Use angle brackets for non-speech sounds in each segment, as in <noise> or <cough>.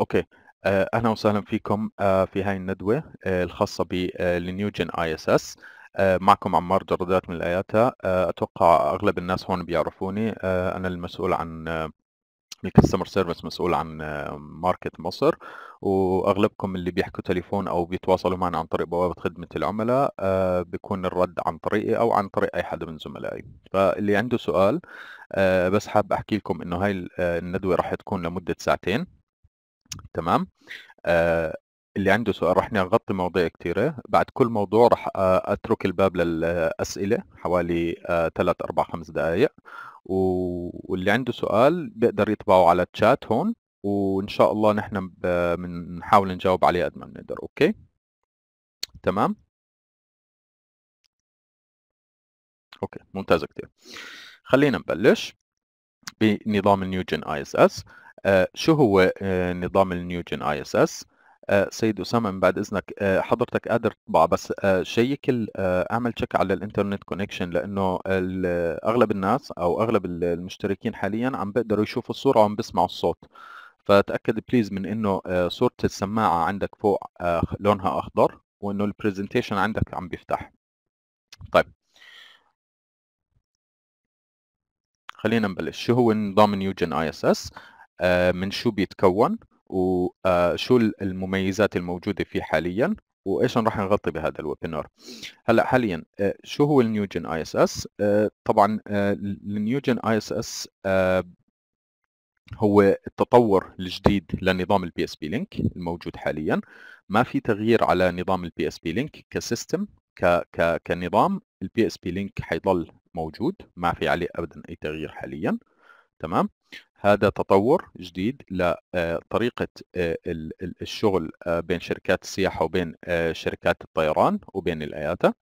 اوكي آه، اهلا وسهلا فيكم آه، في هاي الندوه آه، الخاصه بالنيوجن اي اس اس معكم عمار جردات من الاياتا اتوقع اغلب الناس هون بيعرفوني انا المسؤول عن الكستمر سيرفيس مسؤول عن ماركت مصر واغلبكم اللي بيحكوا تليفون او بيتواصلوا معنا عن طريق بوابه خدمه العملاء بيكون الرد عن طريقي او عن طريق اي حدا من زملائي فاللي عنده سؤال بس حاب احكي لكم انه هاي الندوه راح تكون لمده ساعتين تمام آه اللي عنده سؤال رح نغطي مواضيع كثيرة بعد كل موضوع رح أترك الباب للأسئلة حوالي 3 آه، أربع خمس دقائق واللي عنده سؤال بيقدر يطبعه على الشات هون وإن شاء الله نحن بنحاول نجاوب عليه قد ما بنقدر أوكي تمام أوكي ممتاز كثير خلينا نبلش بنظام النيوجن اي اس اس آه، شو هو آه، نظام النيوجن اي اس اس آه، سيد اسامه من بعد اذنك حضرتك قادر تطبع بس شيك اعمل تشيك على الانترنت كونكشن لانه اغلب الناس او اغلب المشتركين حاليا عم بيقدروا يشوفوا الصوره وعم بيسمعوا الصوت فتاكد بليز من انه صوره السماعه عندك فوق لونها اخضر وانه البرزنتيشن عندك عم بيفتح طيب خلينا نبلش شو هو نظام نيوجن اي اس اس آه، من شو بيتكون وشو آه، المميزات الموجودة فيه حاليا وايش راح نغطي بهذا الويبينار هلا حاليا آه، شو هو النيوجن اي اس اس طبعا النيوجن اي اس اس هو التطور الجديد لنظام البي اس بي لينك الموجود حاليا ما في تغيير على نظام البي اس بي لينك كسيستم ك ك كنظام البي اس بي لينك حيضل موجود ما في عليه ابدا اي تغيير حاليا تمام هذا تطور جديد لطريقة آه، آه، الشغل آه، بين شركات السياحة وبين شركات الطيران وبين الآياتا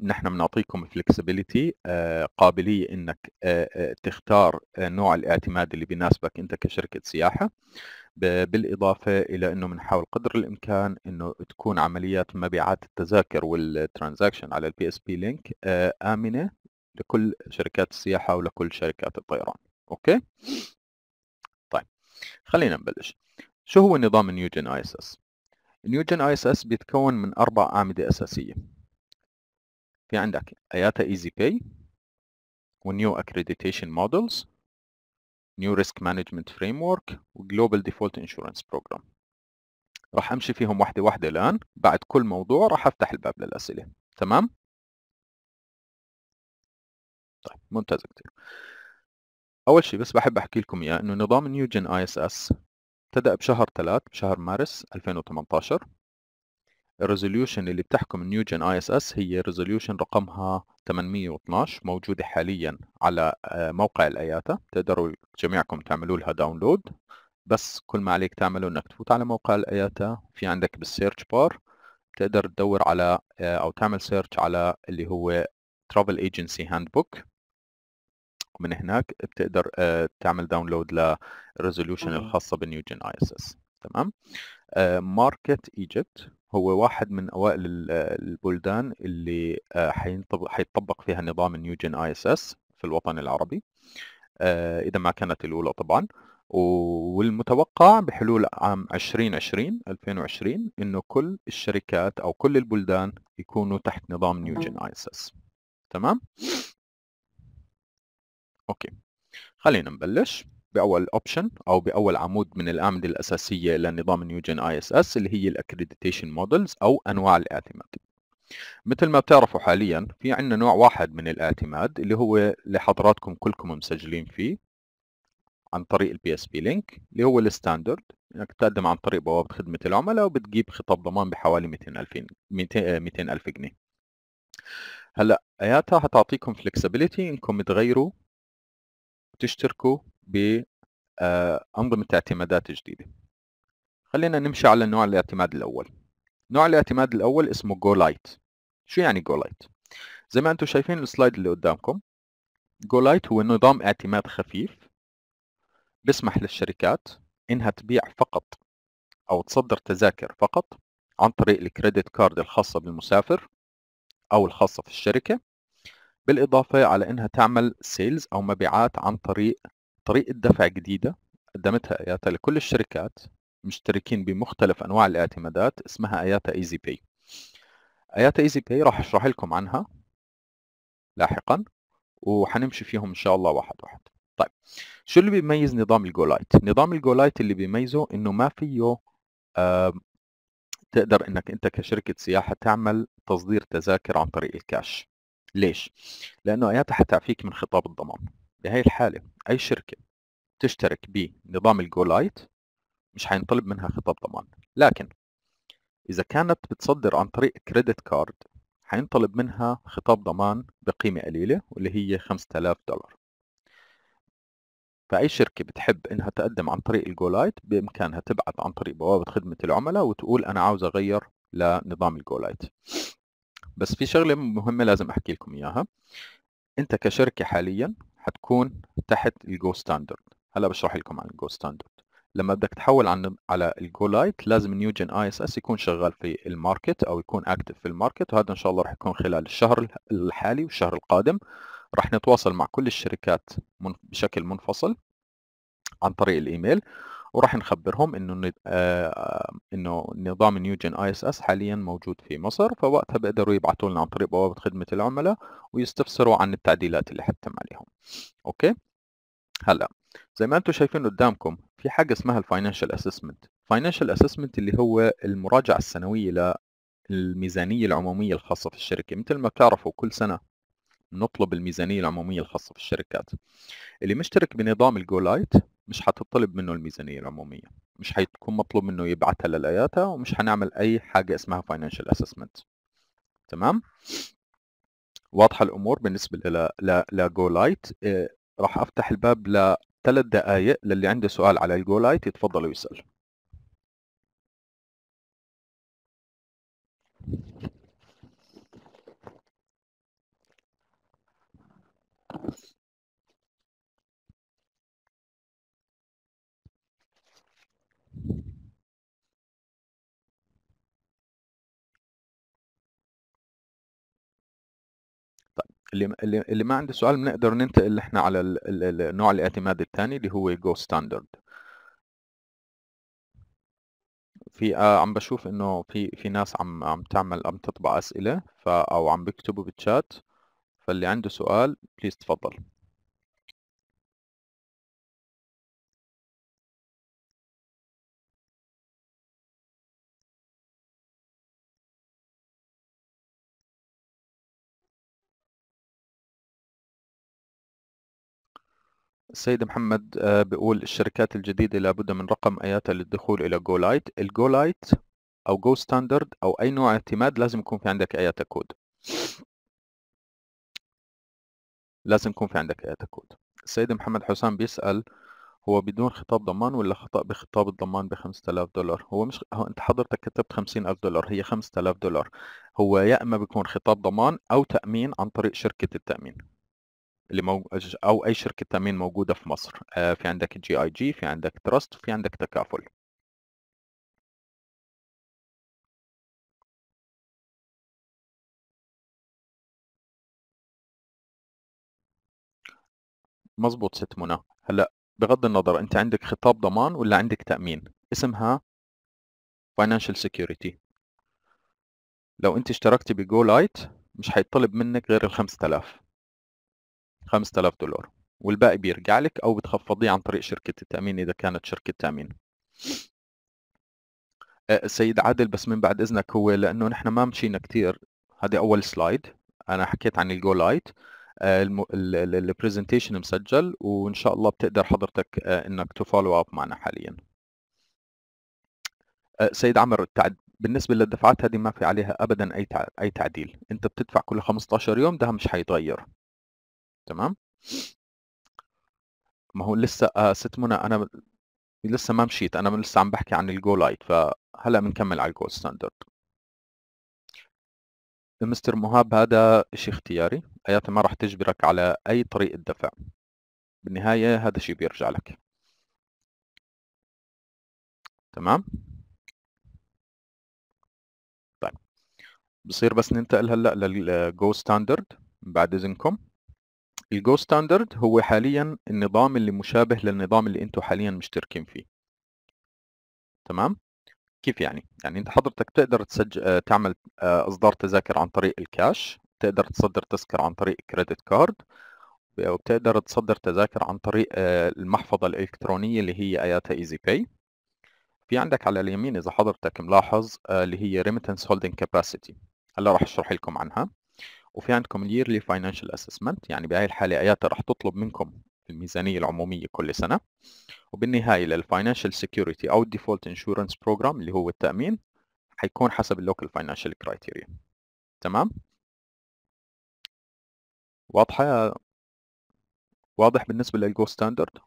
نحن بنعطيكم flexibility قابلية انك تختار نوع الاعتماد اللي بيناسبك انت كشركة سياحة بالاضافة الى انه بنحاول قدر الامكان انه تكون عمليات مبيعات التذاكر والترانزاكشن على البي اس بي لينك آمنة لكل شركات السياحة ولكل شركات الطيران اوكي طيب خلينا نبلش شو هو نظام نيوجن اي اس اس نيوجن اي اس اس بيتكون من اربع اعمده اساسيه في عندك اياتا ايزي باي ونيو اكريديتيشن مودلز نيو ريسك مانجمنت فريم ورك وجلوبال ديفولت انشورنس بروجرام راح امشي فيهم واحده واحده الان بعد كل موضوع راح افتح الباب للاسئله تمام طيب ممتاز كثير أول شيء بس بحب أحكي لكم إياه إنه نظام نيوجن آي إس إس ابتدأ بشهر 3 بشهر مارس 2018 الريزوليوشن اللي بتحكم نيوجن آي إس إس هي ريزوليوشن رقمها 812 موجودة حاليا على آه، موقع الأياتا تقدروا جميعكم تعملوا لها داونلود بس كل ما عليك تعمله إنك تفوت على موقع الأياتا في عندك بالسيرش بار تقدر تدور على آه، أو تعمل سيرش على اللي هو Travel Agency Handbook من هناك بتقدر آه، تعمل داونلود للريزوليوشن الخاصه بالنيوجن اي اس اس تمام آه، ماركت ايجيبت هو واحد من اوائل آه، البلدان اللي حيطبق فيها نظام نيوجن اي اس اس في الوطن العربي اذا ما كانت الاولى طبعا والمتوقع بحلول عام 2020 2020 انه كل الشركات او كل البلدان يكونوا تحت نظام نيوجن اي اس اس تمام اوكي خلينا نبلش باول اوبشن او باول عمود من الاعمده الاساسيه لنظام نيوجن اي اس اس اللي هي الاكريديتيشن مودلز او انواع الاعتماد مثل ما بتعرفوا حاليا في عندنا نوع واحد من الاعتماد اللي هو اللي حضراتكم كلكم مسجلين فيه عن طريق البي اس بي لينك اللي هو الستاندرد انك تقدم عن طريق بوابه خدمه العملاء وبتجيب خطاب ضمان بحوالي 200000 200000 آه، جنيه هلا اياتها حتعطيكم فلكسبيليتي انكم تغيروا تشتركوا بأنظمة آه، اعتمادات جديدة خلينا نمشي على نوع الاعتماد الأول نوع الاعتماد الأول اسمه جو لايت شو يعني جو لايت؟ زي ما أنتم شايفين السلايد اللي قدامكم جو لايت هو نظام اعتماد خفيف بيسمح للشركات إنها تبيع فقط أو تصدر تذاكر فقط عن طريق الكريدت كارد الخاصة بالمسافر أو الخاصة في الشركة بالإضافة على أنها تعمل سيلز أو مبيعات عن طريق طريقة دفع جديدة قدمتها اياتا لكل الشركات مشتركين بمختلف انواع الاعتمادات اسمها اياتا ايزي باي اياتا ايزي باي راح اشرح لكم عنها لاحقا وحنمشي فيهم ان شاء الله واحد واحد طيب شو اللي بيميز نظام الجولايت نظام الجولايت اللي بيميزه انه ما فيه آه تقدر انك انت كشركه سياحه تعمل تصدير تذاكر عن طريق الكاش ليش؟ لأنه آياتها حتعفيك من خطاب الضمان بهاي الحالة أي شركة تشترك بنظام الجولايت مش حينطلب منها خطاب ضمان لكن إذا كانت بتصدر عن طريق كريدت كارد حينطلب منها خطاب ضمان بقيمة قليلة واللي هي 5000 دولار فأي شركة بتحب إنها تقدم عن طريق الجولايت بإمكانها تبعث عن طريق بوابة خدمة العملاء وتقول أنا عاوز أغير لنظام الجولايت بس في شغله مهمه لازم احكي لكم اياها انت كشركه حاليا حتكون تحت الجو ستاندرد هلا بشرح لكم عن الجو ستاندرد لما بدك تحول عن على الجو لايت لازم نيوجن اي اس اس يكون شغال في الماركت او يكون اكتف في الماركت وهذا ان شاء الله رح يكون خلال الشهر الحالي والشهر القادم رح نتواصل مع كل الشركات بشكل منفصل عن طريق الايميل وراح نخبرهم انه آه، انه نظام نيوجن اي اس اس حاليا موجود في مصر فوقتها بيقدروا يبعثوا لنا عن طريق بوابه خدمه العملاء ويستفسروا عن التعديلات اللي حتم عليهم اوكي هلا زي ما انتم شايفين قدامكم في حاجه اسمها الفاينانشال اسسمنت فاينانشال اسسمنت اللي هو المراجعه السنويه للميزانيه العموميه الخاصه في الشركه مثل ما بتعرفوا كل سنه نطلب الميزانيه العموميه الخاصه في الشركات اللي مشترك بنظام الجولايت مش حتطلب منه الميزانيه العموميه مش حيكون مطلوب منه يبعثها للاياتا ومش حنعمل اي حاجه اسمها فاينانشال assessment تمام واضحه الامور بالنسبه ل لجولايت آه، راح افتح الباب لثلاث دقائق للي عنده سؤال على الجولايت يتفضل ويسال اللي اللي ما عنده سؤال بنقدر ننتقل احنا على النوع الاعتماد الثاني اللي هو جو ستاندرد في آه عم بشوف انه في في ناس عم عم تعمل عم تطبع اسئله او عم بيكتبوا بالشات فاللي عنده سؤال بليز تفضل سيد محمد آه، بيقول الشركات الجديدة لابد من رقم اياتها للدخول الى جو لايت الجو لايت او جو ستاندرد او اي نوع اعتماد لازم يكون في عندك اياتا كود لازم يكون في عندك اياتا كود السيد محمد حسام بيسأل هو بدون خطاب ضمان ولا خطأ بخطاب الضمان ب 5000 دولار هو مش هو انت حضرتك كتبت 50000 دولار هي 5000 دولار هو يا اما بيكون خطاب ضمان او تأمين عن طريق شركة التأمين اللي مو... او اي شركه تامين موجوده في مصر آه، في عندك جي اي جي في عندك تراست وفي عندك تكافل مظبوط ست منى هلا بغض النظر انت عندك خطاب ضمان ولا عندك تامين اسمها فاينانشال سيكيورتي لو انت اشتركتي بجو لايت مش هيطلب منك غير ال 5000 5000 دولار والباقي بيرجع لك او بتخفضيه عن طريق شركه التامين اذا كانت شركه تامين السيد آه، عادل بس من بعد اذنك هو لانه نحن ما مشينا كثير هذه اول سلايد انا حكيت عن الجو لايت البرزنتيشن مسجل وان شاء الله بتقدر حضرتك آه، انك تفولو اب معنا حاليا آه، سيد عمر التعد بالنسبه للدفعات هذه ما في عليها ابدا اي اي تعديل انت بتدفع كل 15 يوم ده مش حيتغير تمام ما هو لسه آه ست منى انا لسه ما مشيت انا لسه عم بحكي عن الجو لايت فهلا بنكمل على الجو ستاندرد مستر مهاب هذا شيء اختياري اياتي ما راح تجبرك على اي طريق الدفع بالنهايه هذا شيء بيرجع لك تمام طيب بصير بس ننتقل هلا للجو آه، ستاندرد بعد اذنكم الجو ستاندرد هو حاليا النظام اللي مشابه للنظام اللي انتم حاليا مشتركين فيه تمام كيف يعني يعني انت حضرتك تقدر تسجل آه، تعمل آه، اصدار تذاكر عن طريق الكاش تقدر تصدر تذكر عن طريق كريدت كارد وبتقدر تصدر تذاكر عن طريق آه، المحفظة الإلكترونية اللي هي آياتا ايزي باي في عندك على اليمين إذا حضرتك ملاحظ اللي هي ريمتنس هولدنج كاباسيتي هلا راح أشرح لكم عنها وفي عندكم اليرلي فاينانشال اسسمنت يعني بهاي الحاله اياتا راح تطلب منكم الميزانيه العموميه كل سنه وبالنهايه للفاينانشال سكيورتي او الديفولت انشورنس بروجرام اللي هو التامين حيكون حسب اللوكال فاينانشال كرايتيريا تمام واضحه واضح بالنسبه للجو ستاندرد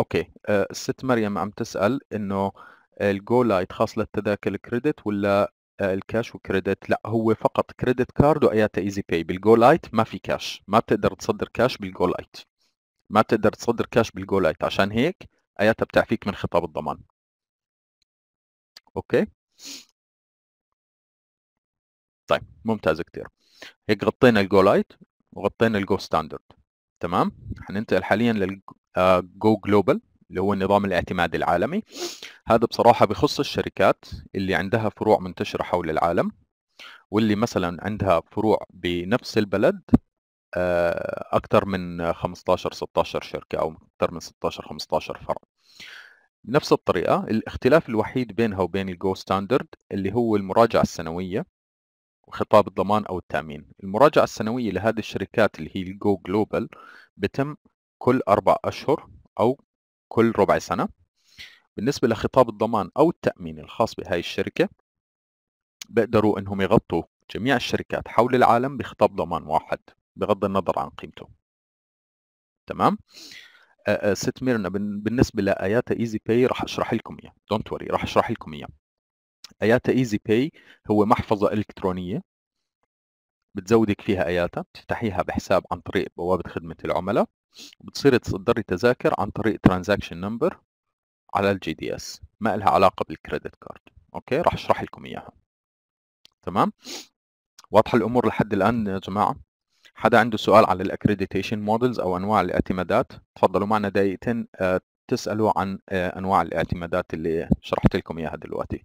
اوكي آه، الست مريم عم تسال انه الجو لايت خاص للتذاكر الكريدت ولا آه، الكاش وكريدت لا هو فقط كريدت كارد واياتا ايزي باي بالجو لايت ما في كاش ما بتقدر تصدر كاش بالجو لايت ما بتقدر تصدر كاش بالجو لايت عشان هيك اياتا بتعفيك من خطاب الضمان اوكي طيب ممتاز كتير هيك غطينا الجو لايت وغطينا الجو ستاندرد تمام حننتقل حاليا للجو جلوبال آه، اللي هو النظام الاعتمادي العالمي هذا بصراحة بخص الشركات اللي عندها فروع منتشرة حول العالم واللي مثلا عندها فروع بنفس البلد آه، أكثر من 15 16 شركة أو أكثر من 16 15 فرع نفس الطريقة الاختلاف الوحيد بينها وبين الجو ستاندرد اللي هو المراجعة السنوية وخطاب الضمان أو التأمين المراجعة السنوية لهذه الشركات اللي هي الجو جلوبال بتم كل أربع أشهر أو كل ربع سنة بالنسبة لخطاب الضمان أو التأمين الخاص بهاي الشركة بيقدروا أنهم يغطوا جميع الشركات حول العالم بخطاب ضمان واحد بغض النظر عن قيمته تمام ست ميرنا بالنسبة لآياتا ايزي باي راح اشرح لكم اياه دونت وري راح اشرح لكم اياه اياتا ايزي باي هو محفظة الكترونية بتزودك فيها اياتا بتفتحيها بحساب عن طريق بوابة خدمة العملاء وبتصيري تصدري تذاكر عن طريق ترانزاكشن نمبر على الجي دي اس ما لها علاقه بالكريدت كارد اوكي راح اشرح لكم اياها تمام واضحه الامور لحد الان يا جماعه حدا عنده سؤال على الاكريديتيشن مودلز او انواع الاعتمادات تفضلوا معنا دقيقتين آه، تسالوا عن آه، انواع الاعتمادات اللي شرحت لكم اياها دلوقتي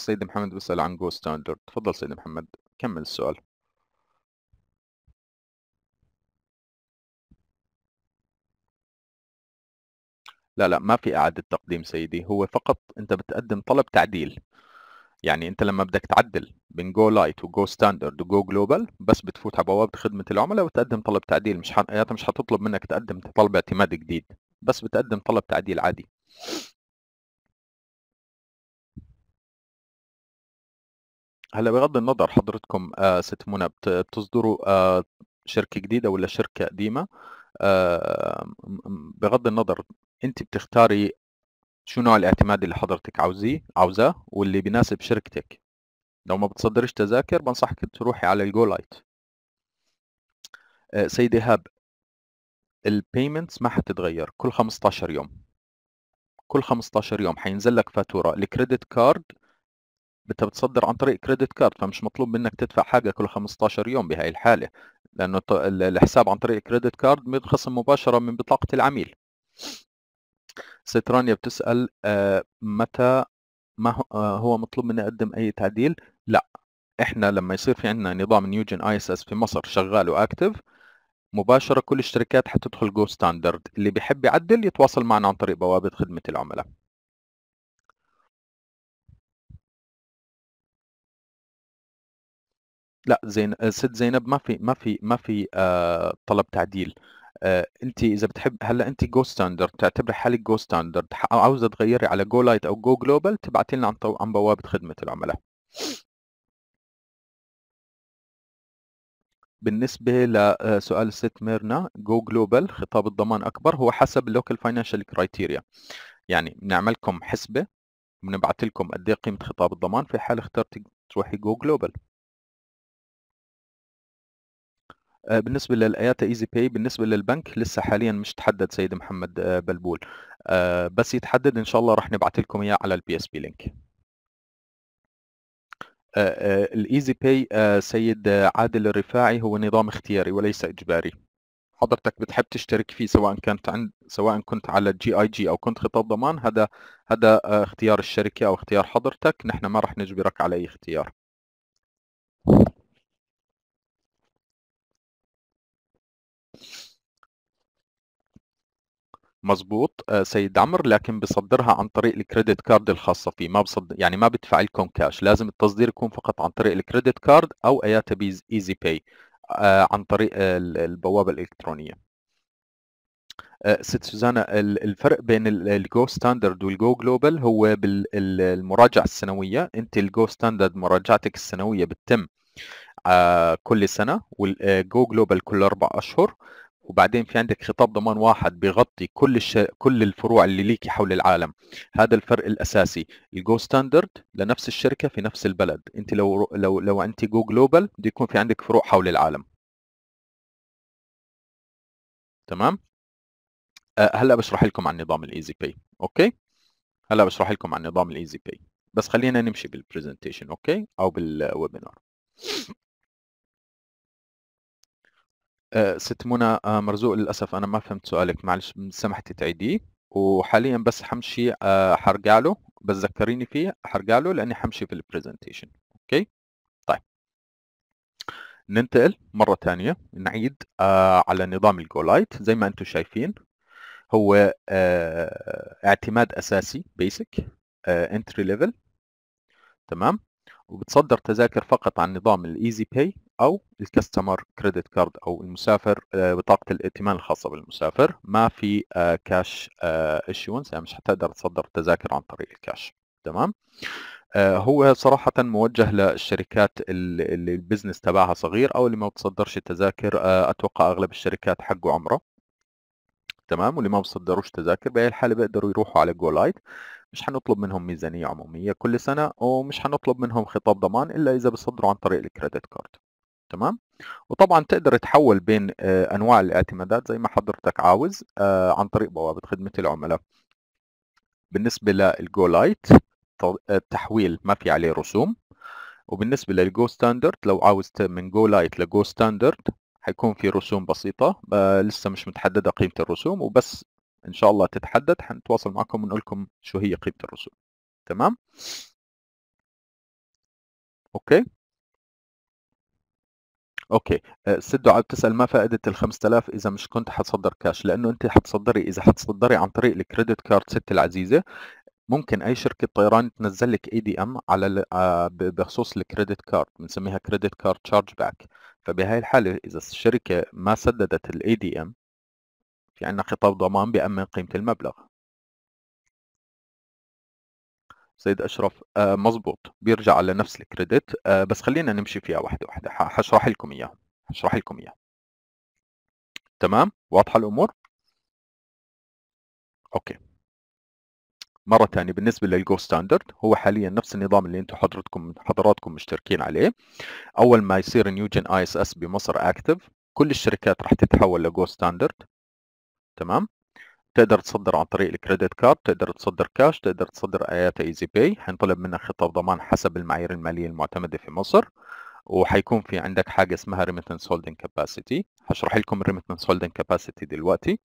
سيد محمد بيسأل عن جو ستاندرد تفضل سيد محمد كمل السؤال لا لا ما في إعادة تقديم سيدي هو فقط أنت بتقدم طلب تعديل يعني أنت لما بدك تعدل بين جو لايت وجو ستاندرد وجو جلوبال بس بتفوت على بوابة خدمة العملاء وتقدم طلب تعديل مش ح... مش حتطلب منك تقدم طلب اعتماد جديد بس بتقدم طلب تعديل عادي هلا بغض النظر حضرتكم آه ست منى بتصدروا آه شركة جديدة ولا شركة قديمة آه بغض النظر انت بتختاري شو نوع الاعتماد اللي حضرتك عاوزيه عاوزاه واللي بيناسب شركتك لو ما بتصدرش تذاكر بنصحك تروحي على الجو لايت آه، سيد إيهاب البيمنتس ما حتتغير كل 15 يوم كل 15 يوم حينزل لك فاتورة الكريدت كارد انت بتصدر عن طريق كريدت كارد فمش مطلوب منك تدفع حاجه كل 15 يوم بهاي الحاله لانه الحساب عن طريق كريدت كارد بيتخصم مباشره من بطاقه العميل سترانيا بتسال آه، متى ما آه، هو مطلوب مني اقدم اي تعديل لا احنا لما يصير في عندنا نظام نيوجن اي اس اس في مصر شغال واكتف مباشره كل الشركات حتدخل جو ستاندرد اللي بيحب يعدل يتواصل معنا عن طريق بوابه خدمه العملاء لأ زين آه، ست زينب ما في ما في ما في آه طلب تعديل، آه أنتِ إذا بتحب هلأ أنتِ جو ستاندرد تعتبري حالِك جو ستاندرد عاوزة تغيّري على جو لايت أو جو جلوبال تبعتي لنا عن طو عن بوابة خدمة العملاء. بالنسبة لسؤال آه، الست ميرنا جو جلوبال خطاب الضمان أكبر هو حسب اللوكال فاينانشال كرايتيريا يعني بنعمل لكم حسبة، بنبعث لكم قد إيه قيمة خطاب الضمان في حال اخترتِ تروحي جو جلوبال آه، بالنسبه للاياتا ايزي باي بالنسبه للبنك لسه حاليا مش تحدد سيد محمد آه، بلبول آه، بس يتحدد ان شاء الله راح نبعث لكم اياه على البي اس بي لينك الايزي باي سيد عادل الرفاعي هو نظام اختياري وليس اجباري حضرتك بتحب تشترك فيه سواء كنت عند سواء كنت على الجي اي جي او كنت خطاب ضمان هذا هذا اختيار الشركه او اختيار حضرتك نحن ما راح نجبرك على اي اختيار مضبوط آه، سيد عمر لكن بصدرها عن طريق الكريدت كارد الخاصه فيه ما بصدر يعني ما بدفع لكم كاش لازم التصدير يكون فقط عن طريق الكريدت كارد او اياتا بيز ايزي باي آه، عن طريق البوابه الالكترونيه آه، ست سوزانا الفرق بين الجو ستاندرد والجو جلوبال هو بالمراجعه السنويه انت الجو ستاندرد مراجعتك السنويه بتتم كل سنه والجو جلوبال كل اربع اشهر وبعدين في عندك خطاب ضمان واحد بيغطي كل الش... كل الفروع اللي ليكي حول العالم هذا الفرق الاساسي الجو ستاندرد لنفس الشركه في نفس البلد انت لو لو لو انت جو جلوبال بده يكون في عندك فروع حول العالم تمام أه هلا بشرح لكم عن نظام الايزي باي اوكي هلا بشرح لكم عن نظام الايزي باي بس خلينا نمشي بالبرزنتيشن اوكي او بالويبينار آه، ست منى آه، مرزوق للأسف أنا ما فهمت سؤالك معلش سمحتي تعيديه وحاليا بس حمشي آه، حرجع له بس ذكريني فيه حرجع له لأني حمشي في البرزنتيشن أوكي طيب ننتقل مرة ثانية نعيد على نظام الجولايت زي ما أنتم شايفين هو اعتماد أساسي بيسك انتري ليفل تمام وبتصدر تذاكر فقط عن نظام الايزي باي او الكاستمر كريدت كارد او المسافر آه، بطاقه الائتمان الخاصه بالمسافر ما في كاش آه، ايشونس آه، يعني مش حتقدر تصدر تذاكر عن طريق الكاش تمام هو صراحة موجه للشركات اللي البزنس تبعها صغير أو اللي ما بتصدرش تذاكر أتوقع أغلب الشركات حقه عمره تمام واللي ما بتصدروش تذاكر بهي الحالة بيقدروا يروحوا على جو لايت مش حنطلب منهم ميزانية عمومية كل سنة ومش حنطلب منهم خطاب ضمان إلا إذا بصدروا عن طريق الكريدت كارد تمام وطبعا تقدر تحول بين آه، انواع الاعتمادات زي ما حضرتك عاوز آه، عن طريق بوابه خدمه العملاء بالنسبه للجو لايت التحويل آه، ما في عليه رسوم وبالنسبه للجو ستاندرد لو عاوز من جو لايت لجو ستاندرد حيكون في رسوم بسيطه لسه مش متحدده قيمه الرسوم وبس ان شاء الله تتحدد حنتواصل معكم ونقول لكم شو هي قيمه الرسوم تمام اوكي اوكي آه، سد عم تسال ما فائده ال 5000 اذا مش كنت حتصدر كاش لانه انت حتصدري اذا حتصدري عن طريق الكريدت كارد ست العزيزه ممكن اي شركه طيران تنزل لك اي دي ام على آه، بخصوص الكريدت كارد بنسميها كريدت كارد تشارج باك فبهي الحاله اذا الشركه ما سددت الاي دي ام في عندنا خطاب ضمان بامن قيمه المبلغ سيد اشرف آه، مزبوط بيرجع على نفس الكريدت آه، بس خلينا نمشي فيها واحده واحده حشرح لكم اياها حشرح لكم اياها تمام واضحه الامور اوكي مره ثانيه بالنسبه للجو ستاندرد هو حاليا نفس النظام اللي انتم حضرتكم حضراتكم مشتركين عليه اول ما يصير نيوجن اي اس اس بمصر اكتف كل الشركات راح تتحول لجو ستاندرد تمام تقدر تصدر عن طريق الكريدت كارد تقدر تصدر كاش تقدر تصدر اياتا ايزي باي حنطلب منك خطاب ضمان حسب المعايير الماليه المعتمده في مصر وحيكون في عندك حاجه اسمها ريمتنس هولدنج كاباسيتي هشرح لكم الريمتنس هولدنج كاباسيتي دلوقتي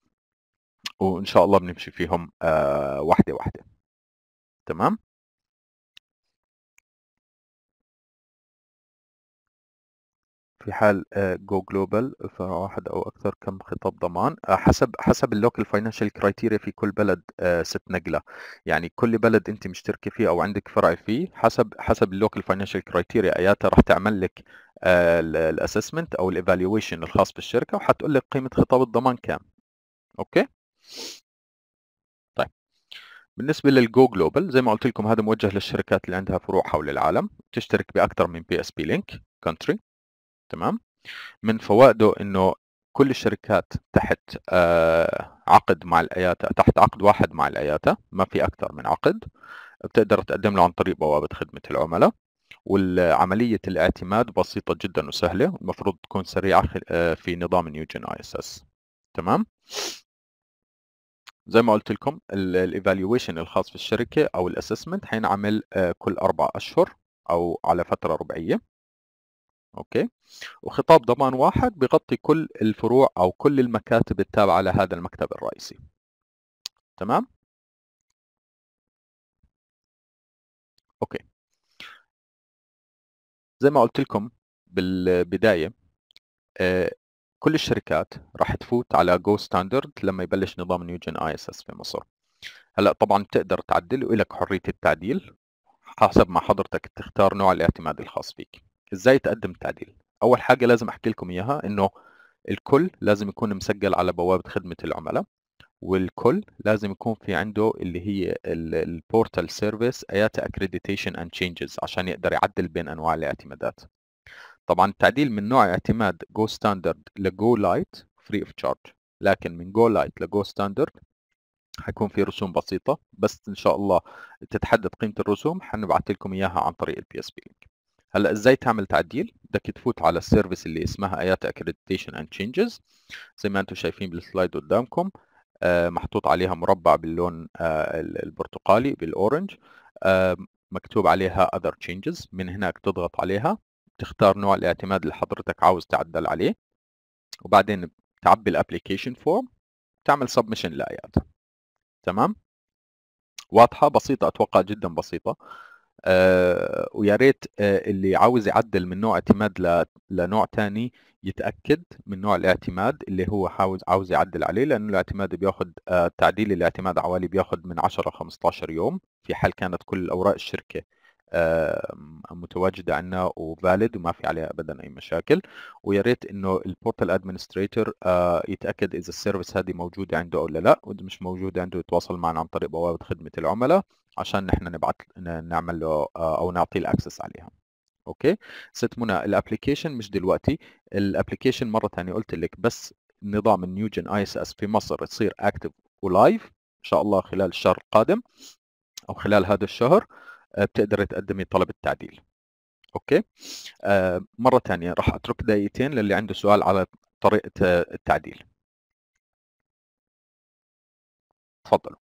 وان شاء الله بنمشي فيهم آه واحده واحده تمام في حال جو آه، جلوبال فواحد او اكثر كم خطاب ضمان آه، حسب حسب اللوكال فاينانشال كرايتيريا في كل بلد آه، ست نقله يعني كل بلد انت مشتركه فيه او عندك فرع فيه حسب حسب اللوكال فاينانشال كرايتيريا اياتها راح تعمل لك الاسسمنت او الايفالويشن الخاص بالشركه وحتقول لك قيمه خطاب الضمان كام اوكي طيب بالنسبه للجو جلوبال زي ما قلت لكم هذا موجه للشركات اللي عندها فروع حول العالم تشترك باكثر من بي اس بي لينك كونتري تمام من فوائده انه كل الشركات تحت آه، عقد مع الاياتا تحت عقد واحد مع الاياتا ما في اكثر من عقد بتقدر تقدم له عن طريق بوابه خدمه العملاء والعملية الاعتماد بسيطة جدا وسهلة المفروض تكون سريعة آه، في نظام نيوجن اي اس اس تمام زي ما قلت لكم الايفالويشن الخاص في الشركة او الاسسمنت حينعمل آه، كل اربع اشهر او على فترة ربعية اوكي وخطاب ضمان واحد بغطي كل الفروع او كل المكاتب التابعه لهذا المكتب الرئيسي تمام اوكي زي ما قلت لكم بالبدايه آه، كل الشركات راح تفوت على جو ستاندرد لما يبلش نظام نيوجن اي اس اس في مصر هلا طبعا بتقدر تعدل والك حريه التعديل حسب ما حضرتك تختار نوع الاعتماد الخاص فيك ازاي تقدم التعديل اول حاجه لازم احكي لكم اياها انه الكل لازم يكون مسجل على بوابه خدمه العملاء والكل لازم يكون في عنده اللي هي البورتال سيرفيس اياتا اكريديتيشن اند تشينجز عشان يقدر يعدل بين انواع الاعتمادات طبعا التعديل من نوع اعتماد جو ستاندرد لجو لايت فري اوف تشارج لكن من جو لايت لجو ستاندرد حيكون في رسوم بسيطه بس ان شاء الله تتحدد قيمه الرسوم حنبعث لكم اياها عن طريق البي اس بي لينك هلا ازاي تعمل تعديل بدك تفوت على السيرفيس اللي اسمها ايات اكريديتيشن اند تشينجز زي ما انتم شايفين بالسلايد قدامكم آه، محطوط عليها مربع باللون آه، البرتقالي بالاورنج آه، مكتوب عليها other changes من هناك تضغط عليها تختار نوع الاعتماد اللي حضرتك عاوز تعدل عليه وبعدين تعبي الابلكيشن فورم تعمل سبمشن لايات تمام واضحه بسيطه اتوقع جدا بسيطه آه، ويا ريت آه، اللي عاوز يعدل من نوع اعتماد لنوع تاني يتاكد من نوع الاعتماد اللي هو عاوز عاوز يعدل عليه لانه الاعتماد بياخد آه، تعديل الاعتماد عوالي بياخد من 10 ل 15 يوم في حال كانت كل اوراق الشركه متواجده عندنا وفاليد وما في عليها ابدا اي مشاكل ويا ريت انه البورتال ادمنستريتور آه، يتاكد اذا السيرفيس هذه موجوده عنده او لا واذا مش موجوده عنده يتواصل معنا عن طريق بوابه خدمه العملاء عشان نحن نبعث نعمل له آه، او نعطيه الاكسس عليها اوكي ست منى الابلكيشن مش دلوقتي الابلكيشن مره ثانيه قلت لك بس نظام النيوجن اي اس اس في مصر تصير اكتف ولايف ان شاء الله خلال الشهر القادم او خلال هذا الشهر بتقدر تقدمي طلب التعديل اوكي آه، مره ثانيه راح اترك دقيقتين للي عنده سؤال على طريقه التعديل تفضلوا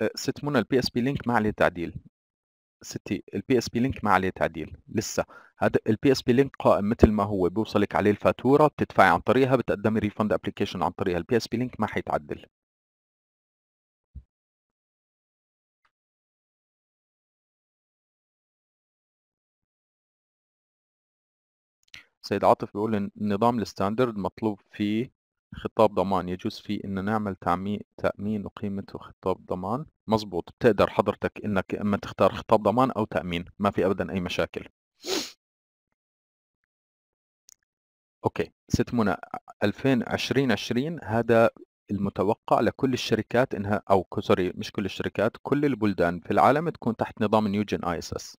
آه، ست منى البي اس بي لينك ما عليه تعديل ستي البي اس بي لينك ما عليه تعديل لسه هذا البي اس بي لينك قائم مثل ما هو بيوصلك عليه الفاتوره بتدفعي عن طريقها بتقدمي ريفند ابلكيشن عن طريقها البي اس بي لينك ما حيتعدل سيد عاطف بيقول النظام الستاندرد مطلوب فيه خطاب ضمان يجوز فيه ان نعمل تأمين وقيمة خطاب ضمان مزبوط بتقدر حضرتك انك اما تختار خطاب ضمان او تأمين ما في ابدا اي مشاكل اوكي ست منى 2020 هذا المتوقع لكل الشركات انها او سوري مش كل الشركات كل البلدان في العالم تكون تحت نظام نيوجن اي اس اس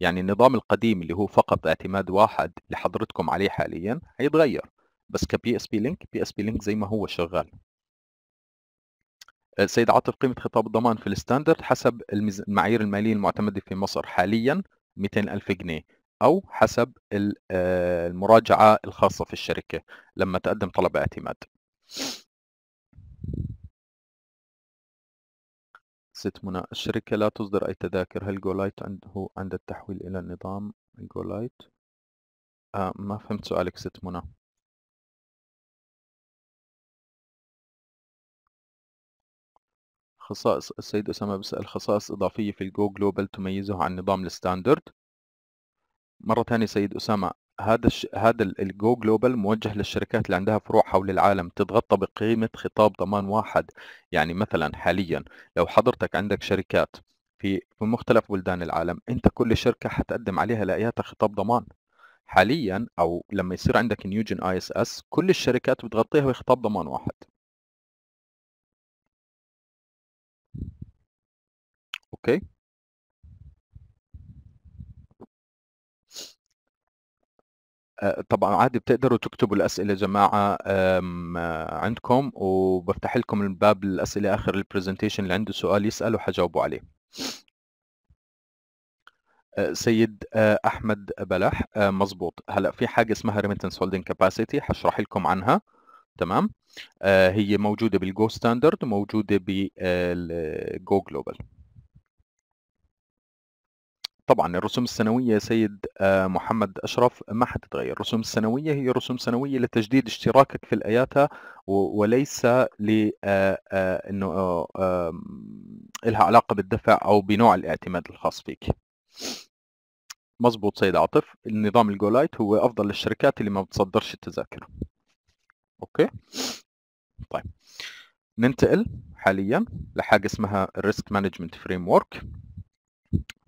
يعني النظام القديم اللي هو فقط اعتماد واحد لحضرتكم عليه حاليا هيتغير بس كبي اس بي لينك بي اس بي لينك زي ما هو شغال السيد آه، عاطف قيمة خطاب الضمان في الستاندرد حسب المعايير المالية المعتمدة في مصر حاليا 200 ألف جنيه أو حسب آه، المراجعة الخاصة في الشركة لما تقدم طلب اعتماد ست منى الشركة لا تصدر أي تذاكر هل جولايت عنده عند التحويل إلى النظام جولايت آه ما فهمت سؤالك ست منى خصائص السيد أسامة بيسأل خصائص إضافية في الجو جلوبال تميزه عن نظام الستاندرد مرة ثانية سيد أسامة هذا الش... هذا الجو جلوبال موجه للشركات اللي عندها فروع حول العالم تتغطى بقيمة خطاب ضمان واحد يعني مثلا حاليا لو حضرتك عندك شركات في في مختلف بلدان العالم انت كل شركة حتقدم عليها لقياتها خطاب ضمان حاليا او لما يصير عندك نيوجن اي اس اس كل الشركات بتغطيها بخطاب ضمان واحد اوكي آه، طبعا عادي بتقدروا تكتبوا الأسئلة يا جماعة آه، عندكم وبفتح لكم الباب للأسئلة آخر البرزنتيشن اللي عنده سؤال يسأله حجاوبه عليه آه، سيد أحمد بلح مزبوط هلأ في حاجة اسمها ريمتنس هولدنج كاباسيتي حشرح لكم عنها تمام هي موجودة بالجو ستاندرد وموجوده بالجو جلوبال طبعا الرسوم السنوية يا سيد آه، محمد أشرف ما حتتغير الرسوم السنوية هي رسوم سنوية لتجديد اشتراكك في الأياتا وليس لأنه آه، آه، لها علاقة بالدفع أو بنوع الاعتماد الخاص فيك مظبوط سيد عاطف النظام الجولايت هو أفضل للشركات اللي ما بتصدرش التذاكر أوكي طيب ننتقل حاليا لحاجة اسمها الريسك مانجمنت فريم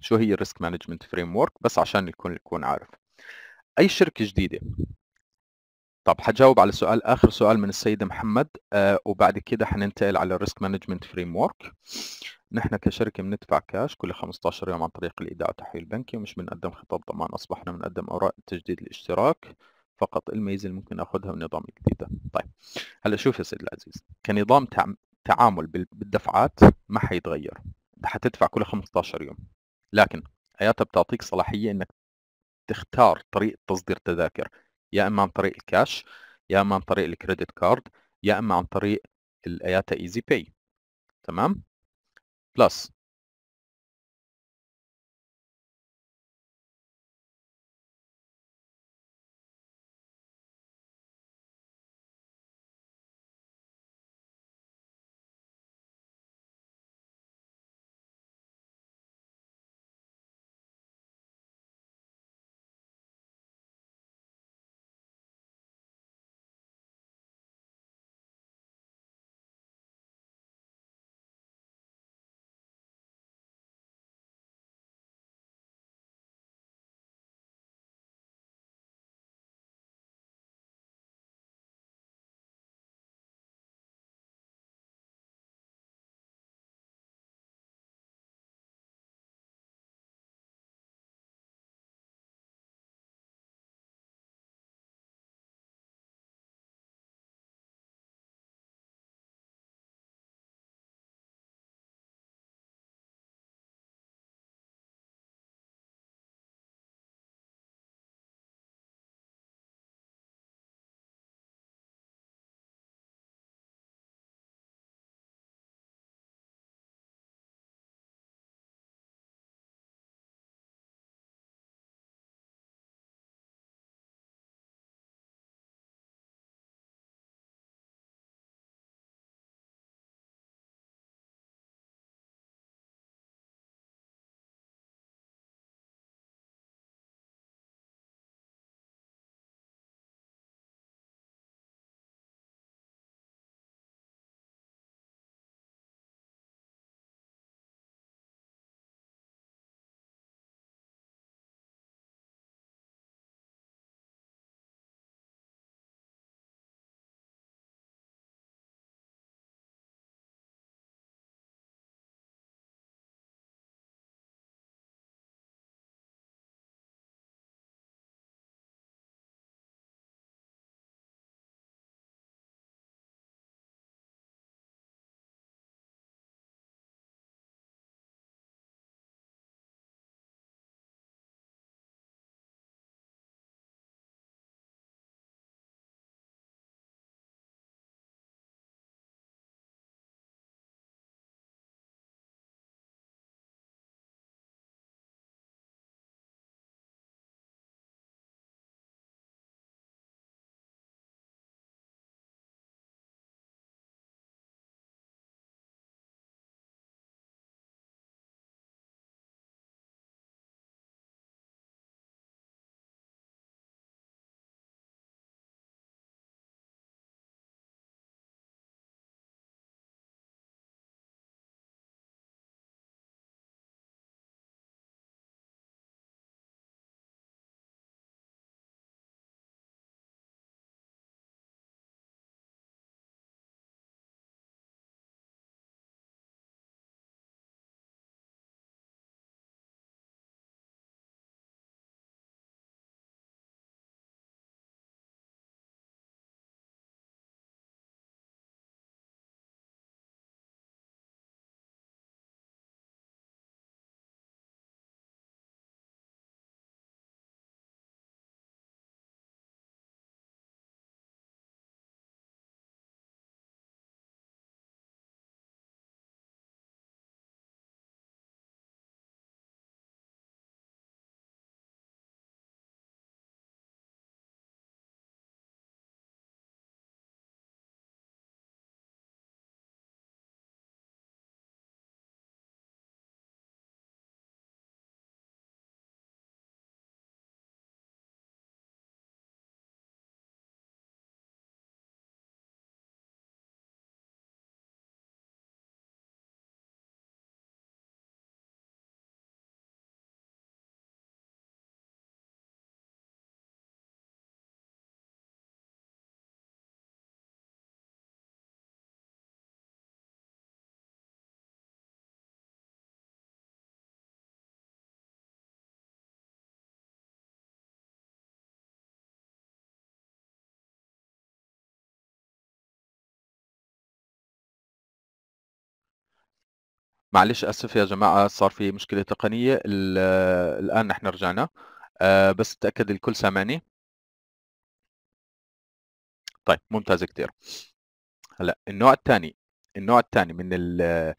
شو هي الريسك مانجمنت فريم ورك بس عشان الكل يكون عارف اي شركه جديده طب حجاوب على سؤال اخر سؤال من السيد محمد آه وبعد كده حننتقل على الريسك مانجمنت فريم ورك نحن كشركه بندفع كاش كل 15 يوم عن طريق الايداع والتحويل البنكي ومش بنقدم خطاب ضمان اصبحنا بنقدم اوراق تجديد الاشتراك فقط الميزه اللي ممكن اخذها من نظام الجديده طيب هلا شوف يا سيدي العزيز كنظام تعامل بالدفعات ما حيتغير حتدفع كل 15 يوم لكن اياتا بتعطيك صلاحيه انك تختار طريقه تصدير تذاكر يا اما عن طريق الكاش يا اما عن طريق الكريدت كارد يا اما عن طريق الاياتا ايزي باي تمام بلس معلش اسف يا جماعه صار في مشكله تقنيه آه، الان نحن رجعنا آه بس تاكد الكل سامعني طيب ممتاز كثير هلا النوع الثاني النوع الثاني من ال آه،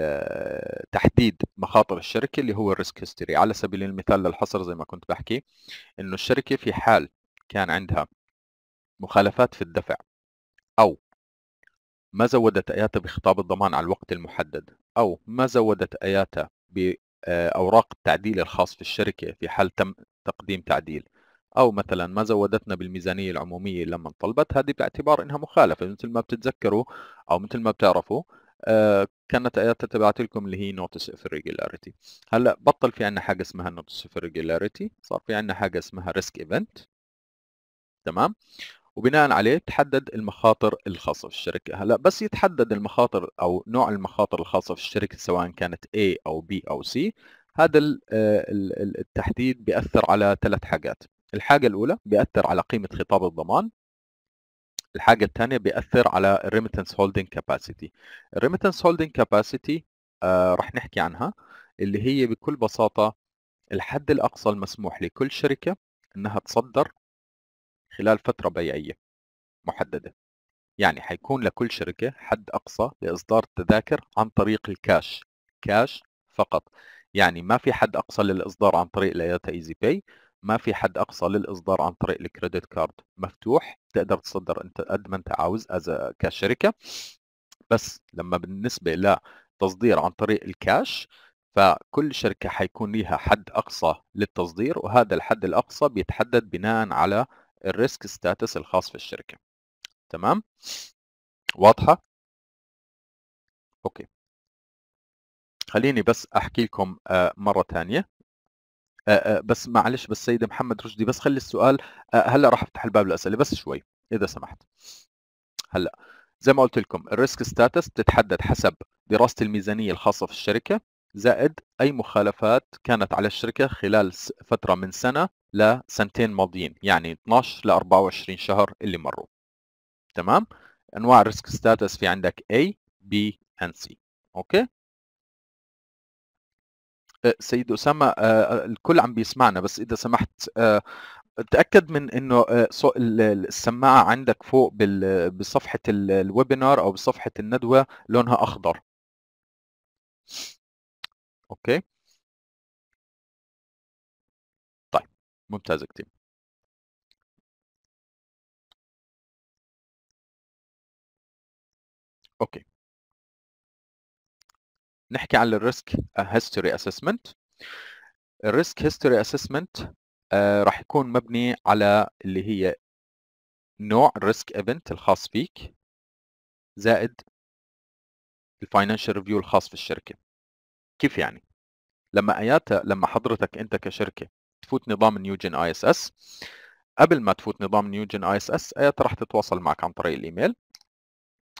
آه، تحديد مخاطر الشركه اللي هو الريسك هيستوري على سبيل المثال للحصر زي ما كنت بحكي انه الشركه في حال كان عندها مخالفات في الدفع او ما زودت آياتا بخطاب الضمان على الوقت المحدد أو ما زودت آياتا بأوراق آه، التعديل الخاص في الشركة في حال تم تقديم تعديل أو مثلا ما زودتنا بالميزانية العمومية لما انطلبت هذه باعتبار إنها مخالفة مثل ما بتتذكروا أو مثل ما بتعرفوا آه، كانت اياتا تبعت لكم اللي هي نوتس اوف ريجولاريتي هلا بطل في عندنا حاجه اسمها نوتس اوف ريجولاريتي صار في عندنا حاجه اسمها ريسك ايفنت تمام وبناء عليه تحدد المخاطر الخاصة في الشركة هلا بس يتحدد المخاطر أو نوع المخاطر الخاصة في الشركة سواء كانت A أو B أو C هذا آه، التحديد بيأثر على ثلاث حاجات الحاجة الأولى بيأثر على قيمة خطاب الضمان الحاجة الثانية بيأثر على الريمتنس هولدنج كاباسيتي الريمتنس هولدنج كاباسيتي رح نحكي عنها اللي هي بكل بساطة الحد الأقصى المسموح لكل شركة انها تصدر خلال فترة بيعية محددة يعني حيكون لكل شركة حد أقصى لإصدار التذاكر عن طريق الكاش كاش فقط يعني ما في حد أقصى للإصدار عن طريق الياتا ايزي باي ما في حد أقصى للإصدار عن طريق الكريدت كارد مفتوح تقدر تصدر أنت قد ما أنت عاوز كشركة بس لما بالنسبة لتصدير عن طريق الكاش فكل شركة حيكون لها حد أقصى للتصدير وهذا الحد الأقصى بيتحدد بناء على الريسك ستاتس الخاص في الشركه تمام واضحه اوكي خليني بس احكي لكم آه، مره ثانيه آه، آه، بس معلش بس سيد محمد رشدي بس خلي السؤال هلا راح افتح الباب للاسئله بس شوي اذا سمحت هلا زي ما قلت لكم الريسك ستاتس بتتحدد حسب دراسه الميزانيه الخاصه في الشركه زائد اي مخالفات كانت على الشركه خلال فتره من سنه لسنتين ماضيين يعني 12 ل 24 شهر اللي مروا تمام انواع الريسك ستاتس في عندك A B and C اوكي أه، سيد أسامة أه، أه، الكل عم بيسمعنا بس إذا سمحت تأكد من إنه السماعة عندك فوق بصفحة الويبينار أو بصفحة الندوة لونها أخضر. أوكي ممتازة كتير اوكي نحكي عن الريسك هيستوري اسسمنت الريسك هيستوري اسسمنت راح يكون مبني على اللي هي نوع الريسك ايفنت الخاص فيك زائد الفاينانشال ريفيو الخاص في الشركه كيف يعني لما اياتا لما حضرتك انت كشركه تفوت نظام نيوجن اي اس اس قبل ما تفوت نظام نيوجن اي اس اس إيه، راح تتواصل معك عن طريق الايميل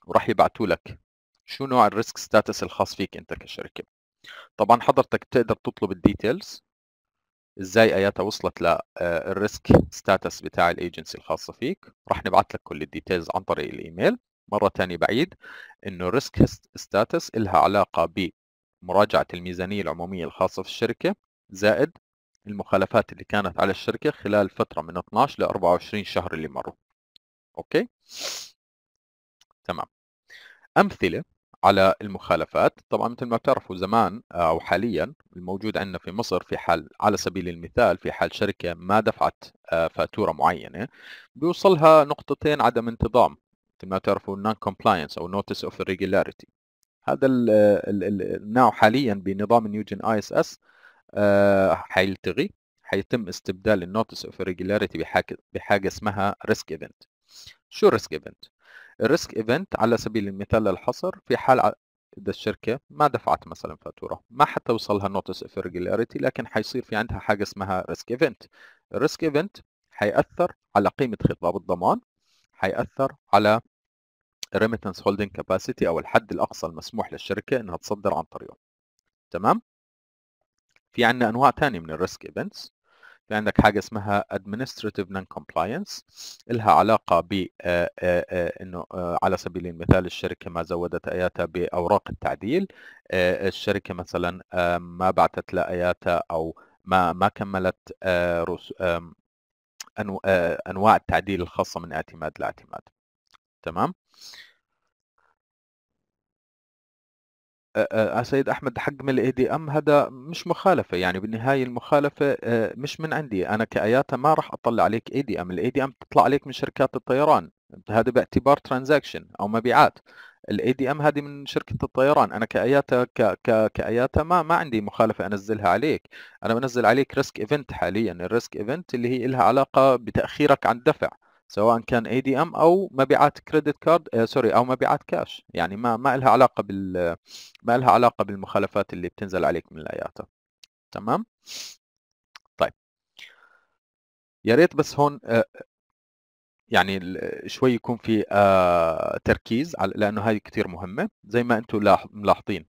وراح يبعثوا لك شو نوع الريسك ستاتس الخاص فيك انت كشركه طبعا حضرتك بتقدر تطلب الديتيلز ازاي اياتا وصلت للريسك آه، ستاتس بتاع الايجنسي الخاصه فيك راح نبعث لك كل الديتيلز عن طريق الايميل مره ثانيه بعيد انه الريسك ستاتس الها علاقه بمراجعه الميزانيه العموميه الخاصه في الشركه زائد المخالفات اللي كانت على الشركة خلال فترة من 12 ل 24 شهر اللي مروا أوكي تمام أمثلة على المخالفات طبعا مثل ما بتعرفوا زمان آه، أو حاليا الموجود عندنا في مصر في حال على سبيل المثال في حال شركة ما دفعت آه، فاتورة معينة بيوصلها نقطتين عدم انتظام مثل ما بتعرفوا non compliance أو notice of irregularity هذا النوع حاليا بنظام نيوجن اي اس اس آه، حيلتغي حيتم استبدال النوتس اوف ريجولاريتي بحاجة, اسمها ريسك ايفنت شو ريسك ايفنت؟ الريسك ايفنت على سبيل المثال الحصر في حال اذا الشركة ما دفعت مثلا فاتورة ما حتى وصلها نوتس اوف ريجولاريتي لكن حيصير في عندها حاجة اسمها ريسك ايفنت الريسك ايفنت حيأثر على قيمة خطاب الضمان حيأثر على remittance هولدنج كاباسيتي او الحد الاقصى المسموح للشركه انها تصدر عن طريقه تمام في عندنا انواع ثانيه من الريسك ايفنتس في عندك حاجه اسمها administrative non-compliance لها علاقه ب انه على سبيل المثال الشركه ما زودت اياتها باوراق التعديل الشركه مثلا ما بعتت لاياتها او ما ما كملت انواع التعديل الخاصه من اعتماد لاعتماد تمام آه، آه، آه، سيد احمد حق من دي ام هذا مش مخالفه يعني بالنهايه المخالفه مش من عندي انا كاياتا ما راح اطلع عليك اي دي ام الاي دي ام تطلع عليك من شركات الطيران هذا باعتبار ترانزاكشن او مبيعات الاي دي ام هذه من شركه الطيران انا كاياتا ك... كاياتا ما ما عندي مخالفه انزلها عليك انا بنزل عليك ريسك ايفنت حاليا الريسك ايفنت اللي هي لها علاقه بتاخيرك عن الدفع سواء كان اي دي ام او مبيعات كريدت كارد آه سوري او مبيعات كاش يعني ما ما لها علاقه بال ما لها علاقه بالمخالفات اللي بتنزل عليك من الاياتا تمام طيب يا ريت بس هون آه يعني شوي يكون في آه تركيز على لانه هاي كثير مهمه زي ما انتم ملاحظين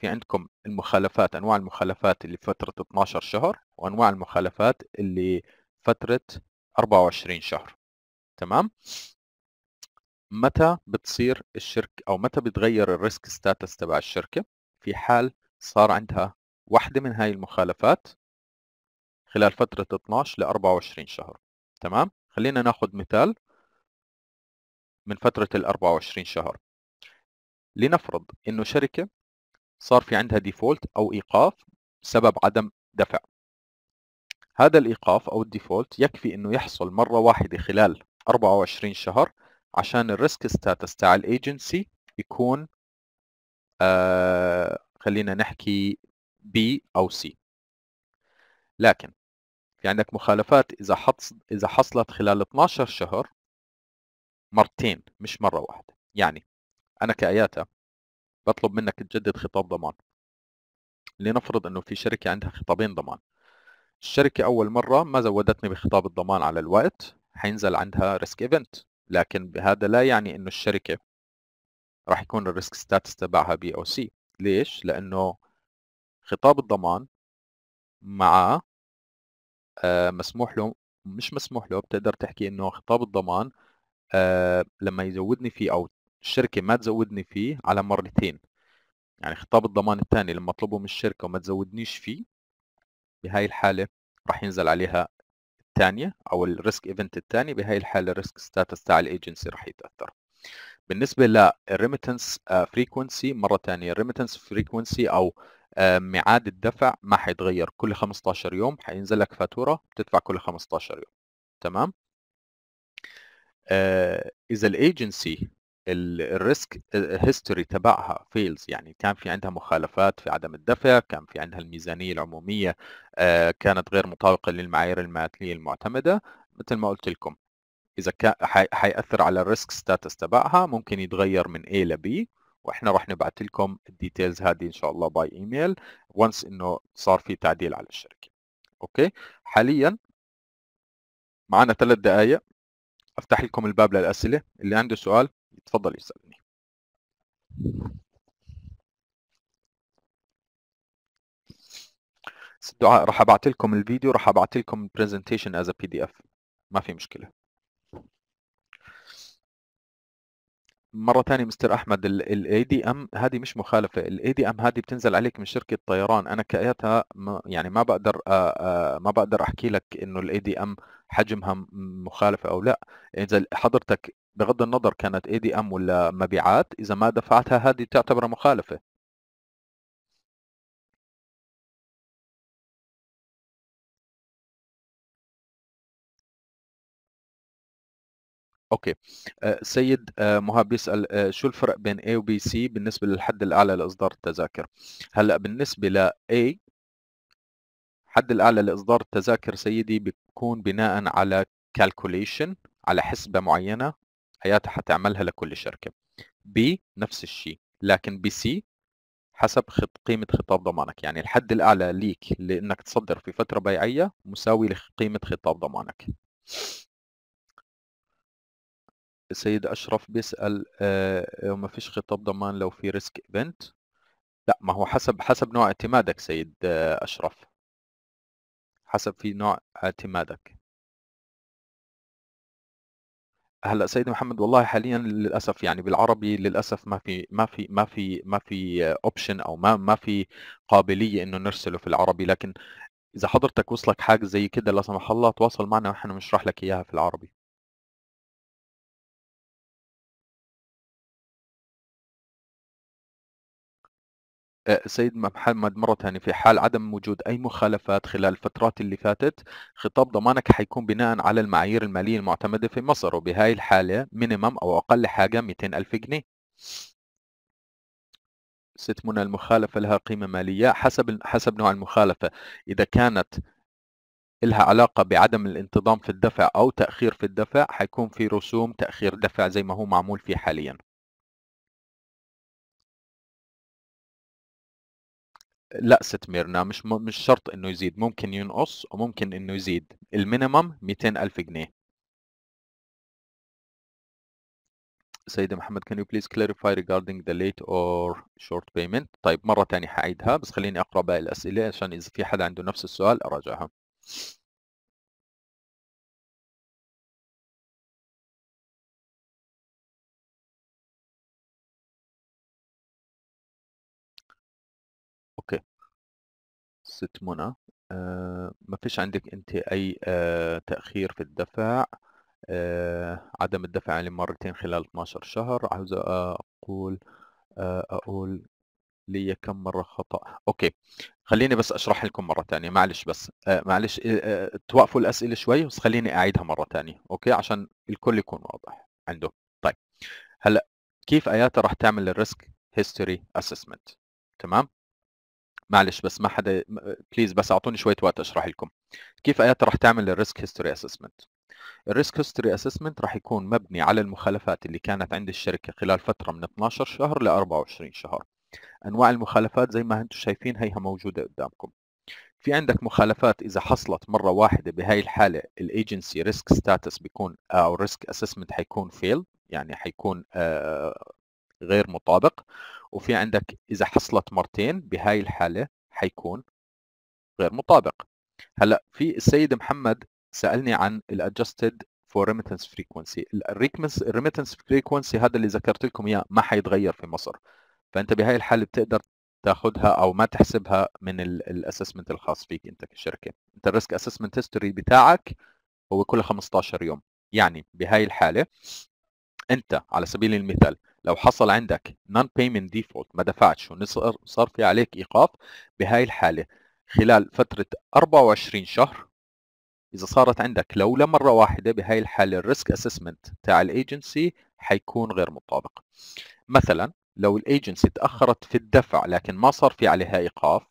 في عندكم المخالفات انواع المخالفات اللي فتره 12 شهر وانواع المخالفات اللي فتره 24 شهر تمام متى بتصير الشركة أو متى بتغير الريسك ستاتس تبع الشركة في حال صار عندها واحدة من هاي المخالفات خلال فترة 12 ل 24 شهر تمام خلينا ناخذ مثال من فترة ال 24 شهر لنفرض انه شركة صار في عندها ديفولت او ايقاف بسبب عدم دفع هذا الايقاف او الديفولت يكفي انه يحصل مرة واحدة خلال 24 شهر عشان الريسك ستاتس تاع الايجنسي يكون آه خلينا نحكي بي او سي لكن في عندك مخالفات اذا حصلت اذا حصلت خلال 12 شهر مرتين مش مره واحده يعني انا كاياتا بطلب منك تجدد خطاب ضمان لنفرض انه في شركه عندها خطابين ضمان الشركه اول مره ما زودتني بخطاب الضمان على الوقت حينزل عندها ريسك ايفنت لكن هذا لا يعني انه الشركه راح يكون الريسك ستاتس تبعها بي او سي ليش لانه خطاب الضمان مع آه، مسموح له مش مسموح له بتقدر تحكي انه خطاب الضمان آه، لما يزودني فيه او الشركه ما تزودني فيه على مرتين يعني خطاب الضمان الثاني لما اطلبه من الشركه وما تزودنيش فيه بهاي الحاله راح ينزل عليها الثانيه او الريسك ايفنت الثاني بهي الحاله الريسك ستاتس تاع الايجنسي راح يتاثر بالنسبه للريمتنس فريكونسي آه، مره ثانيه الريميتنس فريكونسي او آه، ميعاد الدفع ما حيتغير كل 15 يوم حينزل لك فاتوره بتدفع كل 15 يوم تمام آه، اذا الايجنسي الريسك هيستوري تبعها فيلز يعني كان في عندها مخالفات في عدم الدفع كان في عندها الميزانيه العموميه آه، كانت غير مطابقه للمعايير الماليه المعتمده مثل ما قلت لكم اذا كان حيأثر على الريسك ستاتس تبعها ممكن يتغير من A ل B واحنا راح نبعث لكم الديتيلز هذه ان شاء الله باي ايميل وانس انه صار في تعديل على الشركه اوكي حاليا معنا ثلاث دقائق افتح لكم الباب للاسئله اللي عنده سؤال يتفضل يسألني دعاء راح ابعت لكم الفيديو راح ابعت لكم البرزنتيشن از بي دي اف ما في مشكله مره ثانيه مستر احمد الاي دي ام هذه مش مخالفه الاي دي ام هذه بتنزل عليك من شركه طيران انا كايتها يعني ما بقدر ما بقدر احكي لك انه الاي دي ام حجمها مخالفه او لا اذا حضرتك بغض النظر كانت اي دي ام ولا مبيعات اذا ما دفعتها هذه تعتبر مخالفه اوكي آه، سيد آه، مهاب بيسال آه، شو الفرق بين A و B C بالنسبه للحد الاعلى لاصدار التذاكر هلا بالنسبه ل A الحد الاعلى لاصدار التذاكر سيدي بيكون بناء على كالكوليشن على حسبه معينه حياتها حتعملها لكل شركه بي نفس الشيء لكن بي سي حسب خط قيمة خطاب ضمانك يعني الحد الأعلى ليك لأنك تصدر في فترة بيعية مساوي لقيمة خطاب ضمانك سيد أشرف بيسأل آه ما فيش خطاب ضمان لو في ريسك إيفنت لا ما هو حسب حسب نوع اعتمادك سيد آه، أشرف حسب في نوع اعتمادك هلا سيدي محمد والله حاليا للاسف يعني بالعربي للاسف ما في ما في ما في ما في اوبشن او ما ما في قابليه انه نرسله في العربي لكن اذا حضرتك وصلك حاجه زي كده لا سمح الله تواصل معنا ونحن بنشرح لك اياها في العربي سيد محمد مرة ثانية في حال عدم وجود أي مخالفات خلال الفترات اللي فاتت خطاب ضمانك حيكون بناء على المعايير المالية المعتمدة في مصر وبهاي الحالة مينيمم أو أقل حاجة 200 ألف جنيه ست منى المخالفة لها قيمة مالية حسب حسب نوع المخالفة إذا كانت إلها علاقة بعدم الانتظام في الدفع أو تأخير في الدفع حيكون في رسوم تأخير دفع زي ما هو معمول فيه حالياً لا ستميرنا مش م... مش شرط انه يزيد ممكن ينقص وممكن انه يزيد المينيمم 200 الف جنيه سيد محمد can you please clarify regarding the late or short payment طيب مرة تانية حأعيدها بس خليني أقرأ باقي الأسئلة عشان إذا في حدا عنده نفس السؤال أراجعها ست منى آه، ما فيش عندك انت اي آه، تأخير في الدفع آه، عدم الدفع لمرتين يعني خلال 12 شهر عاوز اقول اقول لي كم مرة خطأ أوكي خليني بس أشرح لكم مرة تانية معلش بس آه معلش آه توقفوا الأسئلة شوي بس خليني أعيدها مرة تانية أوكي عشان الكل يكون واضح عنده طيب هلأ كيف آياتا راح تعمل الريسك هيستوري أسسمنت تمام معلش بس ما حدا بليز بس اعطوني شويه وقت اشرح لكم كيف ايات رح تعمل الريسك هيستوري اسسمنت الريسك هيستوري اسسمنت رح يكون مبني على المخالفات اللي كانت عند الشركه خلال فتره من 12 شهر ل 24 شهر انواع المخالفات زي ما انتم شايفين هيها موجوده قدامكم في عندك مخالفات اذا حصلت مره واحده بهاي الحاله الايجنسي ريسك ستاتس بيكون او ريسك اسسمنت حيكون فيل يعني حيكون آه، غير مطابق وفي عندك اذا حصلت مرتين بهاي الحاله حيكون غير مطابق هلا في السيد محمد سالني عن الادجستد فور ريميتنس فريكونسي الريميتنس فريكونسي هذا اللي ذكرت لكم اياه ما حيتغير في مصر فانت بهاي الحاله بتقدر تاخذها او ما تحسبها من الاسسمنت الخاص فيك انت كشركه انت الريسك اسسمنت هيستوري بتاعك هو كل 15 يوم يعني بهاي الحاله انت على سبيل المثال لو حصل عندك نون بيمنت ديفولت ما دفعتش وصار في عليك ايقاف بهاي الحاله خلال فتره 24 شهر اذا صارت عندك لولا مره واحده بهاي الحاله الريسك اسسمنت تاع الايجنسي حيكون غير مطابق مثلا لو الايجنسي تاخرت في الدفع لكن ما صار في عليها ايقاف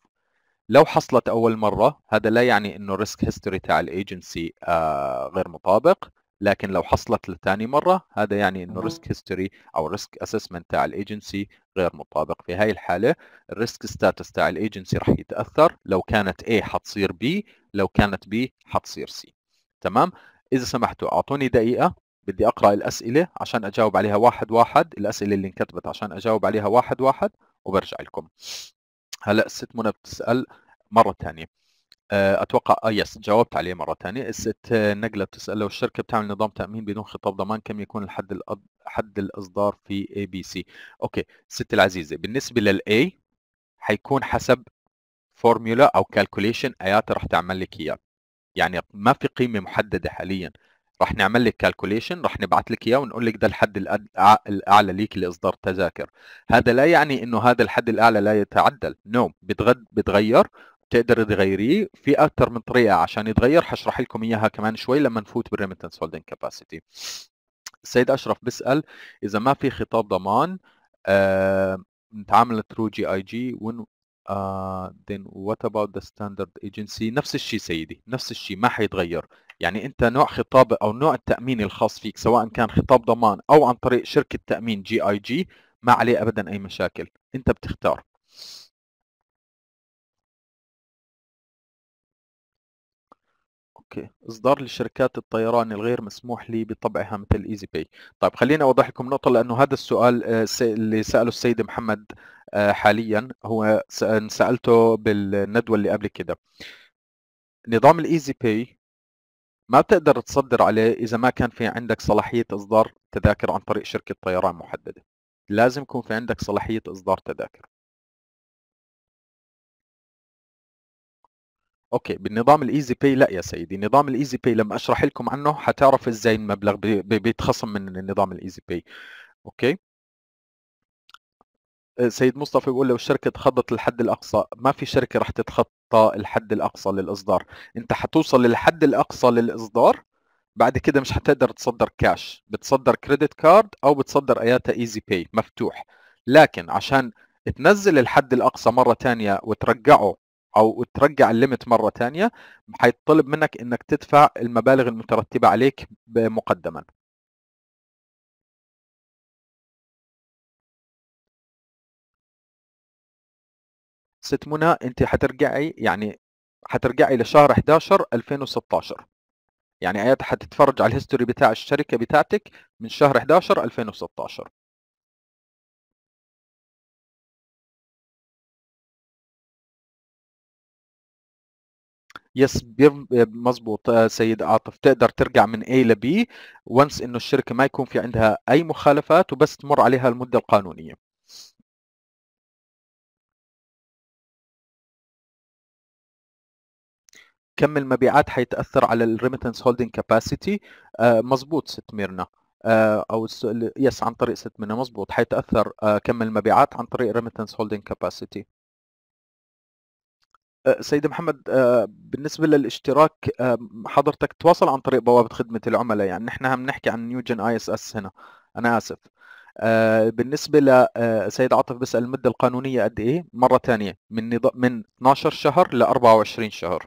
لو حصلت اول مره هذا لا يعني انه الريسك هيستوري تاع الايجنسي آه، غير مطابق لكن لو حصلت لثاني مره هذا يعني انه ريسك هيستوري او ريسك اسسمنت تاع الايجنسي غير مطابق في هاي الحاله الريسك ستاتس تاع الايجنسي راح يتاثر لو كانت اي حتصير بي لو كانت بي حتصير سي تمام اذا سمحتوا اعطوني دقيقه بدي اقرا الاسئله عشان اجاوب عليها واحد واحد الاسئله اللي انكتبت عشان اجاوب عليها واحد واحد وبرجع لكم هلا الست منى بتسال مره ثانيه آه، اتوقع آه يس جاوبت عليه مره ثانيه الست آه، نقله بتسال لو الشركه بتعمل نظام تامين بدون خطاب ضمان كم يكون الحد الأض... حد الاصدار في اي بي سي اوكي الست العزيزه بالنسبه للاي حيكون حسب فورميولا او كالكوليشن اياتا رح تعمل لك اياه يعني ما في قيمه محدده حاليا رح نعمل لك كالكوليشن رح نبعث لك اياه ونقول لك ده الحد الاعلى ليك لاصدار تذاكر هذا لا يعني انه هذا الحد الاعلى لا يتعدل نو no. بتغد بتغير تقدر تغيريه في اكثر من طريقه عشان يتغير حشرح لكم اياها كمان شوي لما نفوت بالريمتنس هولدنج كاباسيتي السيد اشرف بيسال اذا ما في خطاب ضمان نتعامل ترو جي اي جي وين Uh, then what about the standard agency نفس الشيء سيدي نفس الشيء ما حيتغير يعني انت نوع خطاب او نوع التامين الخاص فيك سواء كان خطاب ضمان او عن طريق شركه تامين جي اي جي ما عليه ابدا اي مشاكل انت بتختار اوكي اصدار لشركات الطيران الغير مسموح لي بطبعها مثل ايزي باي طيب خليني اوضح لكم نقطه لانه هذا السؤال آه، اللي ساله السيد محمد آه، حاليا هو سالته بالندوه اللي قبل كده نظام الايزي باي ما بتقدر تصدر عليه اذا ما كان في عندك صلاحيه اصدار تذاكر عن طريق شركه طيران محدده لازم يكون في عندك صلاحيه اصدار تذاكر اوكي بالنظام الايزي باي لا يا سيدي نظام الايزي باي لما اشرح لكم عنه حتعرف ازاي المبلغ بيتخصم من النظام الايزي باي اوكي أه، سيد مصطفى يقول لو الشركه تخطت للحد الاقصى ما في شركه راح تتخطى الحد الاقصى للاصدار انت حتوصل للحد الاقصى للاصدار بعد كده مش حتقدر تصدر كاش بتصدر كريدت كارد او بتصدر اياتا ايزي باي مفتوح لكن عشان تنزل الحد الاقصى مره ثانيه وترجعه او ترجع الليمت مره ثانيه حيطلب منك انك تدفع المبالغ المترتبه عليك مقدما ست منى انت حترجعي يعني حترجعي لشهر 11 2016 يعني ايات حتتفرج على الهيستوري بتاع الشركه بتاعتك من شهر 11 2016 يس مظبوط آه، سيد عاطف تقدر ترجع من A ل B وانس انه الشركه ما يكون في عندها اي مخالفات وبس تمر عليها المده القانونيه كم المبيعات حيتاثر على الريمتنس هولدنج كاباسيتي مظبوط ست ميرنا آه، او يس عن طريق ست ميرنا مظبوط حيتاثر آه، كم المبيعات عن طريق ريمتنس هولدنج كاباسيتي آه، سيد محمد آه، بالنسبة للاشتراك آه، حضرتك تواصل عن طريق بوابة خدمة العملاء يعني نحن عم نحكي عن نيوجن اي اس اس هنا أنا آسف بالنسبة لسيد عاطف بسأل المدة القانونية قد إيه؟ مرة ثانية من نض... من 12 شهر ل 24 شهر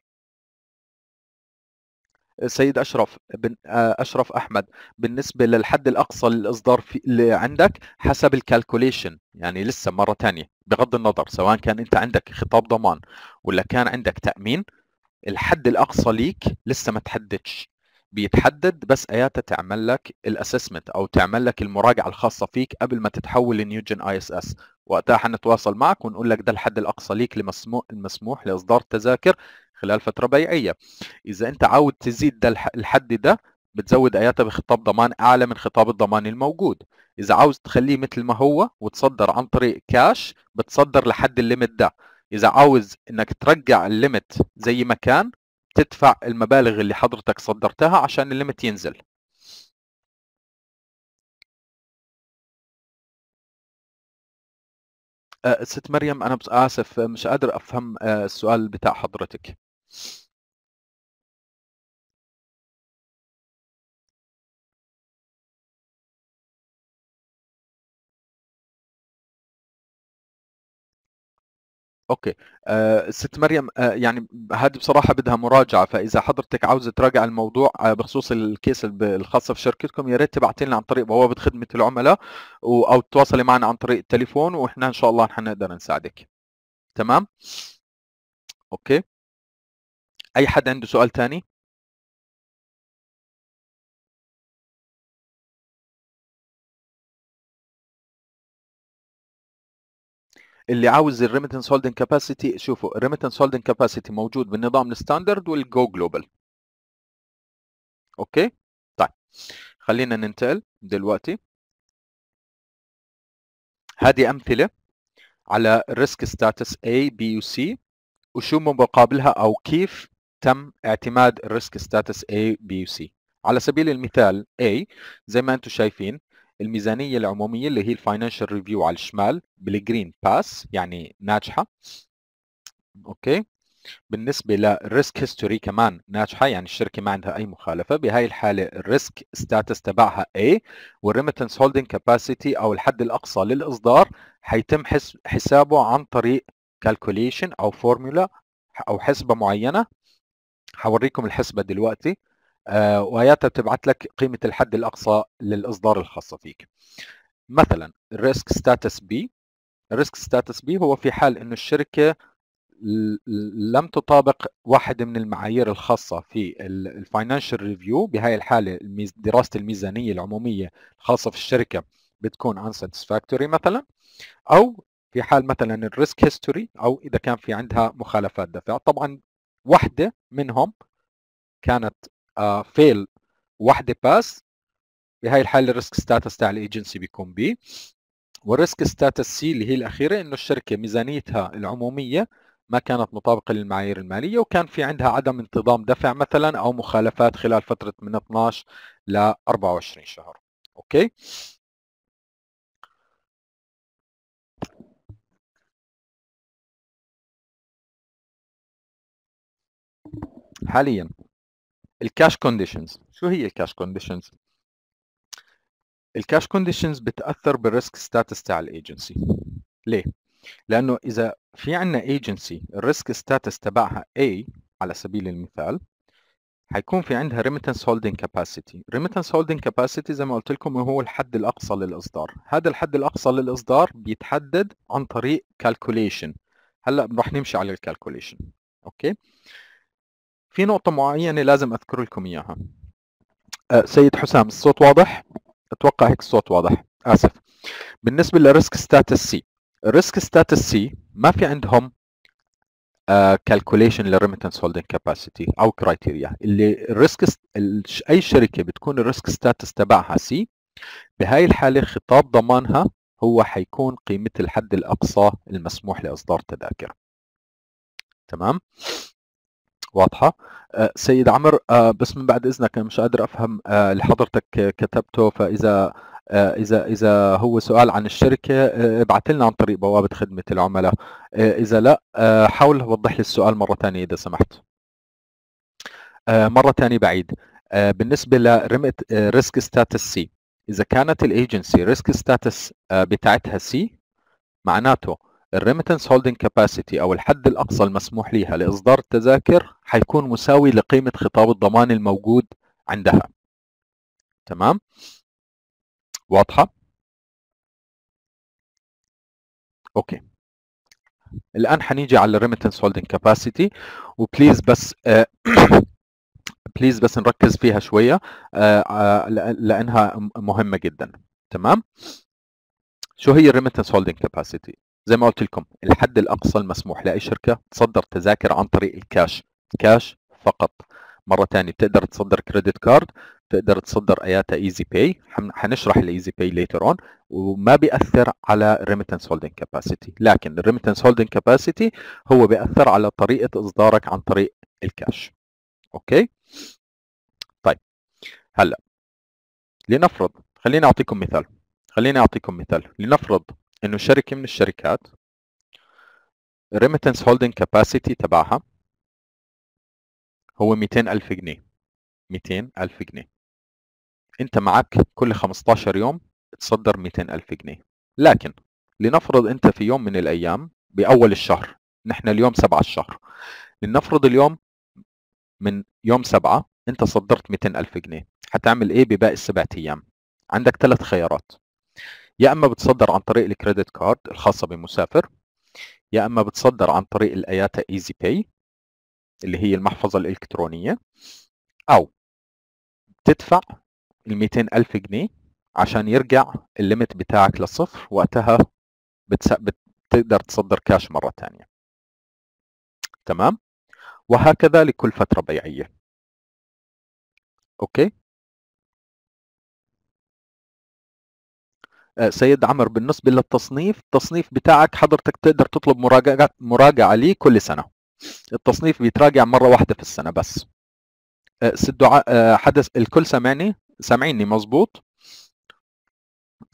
سيد اشرف بن آه، اشرف احمد بالنسبه للحد الاقصى للاصدار في اللي عندك حسب الكالكوليشن يعني لسه مره ثانيه بغض النظر سواء كان انت عندك خطاب ضمان ولا كان عندك تامين الحد الاقصى ليك لسه ما تحددش بيتحدد بس اياتا تعمل لك الاسسمنت او تعمل لك المراجعه الخاصه فيك قبل ما تتحول لنيوجن اي اس اس وقتها حنتواصل معك ونقول لك ده الحد الاقصى ليك المسموح لاصدار التذاكر خلال فتره بيعيه اذا انت عاود تزيد ده الحد ده بتزود اياتها بخطاب ضمان اعلى من خطاب الضمان الموجود اذا عاوز تخليه مثل ما هو وتصدر عن طريق كاش بتصدر لحد الليمت ده اذا عاوز انك ترجع الليمت زي ما كان تدفع المبالغ اللي حضرتك صدرتها عشان الليمت ينزل أه ست مريم انا اسف مش قادر افهم آه، السؤال بتاع حضرتك أوكي، آه، ست مريم آه، يعني هذه بصراحة بدها مراجعة، فإذا حضرتِك عاوزة تراجع الموضوع آه، بخصوص الكيس الخاصه في شركتكم يا ريت تبعتي لنا عن طريق بوابة خدمة العملاء أو تتواصلي معنا عن طريق التليفون، وإحنا إن شاء الله حنقدر نساعدِك. تمام؟ أوكي. اي حد عنده سؤال تاني اللي عاوز الريمتنس هولدنج كاباسيتي شوفوا الريمتنس هولدنج كاباسيتي موجود بالنظام الستاندرد والجو جلوبال اوكي طيب خلينا ننتقل دلوقتي هذه امثله على ريسك ستاتس A B و C وشو مقابلها او كيف تم اعتماد الريسك ستاتس A, B و C على سبيل المثال A زي ما انتم شايفين الميزانية العمومية اللي هي الفاينانشال ريفيو على الشمال بالجرين باس يعني ناجحة اوكي بالنسبة للريسك هيستوري كمان ناجحة يعني الشركة ما عندها أي مخالفة بهاي الحالة الريسك ستاتس تبعها A والريمتنس هولدنج كاباسيتي أو الحد الأقصى للإصدار حيتم حسابه عن طريق كالكوليشن أو فورمولا أو حسبة معينة هوريكم الحسبه دلوقتي آه بتبعت لك قيمه الحد الاقصى للاصدار الخاصه فيك مثلا الريسك ستاتس بي الريسك ستاتس بي هو في حال انه الشركه لم تطابق واحد من المعايير الخاصة في الفاينانشال ريفيو بهاي الحالة دراسة الميزانية العمومية الخاصة في الشركة بتكون unsatisfactory مثلا أو في حال مثلا الريسك هيستوري أو إذا كان في عندها مخالفات دفع طبعا واحده منهم كانت فيل آه، واحده باس بهاي الحاله الريسك ستاتس تاع الايجنسي بيكون بي والريسك ستاتس سي اللي هي الاخيره انه الشركه ميزانيتها العموميه ما كانت مطابقه للمعايير الماليه وكان في عندها عدم انتظام دفع مثلا او مخالفات خلال فتره من 12 ل 24 شهر اوكي حاليا الكاش كونديشنز شو هي الكاش كونديشنز الكاش كونديشنز بتاثر بالريسك ستاتس تاع الايجنسي ليه لانه اذا في عندنا ايجنسي الريسك ستاتس تبعها A على سبيل المثال حيكون في عندها ريميتنس هولدنج كاباسيتي ريميتنس هولدنج كاباسيتي زي ما قلت لكم هو الحد الاقصى للاصدار هذا الحد الاقصى للاصدار بيتحدد عن طريق كالكوليشن هلا رح نمشي على الكالكوليشن اوكي في نقطة معينة لازم أذكر لكم إياها سيد حسام الصوت واضح؟ أتوقع هيك الصوت واضح آسف بالنسبة لريسك ستاتس سي الريسك ستاتس سي ما في عندهم كالكوليشن للريمتنس هولدنج كاباسيتي او كرايتيريا اللي الريسك اي شركه بتكون الريسك ستاتس تبعها سي بهاي الحاله خطاب ضمانها هو حيكون قيمه الحد الاقصى المسموح لاصدار تذاكر تمام واضحه آه، سيد عمر آه، بس من بعد اذنك انا مش قادر افهم آه، اللي حضرتك كتبته فاذا اذا اذا هو سؤال عن الشركه ابعث لنا عن طريق بوابه خدمه العملاء اذا لا حاول وضح لي السؤال مره ثانيه اذا سمحت مره ثانيه بعيد بالنسبه لريمت ريسك ستاتس سي اذا كانت الايجنسي ريسك ستاتس بتاعتها سي معناته الريمتنس هولدنج كاباسيتي او الحد الاقصى المسموح ليها لاصدار التذاكر حيكون مساوي لقيمه خطاب الضمان الموجود عندها تمام واضحه اوكي الان حنيجي على الريمتنس هولدنج كاباسيتي وبليز بس آه بليز <clears throat> بس نركز فيها شويه آه آه لانها مهمه جدا تمام شو هي الريمتنس هولدنج كاباسيتي زي ما قلت لكم الحد الاقصى المسموح لاي شركه تصدر تذاكر عن طريق الكاش كاش فقط مره ثانيه بتقدر تصدر كريدت كارد بتقدر تصدر اياتا ايزي باي حنشرح الايزي باي ليتر اون وما بياثر على ريميتنس هولدنج كاباسيتي لكن الريميتنس هولدنج كاباسيتي هو بياثر على طريقه اصدارك عن طريق الكاش اوكي طيب هلا لنفرض خليني اعطيكم مثال خليني اعطيكم مثال لنفرض انه شركه من الشركات الريمتنس هولدنج كاباسيتي تبعها هو 200000 جنيه 200000 جنيه انت معك كل 15 يوم تصدر 200000 جنيه لكن لنفرض انت في يوم من الايام باول الشهر نحن اليوم 7 الشهر لنفرض اليوم من يوم 7 انت صدرت 200000 جنيه حتعمل ايه بباقي السبعة ايام عندك ثلاث خيارات يا اما بتصدر عن طريق الكريدت كارد الخاصه بمسافر يا اما بتصدر عن طريق الاياتا ايزي باي اللي هي المحفظه الالكترونيه او بتدفع ال 200 الف جنيه عشان يرجع الليمت بتاعك لصفر وقتها بتس... بتقدر تصدر كاش مره ثانيه تمام وهكذا لكل فتره بيعيه اوكي سيد عمر بالنسبه للتصنيف التصنيف بتاعك حضرتك تقدر تطلب مراجعه مراجعه ليه كل سنه التصنيف بيتراجع مره واحده في السنه بس آه، الدعاء آه، حدث الكل سامعني سامعيني مظبوط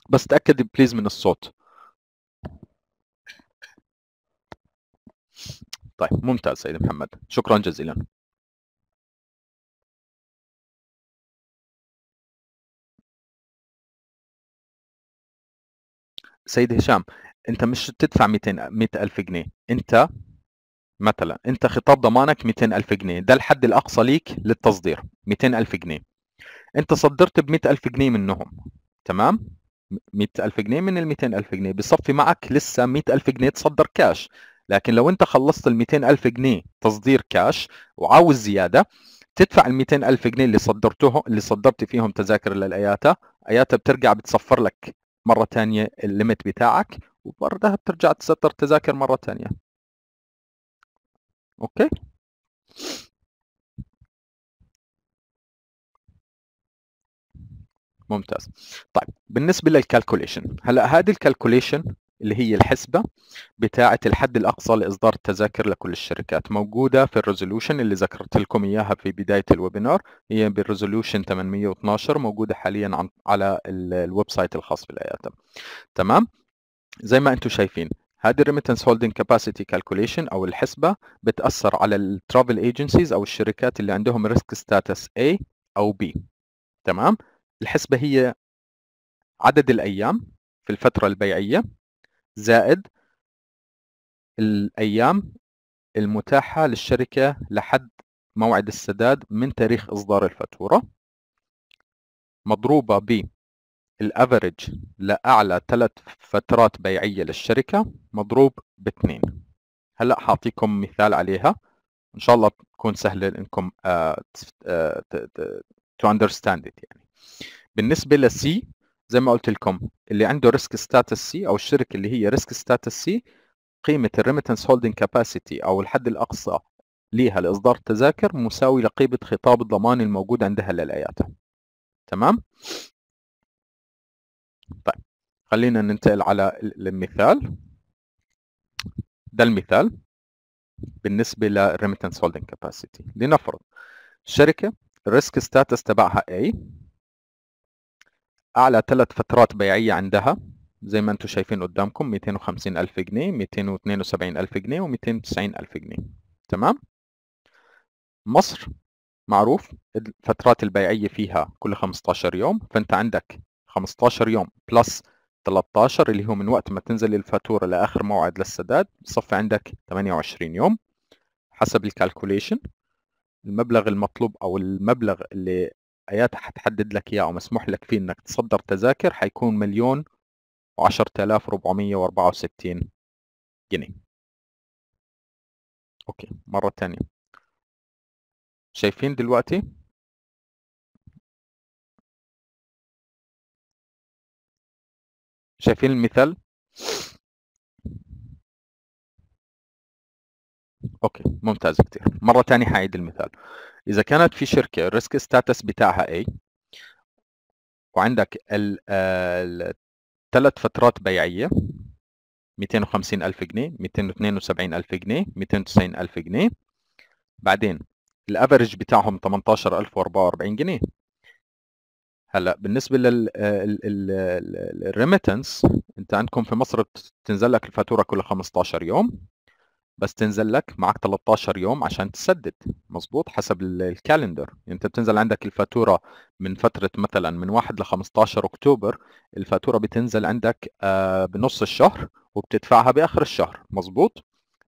بس تاكد بليز من الصوت طيب ممتاز سيد محمد شكرا جزيلا سيد هشام انت مش تدفع 200 ألف جنيه انت مثلا انت خطاب ضمانك 200 ألف جنيه ده الحد الاقصى ليك للتصدير 200 ألف جنيه انت صدرت ب ألف جنيه منهم تمام 100 ألف جنيه من ال ألف جنيه بصفي معك لسه 100 ألف جنيه تصدر كاش لكن لو انت خلصت ال ألف جنيه تصدير كاش وعاوز زياده تدفع ال ألف جنيه اللي صدرته اللي صدرت فيهم تذاكر للاياتا اياتا بترجع بتصفر لك مره ثانيه الليمت بتاعك وبعدها بترجع تسطر تذاكر مره ثانيه اوكي ممتاز طيب بالنسبه للكالكوليشن هلا هذه الكالكوليشن اللي هي الحسبة بتاعة الحد الأقصى لإصدار التذاكر لكل الشركات موجودة في الريزولوشن اللي ذكرت لكم إياها في بداية الويبينار هي بالريزولوشن 812 موجودة حاليا على الويب سايت الخاص بالآياتم تمام زي ما أنتم شايفين هذه الريميتنس هولدنج كاباسيتي كالكوليشن او الحسبه بتاثر على الترافل ايجنسيز او الشركات اللي عندهم ريسك ستاتس A او B تمام الحسبه هي عدد الايام في الفتره البيعيه زائد الأيام المتاحة للشركة لحد موعد السداد من تاريخ إصدار الفاتورة مضروبة ب الافرج لأعلى ثلاث فترات بيعية للشركة مضروب باثنين هلأ حاعطيكم مثال عليها إن شاء الله تكون سهلة إنكم تو uh, أندرستاند it يعني بالنسبة لسي زي ما قلت لكم اللي عنده ريسك ستاتس سي او الشركه اللي هي ريسك ستاتس سي قيمه الريمتنس هولدنج كاباسيتي او الحد الاقصى ليها لاصدار التذاكر مساوي لقيمه خطاب الضمان الموجود عندها للايات تمام طيب خلينا ننتقل على المثال ده المثال بالنسبه للريمتنس هولدنج كاباسيتي لنفرض الشركه الريسك ستاتس تبعها A اعلى ثلاث فترات بيعيه عندها زي ما انتم شايفين قدامكم 250 الف جنيه 272 الف جنيه و290 الف جنيه تمام مصر معروف الفترات البيعيه فيها كل 15 يوم فانت عندك 15 يوم بلس 13 اللي هو من وقت ما تنزل الفاتوره لاخر موعد للسداد صف عندك 28 يوم حسب الكالكوليشن المبلغ المطلوب او المبلغ اللي اياتها حتحدد لك اياه او مسموح لك فيه انك تصدر تذاكر حيكون مليون وعشرة آلاف وأربعة وستين جنيه أوكي مرة تانية شايفين دلوقتي شايفين المثال أوكي ممتاز كتير مرة تانية حعيد المثال اذا كانت في شركه الريسك ستاتس بتاعها اي وعندك الثلاث فترات بيعيه 250 ألف جنيه 272 ألف جنيه 290 ألف جنيه بعدين الافرج بتاعهم 18044 جنيه هلا بالنسبه للريميتنس انت عندكم في مصر بتنزل لك الفاتوره كل 15 يوم بس تنزل لك معك 13 يوم عشان تسدد مظبوط حسب الكالندر يعني انت بتنزل عندك الفاتوره من فتره مثلا من 1 ل 15 اكتوبر الفاتوره بتنزل عندك آه، بنص الشهر وبتدفعها باخر الشهر مظبوط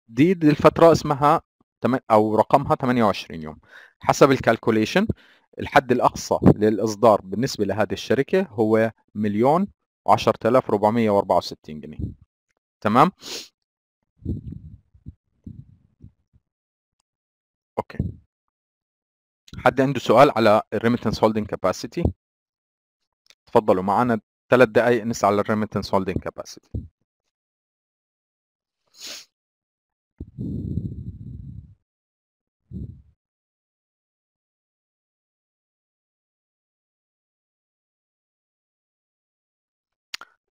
دي, دي الفتره اسمها او رقمها 28 يوم حسب الكالكوليشن الحد الاقصى للاصدار بالنسبه لهذه الشركه هو مليون و10464 جنيه تمام اوكي حد عنده سؤال على الريمتنس هولدنج كاباسيتي اتفضلوا معنا ثلاث دقائق نسعى على الريمتنس هولدنج كاباسيتي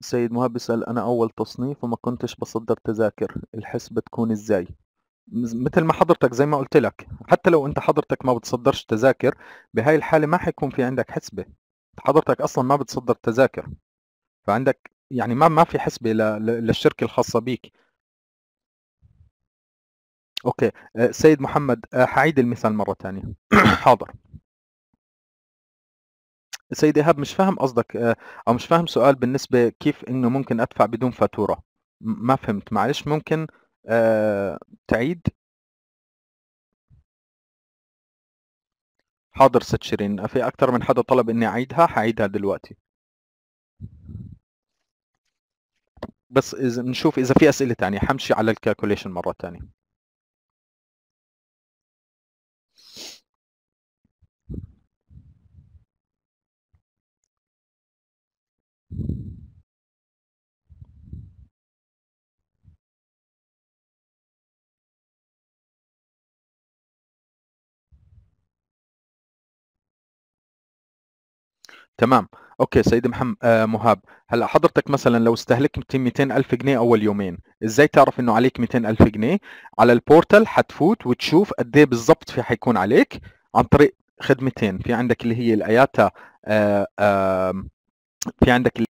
سيد مهاب بيسأل أنا أول تصنيف وما كنتش بصدر تذاكر الحسبة تكون إزاي مثل ما حضرتك زي ما قلت لك حتى لو انت حضرتك ما بتصدرش تذاكر بهاي الحالة ما حيكون في عندك حسبة حضرتك اصلا ما بتصدر تذاكر فعندك يعني ما ما في حسبة للشركة الخاصة بيك اوكي سيد محمد حعيد المثال مرة ثانية <clears throat> حاضر سيد ايهاب مش فاهم قصدك او مش فاهم سؤال بالنسبة كيف انه ممكن ادفع بدون فاتورة ما فهمت معلش ممكن آه، تعيد حاضر ست شيرين في اكثر من حدا طلب إني أعيدها حعيدها دلوقتي بس إذا نشوف إذا في أسئلة تانية حمشي على الكالكوليشن مرة تانية تمام اوكي سيد محمد آه مهاب هلا حضرتك مثلا لو استهلكت 200 الف جنيه اول يومين ازاي تعرف انه عليك 200 الف جنيه على البورتال حتفوت وتشوف قد ايه بالضبط في حيكون عليك عن طريق خدمتين في عندك اللي هي الاياتا آه آه في عندك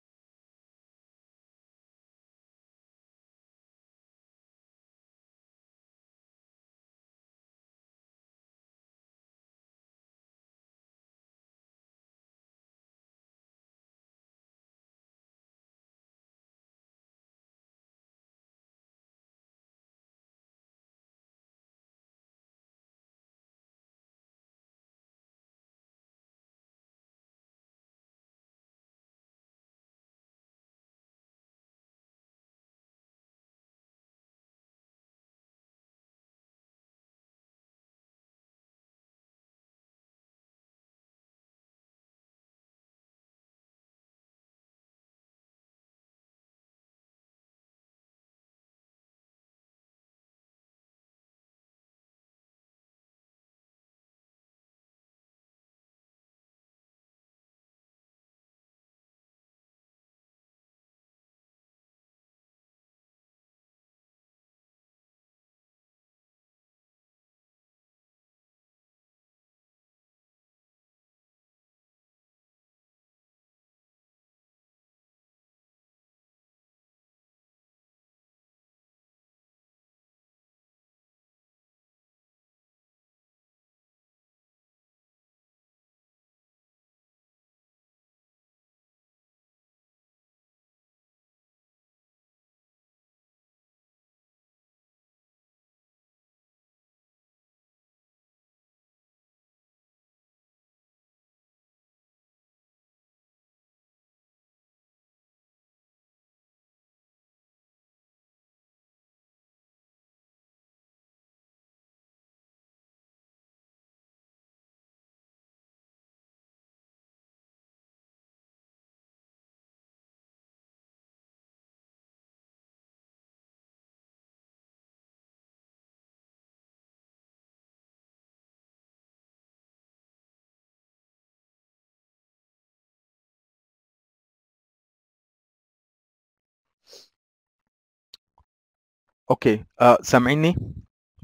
اوكي آه سامعيني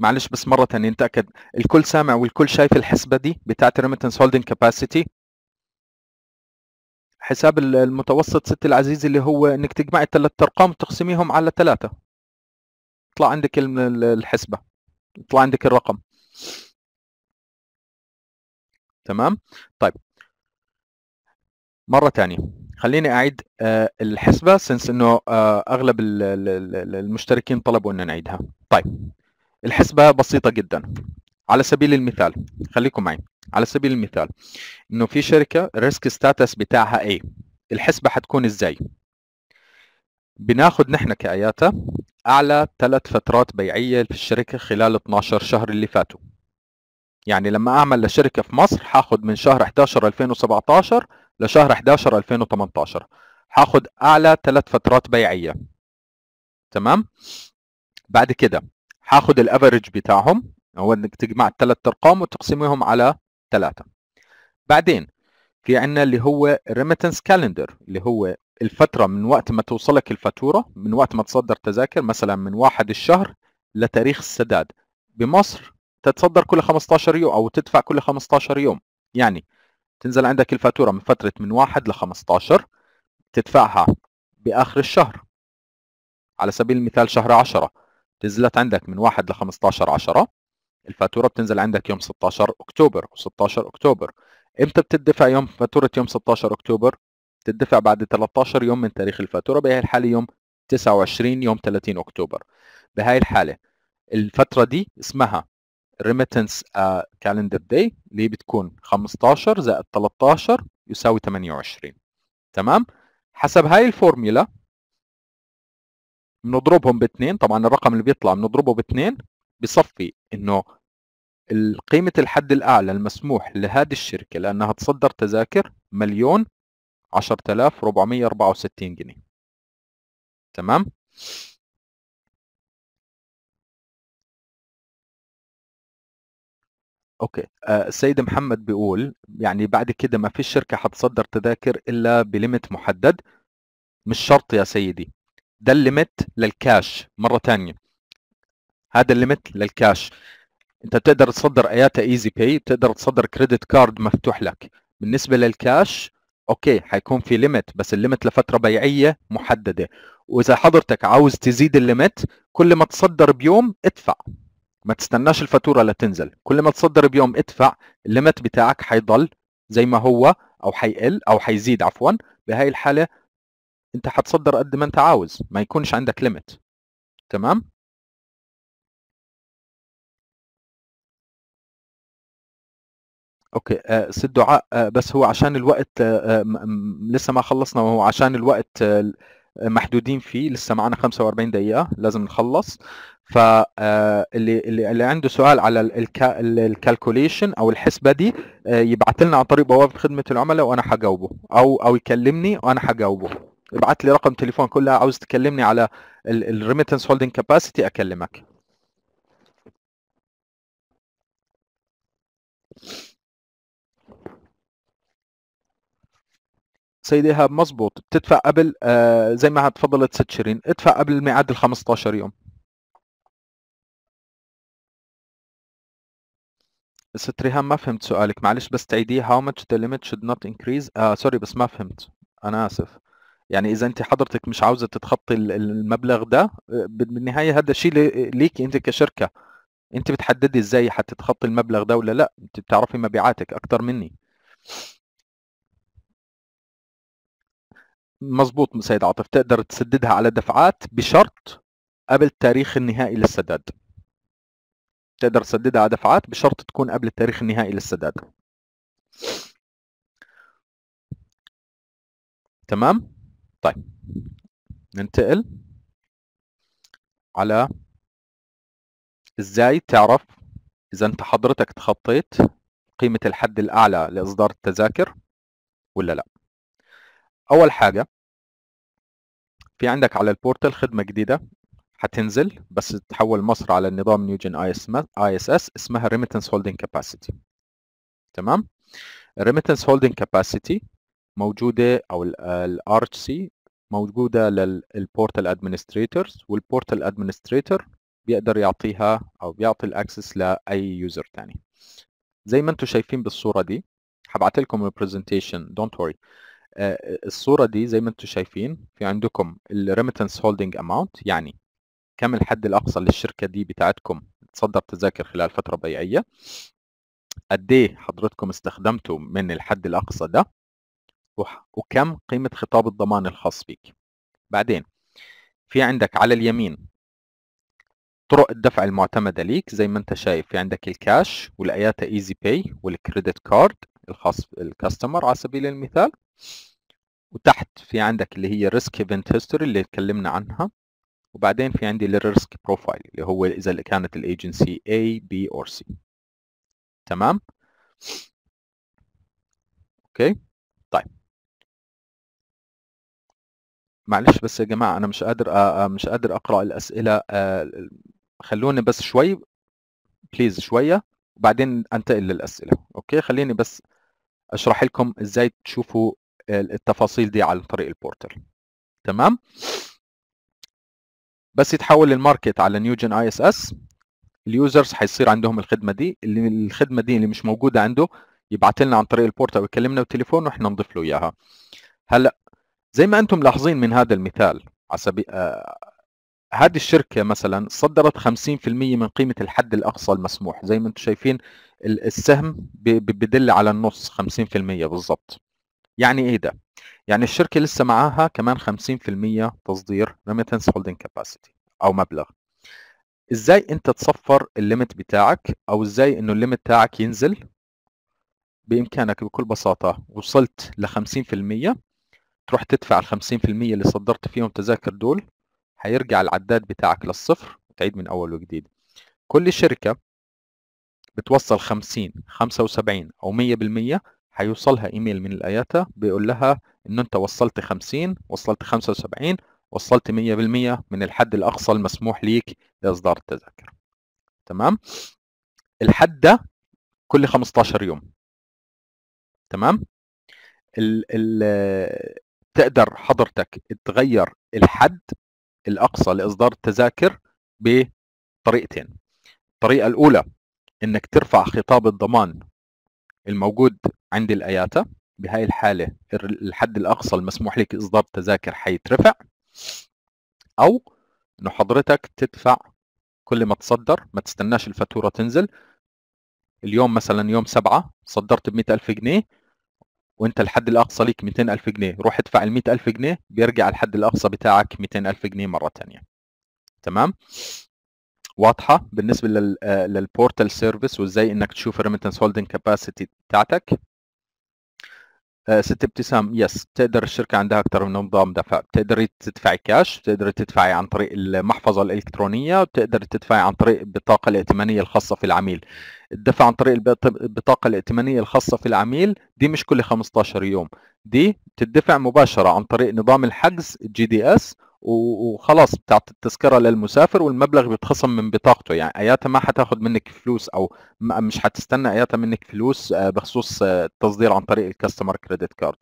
معلش بس مره ثانيه نتاكد الكل سامع والكل شايف الحسبه دي بتاعت الريمتنس هولدنج كاباسيتي حساب المتوسط ست العزيز اللي هو انك تجمعي الثلاث ارقام وتقسميهم على ثلاثه يطلع عندك الحسبه يطلع عندك الرقم تمام طيب مره ثانيه خليني اعيد آه، الحسبه سنس انه آه، اغلب المشتركين طلبوا ان نعيدها طيب الحسبه بسيطه جدا على سبيل المثال خليكم معي على سبيل المثال انه في شركه ريسك ستاتس بتاعها ايه الحسبه حتكون ازاي بناخد نحن كاياتا اعلى ثلاث فترات بيعيه في الشركه خلال 12 شهر اللي فاتوا يعني لما اعمل لشركه في مصر هاخد من شهر 11 2017 لشهر 11 2018 هاخد اعلى ثلاث فترات بيعيه تمام بعد كده هاخد الافرج بتاعهم هو انك تجمع الثلاث ارقام وتقسمهم على ثلاثه بعدين في عندنا اللي هو ريميتنس كالندر اللي هو الفتره من وقت ما توصلك الفاتوره من وقت ما تصدر تذاكر مثلا من واحد الشهر لتاريخ السداد بمصر تتصدر كل 15 يوم او تدفع كل 15 يوم يعني تنزل عندك الفاتورة من فترة من 1 ل 15 تدفعها بآخر الشهر على سبيل المثال شهر 10 نزلت عندك من 1 ل 15 10 الفاتورة بتنزل عندك يوم 16 أكتوبر و16 أكتوبر إمتى بتدفع يوم فاتورة يوم 16 أكتوبر؟ بتدفع بعد 13 يوم من تاريخ الفاتورة بهي الحالة يوم 29 يوم 30 أكتوبر بهاي الحالة الفترة دي اسمها remittance كالندر آه، calendar day اللي هي بتكون 15 زائد 13 يساوي 28 تمام حسب هاي الفورميلا بنضربهم باثنين طبعا الرقم اللي بيطلع بنضربه باثنين بصفي انه قيمة الحد الأعلى المسموح لهذه الشركة لأنها تصدر تذاكر مليون 10464 جنيه تمام أوكي، آه، السيد محمد بيقول: "يعني بعد كده ما فيش شركة حتصدر تذاكر إلا بليمت مُحدَّد." مش شرط يا سيدي، ده الليمت للكاش مرّة تانية. هذا الليمت للكاش. أنت بتقدر تصدّر أياتا ايزي باي بتقدر تصدّر كريدت كارد مفتوح لك. بالنسبة للكاش أوكي، حيكون في ليمت بس الليمت لفترة بيعية مُحدَّدة، وإذا حضرتك عاوز تزيد الليمت كل ما تصدّر بيوم ادفع. ما تستناش الفاتوره لتنزل كل ما تصدر بيوم ادفع الليمت بتاعك حيضل زي ما هو او حيقل او حيزيد عفوا بهاي الحاله انت حتصدر قد ما انت عاوز ما يكونش عندك ليميت تمام اوكي آه سيد دعاء آه بس هو عشان الوقت آه, آه، لسه ما خلصنا وهو عشان الوقت آه محدودين فيه لسه معانا 45 دقيقه لازم نخلص فاللي آه، اللي اللي عنده سؤال على الكالكوليشن او الحسبه دي آه، يبعت لنا عن طريق بوابه خدمه العملاء وانا حجاوبه او او يكلمني وانا حجاوبه ابعت لي رقم تليفون كلها عاوز تكلمني على الريميتنس هولدنج كاباسيتي اكلمك سيدي ايهاب مزبوط بتدفع قبل آه زي ما تفضلت ست شيرين ادفع قبل الميعاد ال 15 يوم ست ريهام ما فهمت سؤالك معلش بس تعيديه how much the limit should not increase آه سوري بس ما فهمت انا اسف يعني اذا انت حضرتك مش عاوزه تتخطي المبلغ ده آه، بالنهايه هذا شيء ليك انت كشركه انت بتحددي ازاي حتتخطي المبلغ ده ولا لا انت بتعرفي مبيعاتك اكتر مني مظبوط سيد عاطف تقدر تسددها على دفعات بشرط قبل التاريخ النهائي للسداد تقدر تسددها على دفعات بشرط تكون قبل التاريخ النهائي للسداد تمام طيب ننتقل على ازاي تعرف اذا انت حضرتك تخطيت قيمة الحد الاعلى لاصدار التذاكر ولا لا اول حاجه في عندك على البورتال خدمه جديده هتنزل بس تحول مصر على النظام نيوجن اي اس اس اسمها ريميتنس هولدنج كاباسيتي تمام الريميتنس هولدنج كاباسيتي موجوده او الار آه، سي موجوده للبورتال ادمنستريتورز والبورتال ادمنستريتور بيقدر يعطيها او بيعطي الاكسس لاي يوزر تاني زي ما انتم شايفين بالصوره دي هبعت لكم البرزنتيشن دونت وري آه، الصوره دي زي ما انتم شايفين في عندكم الريمتنس هولدنج اماونت يعني كم الحد الاقصى للشركه دي بتاعتكم تصدر تذاكر خلال فتره بيعيه قد ايه حضرتكم استخدمتوا من الحد الاقصى ده وكم قيمه خطاب الضمان الخاص بيك بعدين في عندك على اليمين طرق الدفع المعتمدة ليك زي ما انت شايف في عندك الكاش والآياتا ايزي باي والكريدت كارد الخاص بالكاستمر على سبيل المثال وتحت في عندك اللي هي الريسك ايفنت هيستوري اللي اتكلمنا عنها وبعدين في عندي الريسك بروفايل اللي هو اذا كانت الايجنسي A B or C تمام اوكي طيب معلش بس يا جماعه انا مش قادر مش قادر اقرا الاسئله آه، خلوني بس شوي بليز شويه وبعدين انتقل للاسئله اوكي خليني بس اشرح لكم ازاي تشوفوا التفاصيل دي عن طريق البورتر تمام بس يتحول الماركت على نيوجن اي اس اس اليوزرز حيصير عندهم الخدمه دي اللي الخدمه دي اللي مش موجوده عنده يبعت لنا عن طريق البورتر ويكلمنا بالتليفون واحنا نضيف له اياها هلا زي ما انتم ملاحظين من هذا المثال على سبيل آه، هذه الشركة مثلا صدرت 50% من قيمة الحد الأقصى المسموح زي ما انتم شايفين السهم بدل على النص 50% بالضبط يعني ايه ده؟ يعني الشركة لسه معاها كمان 50% تصدير ريميتنس هولدنج كاباسيتي او مبلغ ازاي انت تصفر الليمت بتاعك او ازاي انه الليمت بتاعك ينزل بامكانك بكل بساطة وصلت ل 50% تروح تدفع ال 50% اللي صدرت فيهم تذاكر دول هيرجع العداد بتاعك للصفر وتعيد من اول وجديد كل شركة بتوصل 50 75 او 100% هيوصلها ايميل من الاياتا بيقول لها ان انت وصلت 50 وصلت 75 وصلت 100% من الحد الاقصى المسموح ليك لاصدار التذاكر تمام الحد ده كل 15 يوم تمام ال ال تقدر حضرتك تغير الحد الاقصى لاصدار التذاكر بطريقتين الطريقه الاولى انك ترفع خطاب الضمان الموجود عند الاياتا بهاي الحاله الحد الاقصى المسموح لك اصدار تذاكر حيترفع او انه حضرتك تدفع كل ما تصدر ما تستناش الفاتوره تنزل اليوم مثلا يوم سبعة صدرت ب ألف جنيه وانت الحد الاقصى لك 200 ألف جنيه روح ادفع ال ألف جنيه بيرجع الحد الاقصى بتاعك 200 ألف جنيه مره ثانيه تمام واضحه بالنسبه للبورتال سيرفيس وازاي انك تشوف الريمتنس هولدنج كاباسيتي بتاعتك آه، ست ابتسام يس تقدر الشركه عندها اكثر من نظام دفع بتقدري تدفعي كاش بتقدري تدفعي عن طريق المحفظه الالكترونيه بتقدري تدفعي عن طريق البطاقه الائتمانيه الخاصه في العميل الدفع عن طريق البطاقه الائتمانيه الخاصه في العميل دي مش كل 15 يوم دي بتدفع مباشره عن طريق نظام الحجز جي دي اس وخلاص بتعطي التذكرة للمسافر والمبلغ بيتخصم من بطاقته يعني اياتا ما حتاخد منك فلوس او مش حتستنى اياتا منك فلوس آه، بخصوص آه، التصدير عن طريق الكاستمر كريدت كارد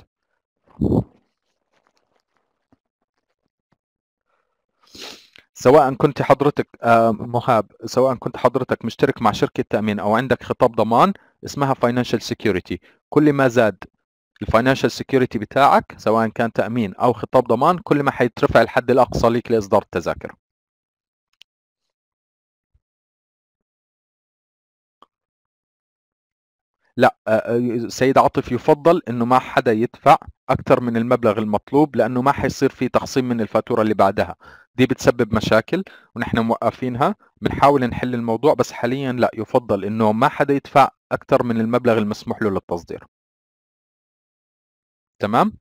سواء كنت حضرتك آه، مهاب سواء كنت حضرتك مشترك مع شركة تأمين أو عندك خطاب ضمان اسمها فاينانشال سيكيورتي كل ما زاد الفاينانشال سيكيورتي بتاعك سواء كان تامين او خطاب ضمان كل ما حيترفع الحد الاقصى ليك لاصدار التذاكر لا آه، آه، سيد عاطف يفضل انه ما حدا يدفع اكثر من المبلغ المطلوب لانه ما حيصير في تخصيم من الفاتوره اللي بعدها دي بتسبب مشاكل ونحن موقفينها بنحاول نحل الموضوع بس حاليا لا يفضل انه ما حدا يدفع اكثر من المبلغ المسموح له للتصدير تمام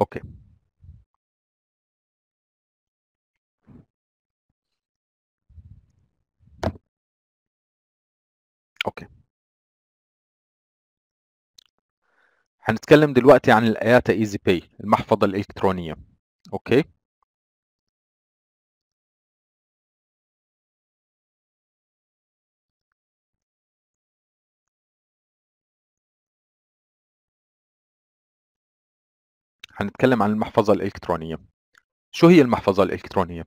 اوكي اوكي هنتكلم دلوقتي عن الاياتا ايزي باي المحفظه الالكترونيه اوكي هنتكلم عن المحفظة الإلكترونية شو هي المحفظة الإلكترونية؟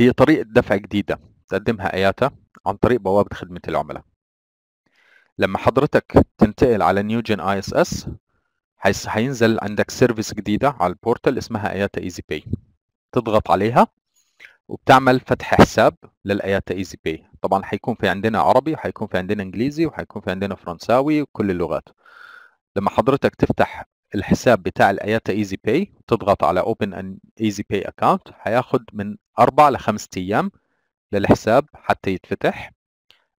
هي طريقة دفع جديدة تقدمها اياتا عن طريق بوابة خدمة العملاء لما حضرتك تنتقل على نيوجين اي اس اس هينزل عندك سيرفيس جديدة على البورتال اسمها اياتا ايزي باي تضغط عليها وبتعمل فتح حساب للاياتا ايزي باي طبعا حيكون في عندنا عربي وحيكون في عندنا انجليزي وحيكون في عندنا فرنساوي وكل اللغات لما حضرتك تفتح الحساب بتاع الاياتا ايزي باي تضغط على اوبن ان ايزي باي اكونت هياخد من اربع لخمسة ايام للحساب حتى يتفتح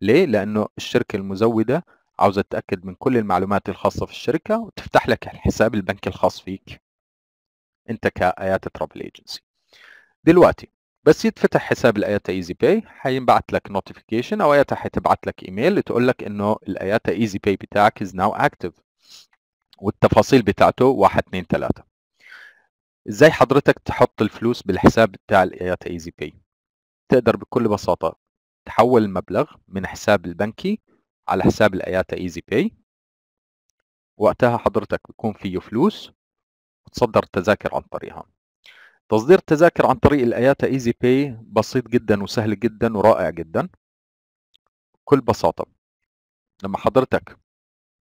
ليه؟ لانه الشركه المزوده عاوزه تتاكد من كل المعلومات الخاصه في الشركه وتفتح لك الحساب البنكي الخاص فيك انت كاياتا ترابل ايجنسي دلوقتي بس يتفتح حساب الاياتا ايزي باي حينبعت لك نوتيفيكيشن او اياتا حتبعت لك ايميل تقول لك انه الاياتا ايزي باي بتاعك از ناو اكتف والتفاصيل بتاعته واحد اتنين تلاتة ازاي حضرتك تحط الفلوس بالحساب بتاع الايات ايزي باي تقدر بكل بساطة تحول المبلغ من حساب البنكي على حساب الاياتا ايزي باي وقتها حضرتك بيكون فيه فلوس وتصدر التذاكر عن طريقها تصدير التذاكر عن طريق الاياتا ايزي باي بسيط جدا وسهل جدا ورائع جدا بكل بساطة لما حضرتك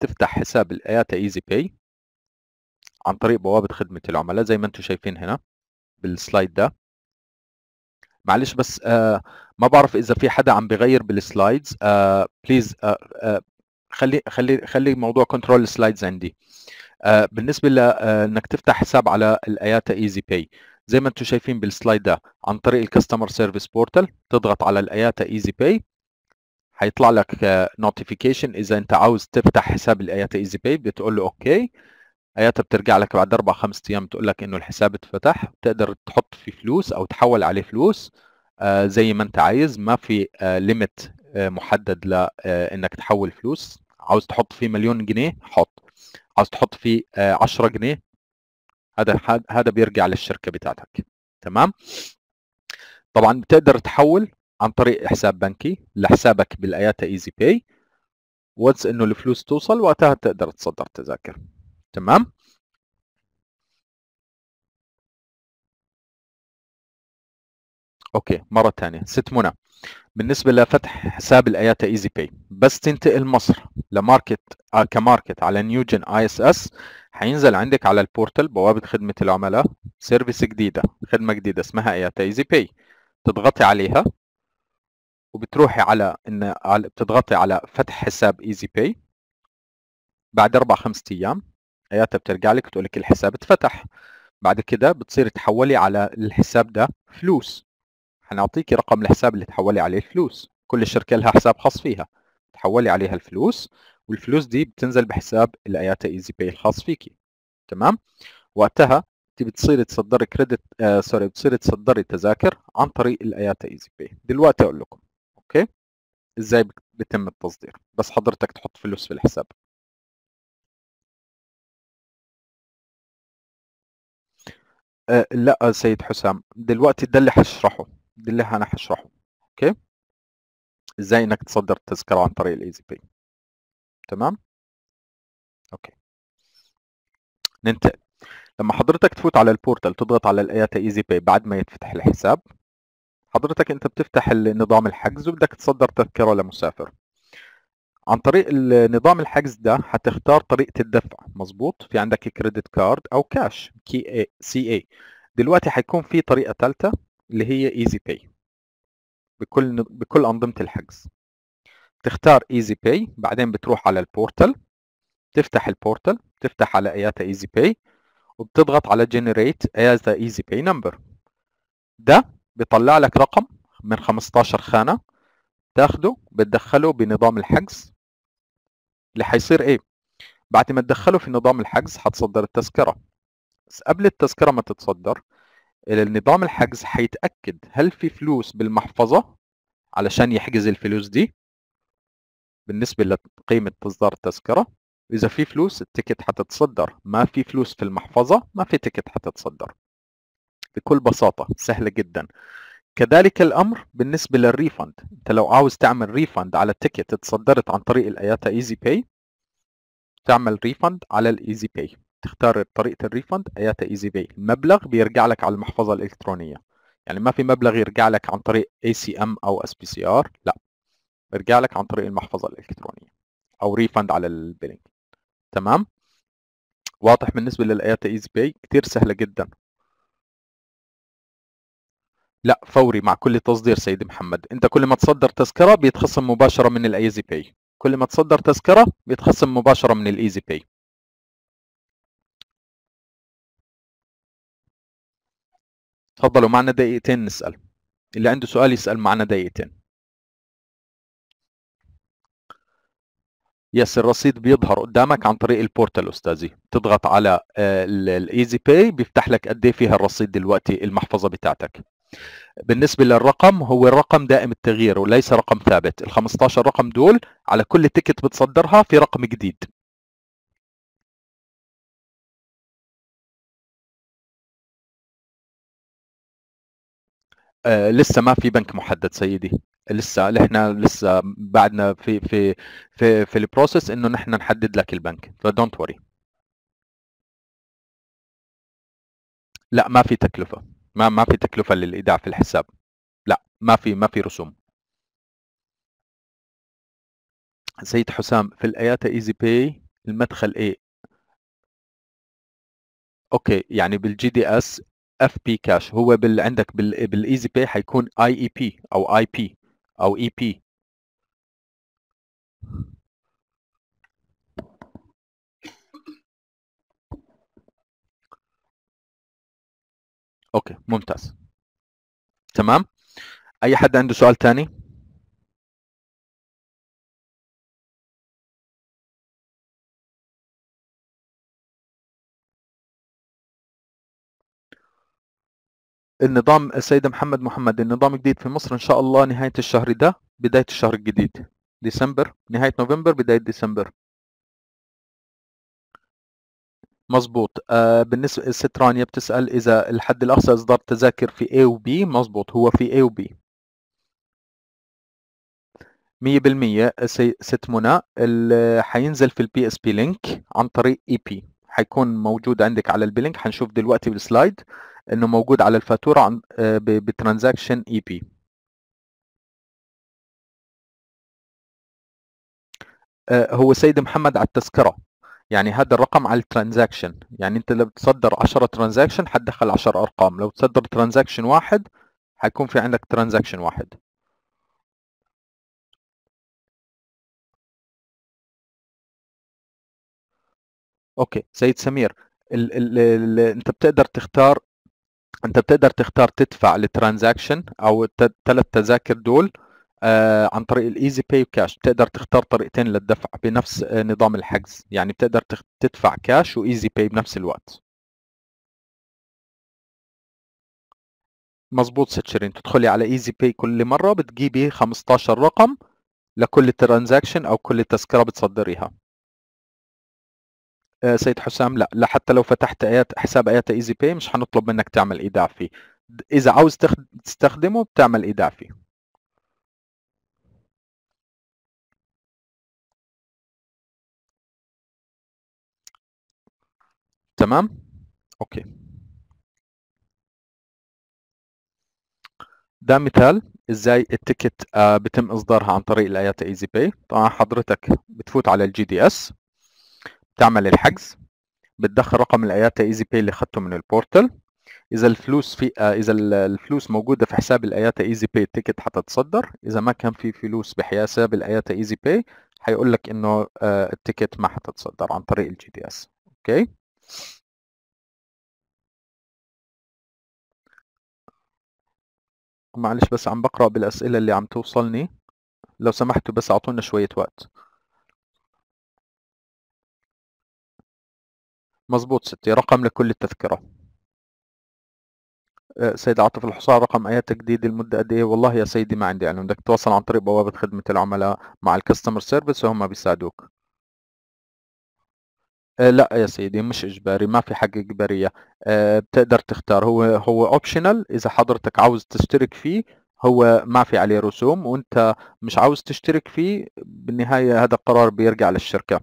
تفتح حساب الاياتا ايزي باي عن طريق بوابه خدمه العملاء زي ما انتم شايفين هنا بالسلايد ده معلش بس آه ما بعرف اذا في حدا عم بغير بالسلايدز آه بليز آه آه خلي خلي خلي موضوع كنترول السلايدز عندي آه بالنسبه لانك آه، تفتح حساب على الاياتا ايزي باي زي ما انتم شايفين بالسلايد ده عن طريق الكاستمر سيرفيس بورتال تضغط على الاياتا ايزي باي هيطلع لك نوتيفيكيشن آه, اذا انت عاوز تفتح حساب الايات ايزي باي بتقول له اوكي اياتا بترجع لك بعد اربع خمس ايام بتقول لك انه الحساب اتفتح بتقدر تحط فيه فلوس او تحول عليه فلوس آه, زي ما انت عايز ما في ليميت آه, محدد لانك تحول فلوس عاوز تحط فيه مليون جنيه حط عاوز تحط فيه 10 جنيه هذا هذا بيرجع للشركه بتاعتك تمام طبعا بتقدر تحول عن طريق حساب بنكي لحسابك بالاياتا ايزي باي وانس انه الفلوس توصل وقتها بتقدر تصدر تذاكر تمام اوكي مره ثانيه ست منى بالنسبه لفتح حساب الاياتا ايزي باي بس تنتقل مصر لماركت آه كماركت على نيوجن اي اس اس حينزل عندك على البورتال بوابه خدمه العملاء سيرفيس جديده خدمه جديده اسمها اياتا ايزي باي تضغطي عليها وبتروحي على ان بتضغطي على فتح حساب ايزي باي بعد اربع خمسة ايام اياتها بترجع لك بتقول لك الحساب اتفتح بعد كده بتصير تحولي على الحساب ده فلوس حنعطيك رقم الحساب اللي تحولي عليه الفلوس كل الشركة لها حساب خاص فيها تحولي عليها الفلوس والفلوس دي بتنزل بحساب الاياتا ايزي باي الخاص فيكي تمام وقتها انت بتصيري تصدري كريدت آه سوري بتصيري تصدري تذاكر عن طريق الاياتا ايزي باي دلوقتي اقول لكم اوكي ازاي بيتم التصدير بس حضرتك تحط فلوس في الحساب أه لا سيد حسام دلوقتي ده اللي هشرحه ده اللي انا هشرحه اوكي ازاي انك تصدر التذكره عن طريق الايزي بي تمام اوكي ننتقل لما حضرتك تفوت على البورتال تضغط على الاياتا ايزي باي بعد ما يتفتح الحساب حضرتك انت بتفتح النظام الحجز وبدك تصدر تذكره لمسافر عن طريق نظام الحجز ده هتختار طريقه الدفع مظبوط في عندك كريدت كارد او كاش كي سي اي دلوقتي هيكون في طريقه ثالثه اللي هي ايزي باي بكل بكل انظمه الحجز تختار ايزي باي بعدين بتروح على البورتال تفتح البورتال تفتح على اياتا ايزي باي وبتضغط على جنريت اياتا ايزي باي نمبر ده بيطلع لك رقم من 15 خانة تاخده بتدخله بنظام الحجز اللي حيصير ايه بعد ما تدخله في نظام الحجز هتصدر التذكرة بس قبل التذكرة ما تتصدر النظام الحجز هيتأكد هل في فلوس بالمحفظة علشان يحجز الفلوس دي بالنسبة لقيمة تصدر التذكرة إذا في فلوس التيكت حتتصدر ما في فلوس في المحفظة ما في تيكت حتتصدر بكل بساطة سهلة جدا كذلك الامر بالنسبه للريفند انت لو عاوز تعمل ريفند على تيكت اتصدرت عن طريق الاياتا ايزي باي تعمل ريفند على الايزي باي تختار طريقه الريفند اياتا ايزي باي المبلغ بيرجع لك على المحفظه الالكترونيه يعني ما في مبلغ يرجع لك عن طريق اي سي ام او اس بي سي ار لا بيرجع لك عن طريق المحفظه الالكترونيه او ريفند على البيلينج تمام واضح بالنسبه للاياتا ايزي باي كتير سهله جدا لا فوري مع كل تصدير سيدي محمد انت كل ما تصدر تذكره بيتخصم مباشره من الايزي باي كل ما تصدر تذكره بيتخصم مباشره من الايزي باي تفضلوا معنا دقيقتين نسال اللي عنده سؤال يسال معنا دقيقتين يس الرصيد بيظهر قدامك عن طريق البورتال استاذي تضغط على آه، الايزي باي بيفتح لك قد ايه فيها الرصيد دلوقتي المحفظه بتاعتك بالنسبة للرقم هو الرقم دائم التغيير وليس رقم ثابت ال 15 رقم دول على كل تيكت بتصدرها في رقم جديد آه لسه ما في بنك محدد سيدي لسه نحن لسه بعدنا في في في في البروسيس انه نحن نحدد لك البنك فدونت وري لا ما في تكلفه ما ما في تكلفه للايداع في الحساب لا ما في ما في رسوم سيد حسام في الاياتا ايزي باي المدخل ايه اوكي يعني بالجي دي اس اف بي كاش هو بال عندك بال بالايزي باي حيكون اي اي بي او اي بي او اي e بي اوكي ممتاز تمام اي حد عنده سؤال ثاني النظام السيد محمد محمد النظام الجديد في مصر ان شاء الله نهايه الشهر ده بدايه الشهر الجديد ديسمبر نهايه نوفمبر بدايه ديسمبر مظبوط آه بالنسبه الست رانيا بتسال اذا الحد الاقصى اصدار تذاكر في A و B مظبوط هو في A و B 100% ست منى حينزل في البي اس بي لينك عن طريق اي e بي حيكون موجود عندك على البي لينك دلوقتي بالسلايد انه موجود على الفاتوره عن آه، بترانزاكشن e اي آه، بي هو سيد محمد على التذكره يعني هذا الرقم على الترانزاكشن يعني انت لو بتصدر 10 ترانزاكشن حتدخل 10 ارقام لو تصدر ترانزاكشن واحد حيكون في عندك ترانزاكشن واحد اوكي سيد سمير ال ال ال انت بتقدر تختار انت بتقدر تختار تدفع للترانزاكشن او الثلاث تذاكر دول آه، عن طريق الايزي باي وكاش بتقدر تختار طريقتين للدفع بنفس نظام الحجز يعني بتقدر تدفع كاش وايزي باي بنفس الوقت مظبوط ستشرين تدخلي على ايزي باي كل مره بتجيبي 15 رقم لكل ترانزاكشن او كل تذكره بتصدريها أه سيد حسام لا لا حتى لو فتحت ايات حساب ايات ايزي باي مش هنطلب منك تعمل ايداع فيه اذا عاوز تستخدمه بتعمل ايداع فيه تمام اوكي ده مثال ازاي التيكت آه، بتم اصدارها عن طريق الايات ايزي باي طبعا حضرتك بتفوت على الجي دي اس بتعمل الحجز بتدخل رقم الايات ايزي باي اللي اخذته من البورتال اذا الفلوس في آه، اذا الفلوس موجوده في حساب الايات ايزي باي التيكت حتتصدر اذا ما كان في فلوس بحساب الايات ايزي باي هيقول لك انه آه، التيكت ما حتتصدر عن طريق الجي دي اس اوكي معلش بس عم بقرأ بالأسئلة اللي عم توصلني لو سمحتوا بس أعطونا شوية وقت مزبوط ستي رقم لكل التذكرة أه، سيد عاطف الحصار رقم آيات تجديد المدة قد إيه؟ والله يا سيدي ما عندي علم بدك تتواصل عن طريق بوابة خدمة العملاء مع الكاستمر سيرفيس وهم بيساعدوك آه، لا يا سيدي مش اجباري ما في حق اجباريه آه، بتقدر تختار هو هو اوبشنال اذا حضرتك عاوز تشترك فيه هو ما في عليه رسوم وانت مش عاوز تشترك فيه بالنهايه هذا القرار بيرجع للشركه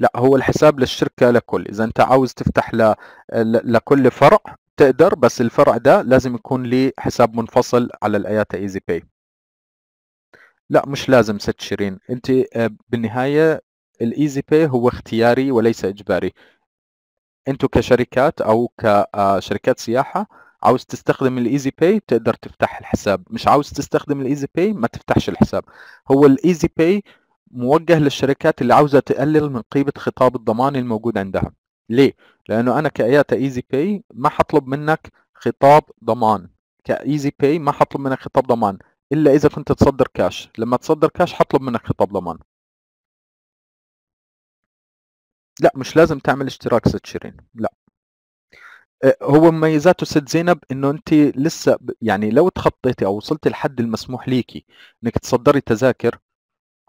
لا هو الحساب للشركه لكل اذا انت عاوز تفتح ل... ل... لكل فرع تقدر بس الفرع ده لازم يكون ليه حساب منفصل على الاياتا ايزي باي لا مش لازم ست شيرين انت آه، بالنهايه الايزي باي هو اختياري وليس اجباري انتم كشركات او كشركات آه، سياحه عاوز تستخدم الايزي باي تقدر تفتح الحساب مش عاوز تستخدم الايزي باي ما تفتحش الحساب هو الايزي باي موجه للشركات اللي عاوزه تقلل من قيمه خطاب الضمان الموجود عندها ليه لانه انا كاياتا ايزي باي ما حطلب منك خطاب ضمان كايزي باي ما حطلب منك خطاب ضمان الا اذا كنت تصدر كاش لما تصدر كاش حطلب منك خطاب ضمان لا مش لازم تعمل اشتراك ست شيرين لا آه، هو مميزاته ست زينب انه انت لسه يعني لو تخطيتي او وصلتي لحد المسموح ليكي انك تصدري تذاكر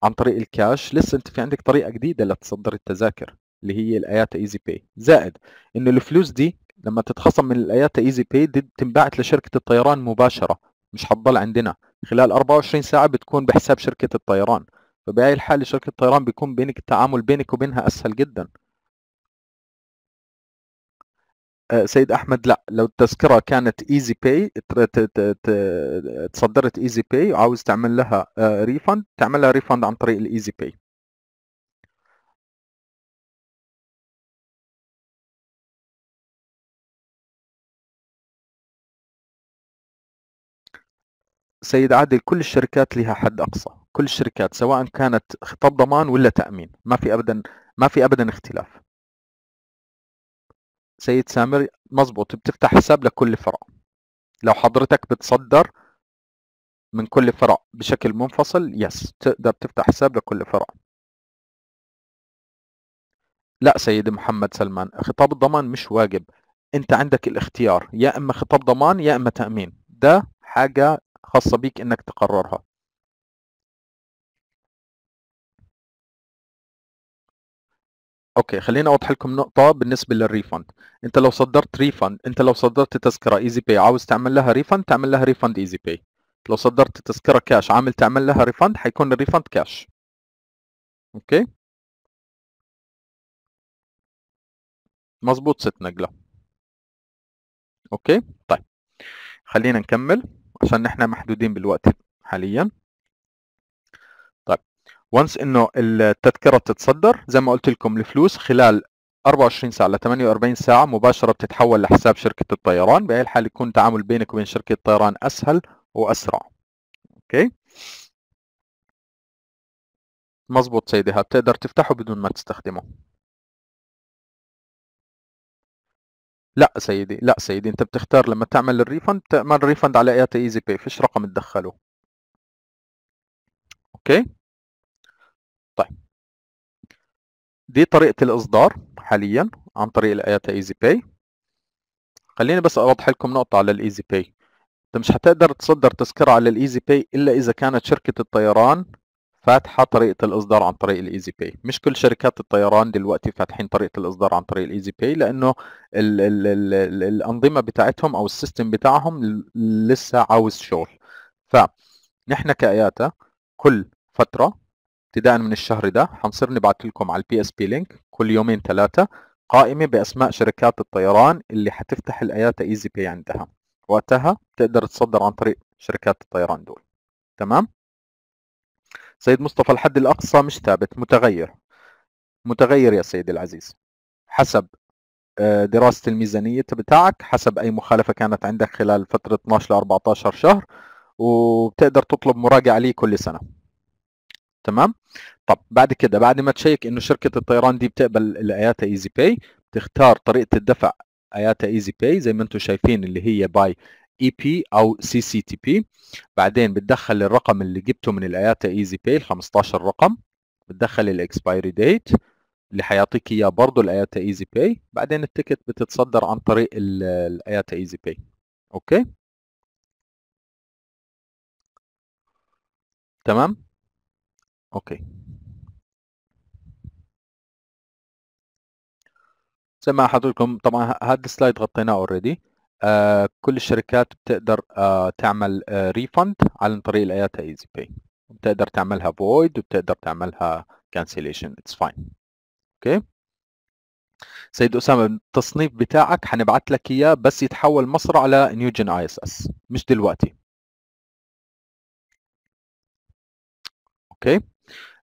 عن طريق الكاش لسه انت في عندك طريقه جديده لتصدري التذاكر اللي هي الايات ايزي باي زائد انه الفلوس دي لما تتخصم من الايات ايزي باي دي بتنبعت لشركه الطيران مباشره مش حتضل عندنا خلال 24 ساعه بتكون بحساب شركه الطيران فبأي الحال شركة الطيران بيكون بينك التعامل بينك وبينها أسهل جدا آه، سيد احمد لا لو التذكره كانت ايزي باي تصدرت ايزي باي وعاوز تعمل لها ريفند تعملها ريفند عن طريق الايزي باي سيد عادل كل الشركات لها حد اقصى كل الشركات سواء كانت خطاب ضمان ولا تامين ما في ابدا ما في ابدا اختلاف سيد سامر مزبوط بتفتح حساب لكل فرع لو حضرتك بتصدر من كل فرع بشكل منفصل يس تقدر تفتح حساب لكل فرع لا سيدي محمد سلمان خطاب الضمان مش واجب انت عندك الاختيار يا اما خطاب ضمان يا اما تامين ده حاجه خاصة بيك انك تقررها اوكي خليني اوضح لكم نقطه بالنسبه للريفند انت لو صدرت ريفند انت لو صدرت تذكره ايزي باي عاوز تعمل لها ريفند تعمل لها ريفند ايزي باي لو صدرت تذكره كاش عامل تعمل لها ريفند حيكون الريفند كاش اوكي مظبوط ست نقله اوكي طيب خلينا نكمل عشان احنا محدودين بالوقت حاليا طيب وانس انه التذكره بتتصدر زي ما قلت لكم الفلوس خلال 24 ساعه ل 48 ساعه مباشره بتتحول لحساب شركه الطيران بهي الحال يكون التعامل بينك وبين شركه الطيران اسهل واسرع اوكي مظبوط سيدي هاد بتقدر تفتحه بدون ما تستخدمه لا سيدي لا سيدي انت بتختار لما تعمل الريفند تعمل ريفند على ايات ايزي باي فيش رقم تدخله اوكي طيب دي طريقه الاصدار حاليا عن طريق الايات ايزي باي خليني بس اوضح لكم نقطه على الايزي باي e انت مش هتقدر تصدر تذكره على الايزي باي e الا اذا كانت شركه الطيران فاتحه طريقه الاصدار عن طريق الايزي باي مش كل شركات الطيران دلوقتي فاتحين طريقه الاصدار عن طريق الايزي باي لانه ال ال الـ الـ الانظمه بتاعتهم او السيستم بتاعهم لسه عاوز شغل فنحن كاياتا كل فتره ابتداء من الشهر ده حنصير نبعث لكم على البي اس بي لينك كل يومين ثلاثه قائمه باسماء شركات الطيران اللي حتفتح الاياتا ايزي باي عندها وقتها تقدر تصدر عن طريق شركات الطيران دول تمام سيد مصطفى الحد الأقصى مش ثابت متغير متغير يا سيدي العزيز حسب آه، دراسة الميزانية بتاعك حسب أي مخالفة كانت عندك خلال فترة 12 ل 14 شهر وبتقدر تطلب مراجعة لي كل سنة تمام طب بعد كده بعد ما تشيك انه شركة الطيران دي بتقبل الاياتا ايزي باي بتختار طريقة الدفع اياتا ايزي باي زي ما انتم شايفين اللي هي باي اي e بي او سي سي تي بي بعدين بتدخل الرقم اللي جبته من الاياتا ايزي باي ال 15 رقم بتدخل الاكسبايري ديت اللي حيعطيك اياه برضه الاياتا ايزي باي بعدين التيكت بتتصدر عن طريق الاياتا ايزي باي اوكي تمام اوكي زي ما حضرتكم طبعا هذا السلايد غطيناه اوريدي آه كل الشركات بتقدر آه تعمل آه ريفند عن طريق الاياتا ايزي باي بتقدر تعملها فويد وبتقدر تعملها كانسليشن اتس فاين اوكي سيد اسامه التصنيف بتاعك حنبعت لك اياه بس يتحول مصر على نيوجن اي اس اس مش دلوقتي اوكي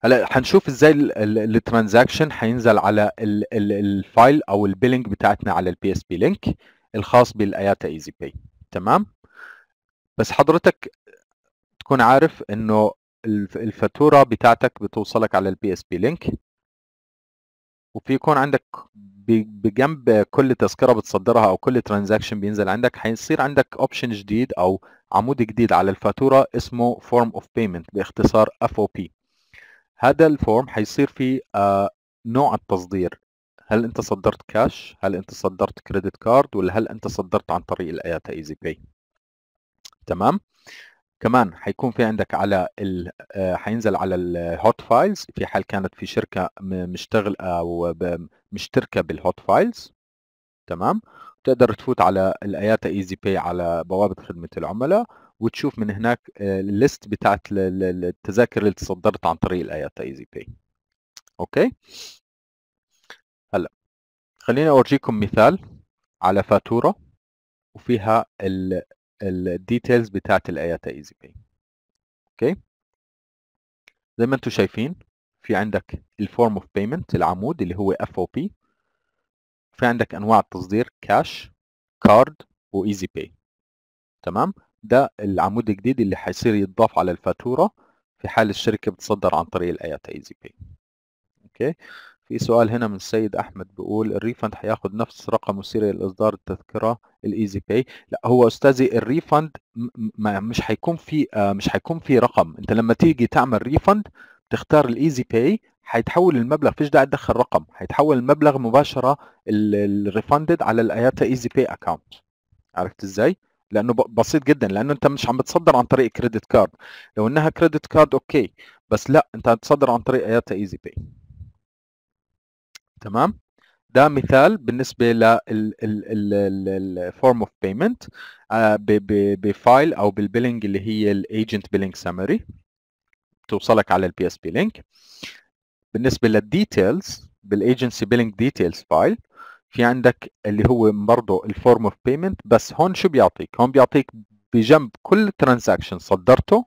هلا حنشوف ازاي الترانزاكشن حينزل على الفايل او البيلينج بتاعتنا على البي اس بي لينك الخاص بالاياتا ايزي باي تمام بس حضرتك تكون عارف انه الفاتوره بتاعتك بتوصلك على البي اس بي لينك وبيكون عندك بجنب كل تذكره بتصدرها او كل ترانزاكشن بينزل عندك حيصير عندك اوبشن جديد او عمود جديد على الفاتوره اسمه فورم اوف بيمنت باختصار اف او بي هذا الفورم حيصير فيه آه، نوع التصدير هل انت صدرت كاش هل انت صدرت كريدت كارد ولا هل انت صدرت عن طريق الاياتا ايزي باي تمام كمان حيكون في عندك على ال آه، حينزل على الهوت آه، فايلز في حال كانت في شركه مشتغل او مشتركه بالهوت فايلز تمام تقدر تفوت على الاياتا ايزي باي على بوابه خدمه العملاء وتشوف من هناك الليست آه، بتاعت التذاكر اللي تصدرت عن طريق الاياتا ايزي باي اوكي خليني اورجيكم مثال على فاتوره وفيها الديتيلز بتاعت الآيات ايزي باي اوكي زي ما انتم شايفين في عندك الفورم اوف بيمنت العمود اللي هو اف او بي في عندك انواع التصدير كاش كارد وايزي باي تمام ده العمود الجديد اللي حيصير يتضاف على الفاتوره في حال الشركه بتصدر عن طريق الآيات ايزي باي اوكي في سؤال هنا من السيد احمد بيقول الريفند هياخد نفس رقم السيريا لاصدار التذكره الايزي باي e لا هو استاذي الريفند مش هيكون في آه، مش هيكون في رقم انت لما تيجي تعمل ريفند تختار الايزي باي e هيتحول المبلغ فيش داعي تدخل رقم هيتحول المبلغ مباشره الريفندد على الاياتا ايزي باي اكونت عرفت ازاي لانه بسيط جدا لانه انت مش عم بتصدر عن طريق كريدت كارد لو انها كريدت كارد اوكي بس لا انت هتصدر عن طريق اياتا ايزي باي e تمام ده مثال بالنسبه للفورم اوف بيمنت بفايل او بالبيلنج اللي هي الايجنت بيلنج سامري توصلك على البي اس بي لينك بالنسبه للديتيلز بالايجنسي بيلنج ديتيلز فايل في عندك اللي هو برضه الفورم اوف بيمنت بس هون شو بيعطيك هون بيعطيك بجنب كل ترانزاكشن صدرته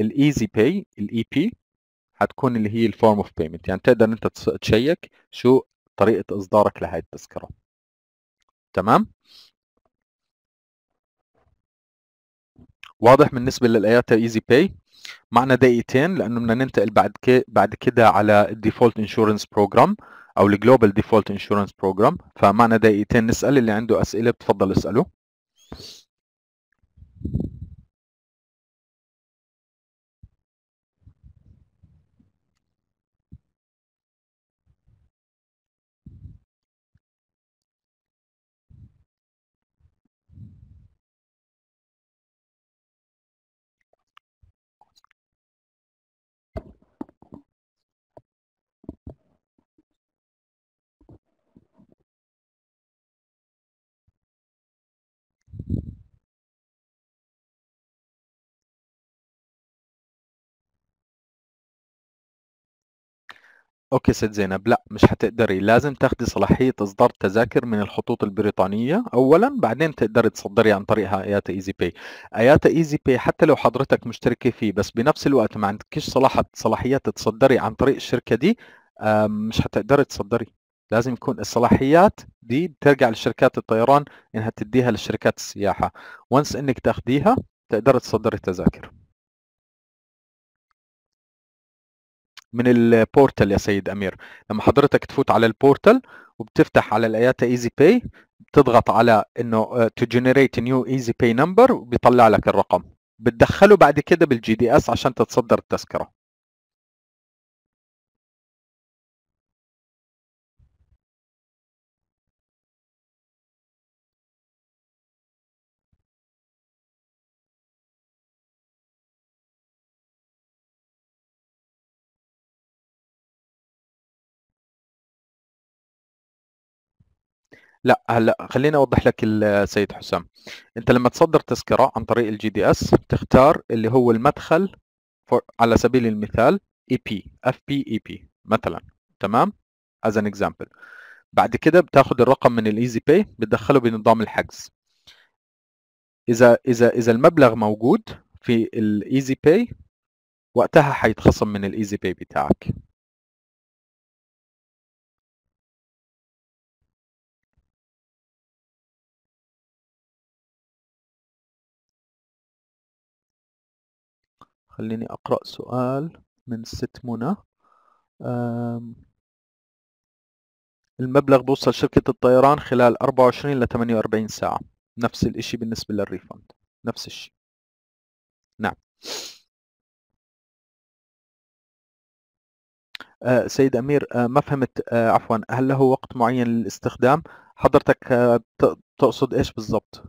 الايزي باي الاي بي حتكون اللي هي الفورم اوف بيمنت يعني تقدر انت تشيك شو طريقه اصدارك لهي التذكره تمام واضح بالنسبه للايات ايزي باي معنا دقيقتين لانه بدنا ننتقل بعد كي بعد كده على الديفولت انشورنس بروجرام او الجلوبال ديفولت انشورنس بروجرام فمعنا دقيقتين نسال اللي عنده اسئله بتفضل اساله أوكي ست زينب لا مش حتقدري لازم تاخدي صلاحية إصدار تذاكر من الخطوط البريطانية أولا بعدين تقدري تصدري عن طريقها آياتا إيزي باي آياتا إيزي باي حتى لو حضرتك مشتركة فيه بس بنفس الوقت ما عندكش صلاح صلاحية تتصدري عن طريق الشركة دي مش حتقدري تصدري لازم يكون الصلاحيات دي بترجع لشركات الطيران انها تديها لشركات السياحة وانس انك تاخديها تقدر تصدري تذاكر من البورتال يا سيد امير لما حضرتك تفوت على البورتال وبتفتح على الاياتا ايزي باي بتضغط على انه تو جنريت نيو ايزي باي نمبر وبيطلع لك الرقم بتدخله بعد كده بالجي دي اس عشان تتصدر التذكره لا هلا خليني اوضح لك السيد حسام انت لما تصدر تذكره عن طريق الجي دي اس تختار اللي هو المدخل على سبيل المثال اي بي اف بي اي بي مثلا تمام از ان اكزامبل بعد كده بتاخد الرقم من الايزي باي بتدخله بنظام الحجز اذا اذا اذا المبلغ موجود في الايزي باي وقتها حيتخصم من الايزي باي بتاعك خليني أقرأ سؤال من ست منى المبلغ بوصل شركة الطيران خلال 24 ل 48 ساعة نفس الاشي بالنسبة للريفند نفس الشيء نعم آه سيد أمير آه ما فهمت آه عفوا هل له وقت معين للاستخدام حضرتك آه، تقصد ايش بالضبط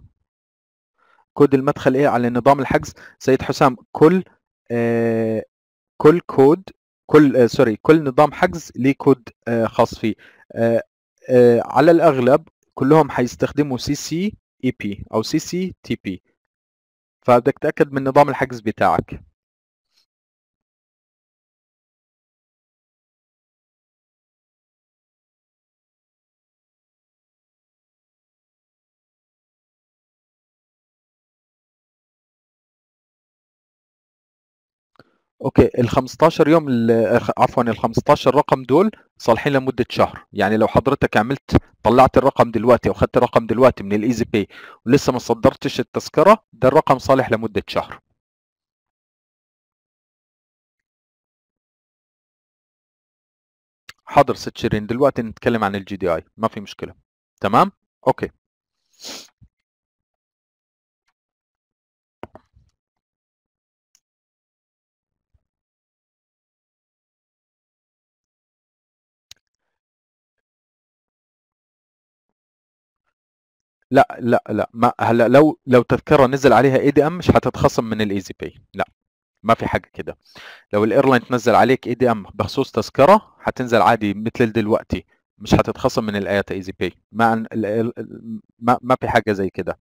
كود المدخل ايه على نظام الحجز سيد حسام كل آه، كل كود كل آه، سوري كل نظام حجز ليه كود آه، خاص فيه على الاغلب كلهم حيستخدموا سي سي اي بي او سي سي تي بي فبدك تاكد من نظام الحجز بتاعك اوكي ال 15 يوم عفوا ال 15 رقم دول صالحين لمده شهر يعني لو حضرتك عملت طلعت الرقم دلوقتي او خدت الرقم دلوقتي من الايزي باي ولسه ما صدرتش التذكره ده الرقم صالح لمده شهر حاضر ست شيرين دلوقتي نتكلم عن الجي دي اي ما في مشكله تمام اوكي لا لا لا ما هلا لو لو تذكره نزل عليها اي دي ام مش هتتخصم من الايزي باي لا ما في حاجه كده لو الايرلاين تنزل عليك اي دي ام بخصوص تذكره هتنزل عادي مثل دلوقتي مش هتتخصم من الايات ايزي باي ما ما ما في حاجه زي كده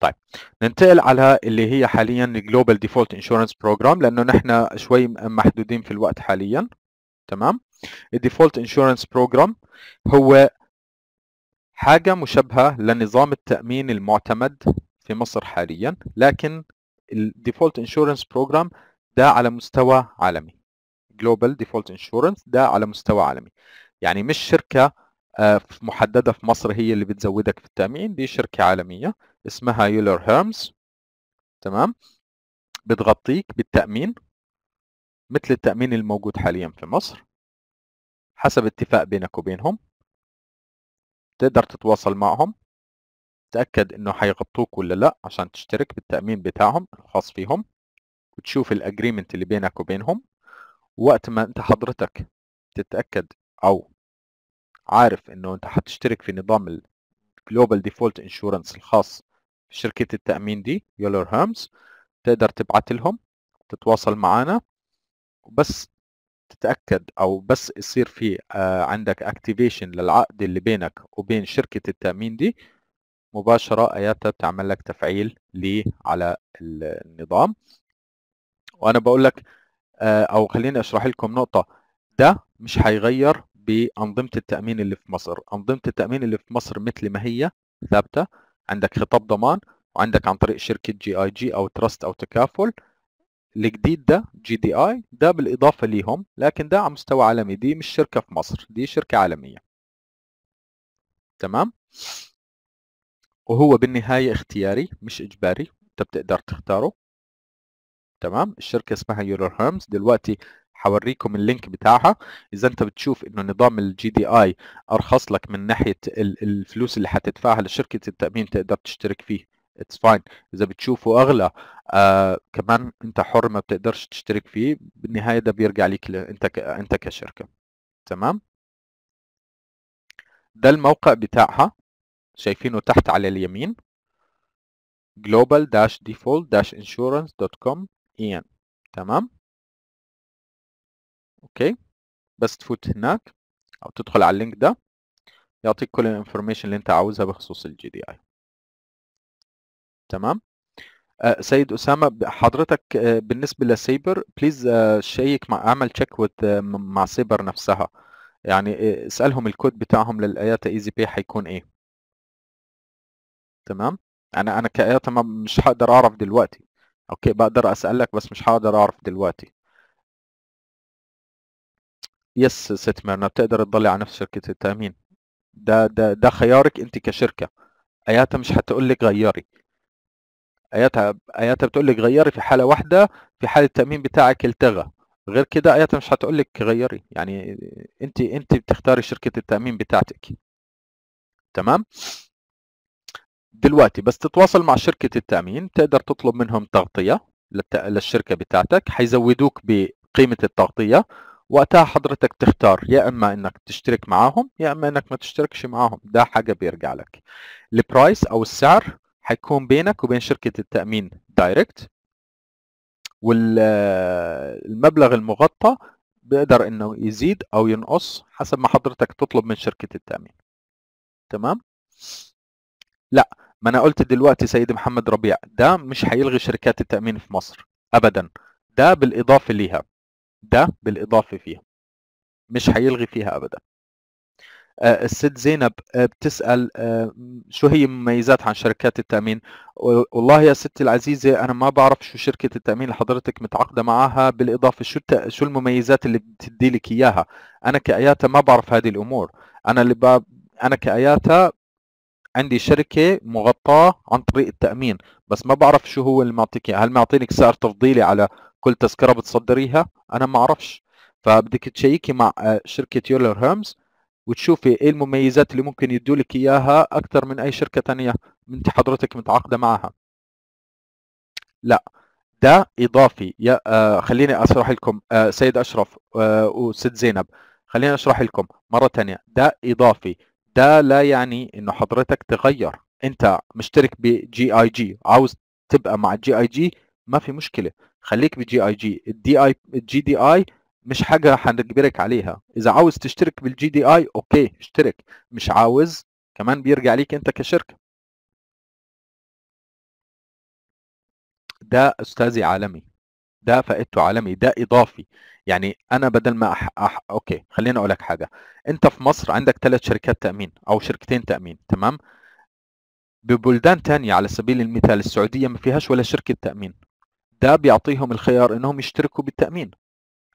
طيب ننتقل على اللي هي حاليا جلوبال ديفولت انشورنس بروجرام لانه نحن شوي محدودين في الوقت حاليا تمام الديفولت انشورنس بروجرام هو حاجة مشابهة لنظام التأمين المعتمد في مصر حاليا لكن الديفولت انشورنس بروجرام ده على مستوى عالمي جلوبال ديفولت انشورنس ده على مستوى عالمي يعني مش شركة آه، محددة في مصر هي اللي بتزودك في التأمين دي شركة عالمية اسمها يولر هيرمز تمام بتغطيك بالتأمين مثل التأمين الموجود حاليا في مصر حسب اتفاق بينك وبينهم تقدر تتواصل معهم تأكد انه حيغطوك ولا لا عشان تشترك بالتأمين بتاعهم الخاص فيهم وتشوف الاجريمنت اللي بينك وبينهم وقت ما انت حضرتك تتأكد او عارف انه انت حتشترك في نظام الجلوبال ديفولت انشورنس الخاص في شركة التأمين دي يولر هامز تقدر تبعت لهم تتواصل معنا وبس تتاكد او بس يصير في آه، عندك اكتيفيشن للعقد اللي بينك وبين شركه التامين دي مباشره اياتا بتعمل لك تفعيل لي على النظام وانا بقول لك آه، او خليني اشرح لكم نقطه ده مش هيغير بانظمه التامين اللي في مصر انظمه التامين اللي في مصر مثل ما هي ثابته عندك خطاب ضمان وعندك عن طريق شركه جي اي جي او تراست او تكافل الجديد ده جي دي اي ده بالاضافه ليهم لكن ده على مستوى عالمي دي مش شركه في مصر دي شركه عالميه تمام وهو بالنهايه اختياري مش اجباري انت بتقدر تختاره تمام الشركه اسمها يورو هيرمز دلوقتي حوريكم اللينك بتاعها اذا انت بتشوف انه نظام الجي دي اي ارخص لك من ناحيه الفلوس اللي حتدفعها لشركه التامين تقدر تشترك فيه اتس فاين اذا بتشوفه اغلى آه كمان انت حر ما بتقدرش تشترك فيه بالنهايه ده بيرجع ليك ل... انت ك... انت كشركه تمام ده الموقع بتاعها شايفينه تحت على اليمين global-default-insurance.com en تمام اوكي بس تفوت هناك او تدخل على اللينك ده يعطيك كل الانفورميشن اللي انت عاوزها بخصوص الجي دي اي تمام آه، سيد اسامه حضرتك آه، بالنسبه لسيبر بليز آه، شيك مع اعمل تشيك مع سيبر نفسها يعني اسالهم الكود بتاعهم للايات ايزي بي هيكون ايه تمام انا انا كايات مش هقدر اعرف دلوقتي اوكي بقدر اسالك بس مش هقدر اعرف دلوقتي يس ست ميرنا بتقدر تضلي على نفس شركه التامين ده ده ده خيارك انت كشركه اياتا مش هتقول لك غيري اياتها اياتها بتقول لك غيري في حاله واحده في حال التامين بتاعك التغى غير كده اياتها مش هتقول لك غيري يعني انت انت بتختاري شركه التامين بتاعتك تمام دلوقتي بس تتواصل مع شركه التامين تقدر تطلب منهم تغطيه للشركه بتاعتك هيزودوك بقيمه التغطيه وقتها حضرتك تختار يا اما انك تشترك معاهم يا اما انك ما تشتركش معاهم ده حاجه بيرجع لك البرايس او السعر هيكون بينك وبين شركه التامين دايركت والمبلغ المغطى بيقدر انه يزيد او ينقص حسب ما حضرتك تطلب من شركه التامين تمام لا ما انا قلت دلوقتي سيد محمد ربيع ده مش هيلغي شركات التامين في مصر ابدا ده بالاضافه ليها ده بالاضافه فيها مش هيلغي فيها ابدا آه، الست زينب آه، بتسال آه، شو هي مميزات عن شركات التامين والله يا ستي العزيزه انا ما بعرف شو شركه التامين اللي حضرتك متعاقده معها بالاضافه شو شو المميزات اللي بتدي لك اياها انا كاياتا ما بعرف هذه الامور انا اللي باب انا كاياتا عندي شركة مغطاة عن طريق التأمين بس ما بعرف شو هو اللي معطيك هل معطينك سعر تفضيلي على كل تذكرة بتصدريها أنا ما أعرفش فبدك تشيكي مع شركة يولر هيرمز وتشوفي ايه المميزات اللي ممكن يدولك اياها اكثر من اي شركه ثانيه انت حضرتك متعاقده معها لا ده اضافي يا آه خليني اشرح لكم آه سيد اشرف آه وست زينب خليني اشرح لكم مره ثانيه ده اضافي ده لا يعني انه حضرتك تغير انت مشترك بجي اي جي عاوز تبقى مع الجي اي جي ما في مشكله خليك بجي اي جي الدي اي الجي دي اي مش حاجه هنجبرك عليها اذا عاوز تشترك بالجي دي اي اوكي اشترك مش عاوز كمان بيرجع ليك انت كشركه ده استاذي عالمي ده فائدته عالمي ده اضافي يعني انا بدل ما أح... أح... اوكي خليني اقول لك حاجه انت في مصر عندك ثلاث شركات تامين او شركتين تامين تمام ببلدان تانية على سبيل المثال السعودية ما فيهاش ولا شركة تأمين ده بيعطيهم الخيار انهم يشتركوا بالتأمين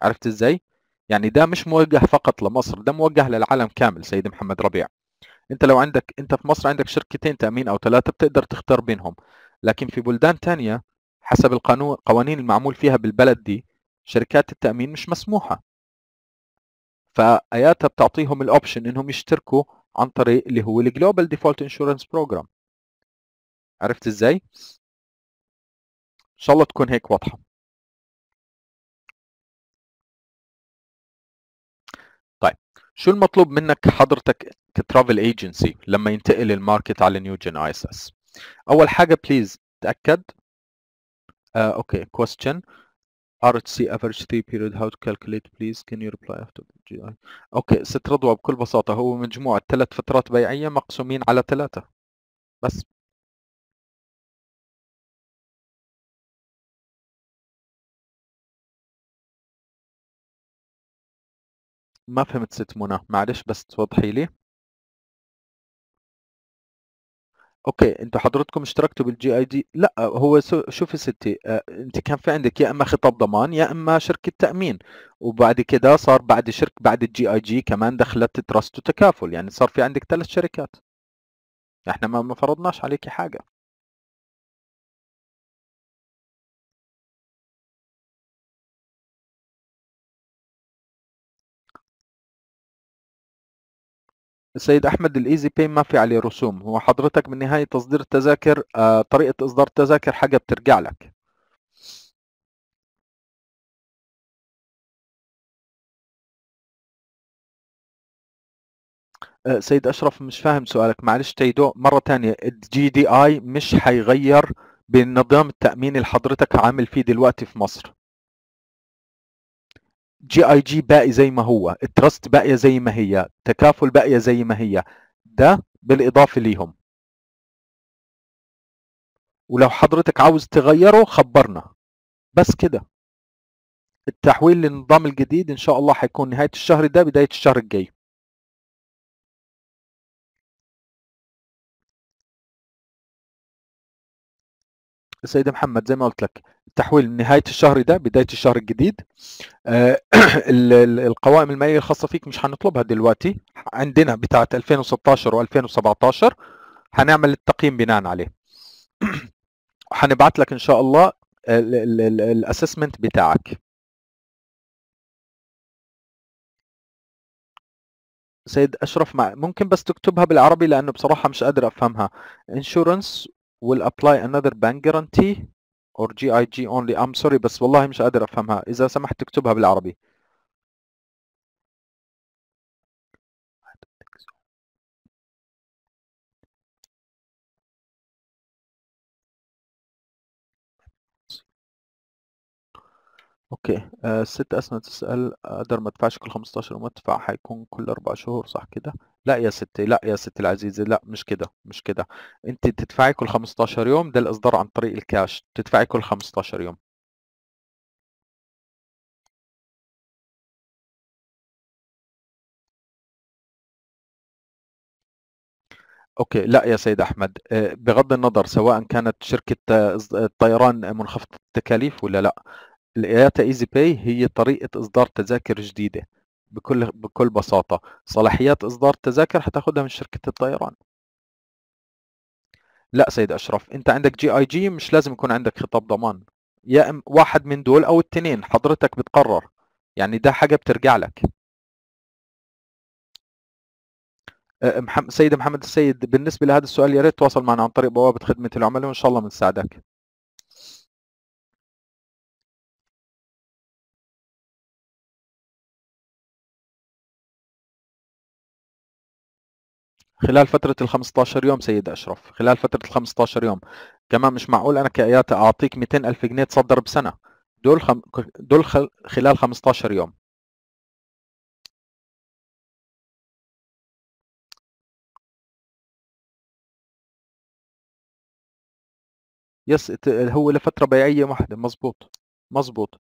عرفت ازاي؟ يعني ده مش موجه فقط لمصر ده موجه للعالم كامل سيد محمد ربيع انت لو عندك انت في مصر عندك شركتين تامين او ثلاثه بتقدر تختار بينهم لكن في بلدان تانية حسب القانون قوانين المعمول فيها بالبلد دي شركات التامين مش مسموحه فاياتا بتعطيهم الاوبشن انهم يشتركوا عن طريق اللي هو الجلوبال ديفولت انشورنس بروجرام عرفت ازاي ان شاء الله تكون هيك واضحه شو المطلوب منك حضرتك كترافل ايجنسي لما ينتقل الماركت على جين اي اس اس اول حاجه بليز تاكد uh, آه، okay question RHC average 3 period how to calculate please can you reply after GI اوكي سترضوا بكل بساطة هو مجموعة ثلاث فترات بيعية مقسومين على ثلاثة بس ما فهمت ست منى معلش بس توضحي لي اوكي انتوا حضرتكم اشتركتوا بالجي اي دي لا هو شوفي ستي آه، انت كان في عندك يا اما خطاب ضمان يا اما شركه تامين وبعد كده صار بعد شركه بعد الجي اي جي كمان دخلت تراست وتكافل يعني صار في عندك ثلاث شركات احنا ما ما فرضناش عليكي حاجه السيد احمد الايزي باي ما في عليه رسوم هو حضرتك من نهايه تصدير التذاكر آه، طريقه اصدار التذاكر حاجه بترجع لك آه، سيد اشرف مش فاهم سؤالك معلش تيدو مره ثانيه الجي دي اي مش هيغير بنظام التامين اللي حضرتك عامل فيه دلوقتي في مصر جي اي جي باقي زي ما هو التراست باقيه زي ما هي تكافل باقيه زي ما هي ده بالاضافه ليهم ولو حضرتك عاوز تغيره خبرنا بس كده التحويل للنظام الجديد ان شاء الله هيكون نهايه الشهر ده بدايه الشهر الجاي سيدي محمد زي ما قلت لك التحويل نهايه الشهر ده بدايه الشهر الجديد آه، <clears throat> القوائم الماليه الخاصه فيك مش هنطلبها دلوقتي عندنا بتاعه 2016 و2017 هنعمل التقييم بناء عليه <clears throat> هنبعت لك ان شاء الله الاسسمنت بتاعك سيد اشرف مع ممكن بس تكتبها بالعربي لانه بصراحه مش قادر افهمها insurance will apply another bank guarantee or GIG only I'm sorry بس والله مش قادر أفهمها إذا سمحت تكتبها بالعربي اوكي الست آه، اسماء تسأل اقدر ما ادفعش كل 15 مدفع ادفع كل أربع شهور صح كده لا يا ستي لا يا ستي العزيزة لا مش كده مش كده انت تدفعي كل 15 يوم ده الاصدار عن طريق الكاش تدفعي كل 15 يوم اوكي لا يا سيد احمد آه، بغض النظر سواء كانت شركه آه، آه، الطيران منخفضه التكاليف ولا لا الإياتا ايزي باي هي طريقه اصدار تذاكر جديده بكل بكل بساطه صلاحيات اصدار التذاكر هتاخدها من شركه الطيران لا سيد اشرف انت عندك جي اي جي مش لازم يكون عندك خطاب ضمان يا ام واحد من دول او التنين حضرتك بتقرر يعني ده حاجه بترجع لك سيد محمد السيد بالنسبه لهذا السؤال يا ريت تواصل معنا عن طريق بوابه خدمه العملاء وان شاء الله بنساعدك خلال فترة ال 15 يوم سيد أشرف خلال فترة ال 15 يوم كمان مش معقول أنا كإياتا أعطيك 200 ألف جنيه تصدر بسنة دول خم... دول خل... خلال 15 يوم يس هو لفترة بيعية واحدة مظبوط مظبوط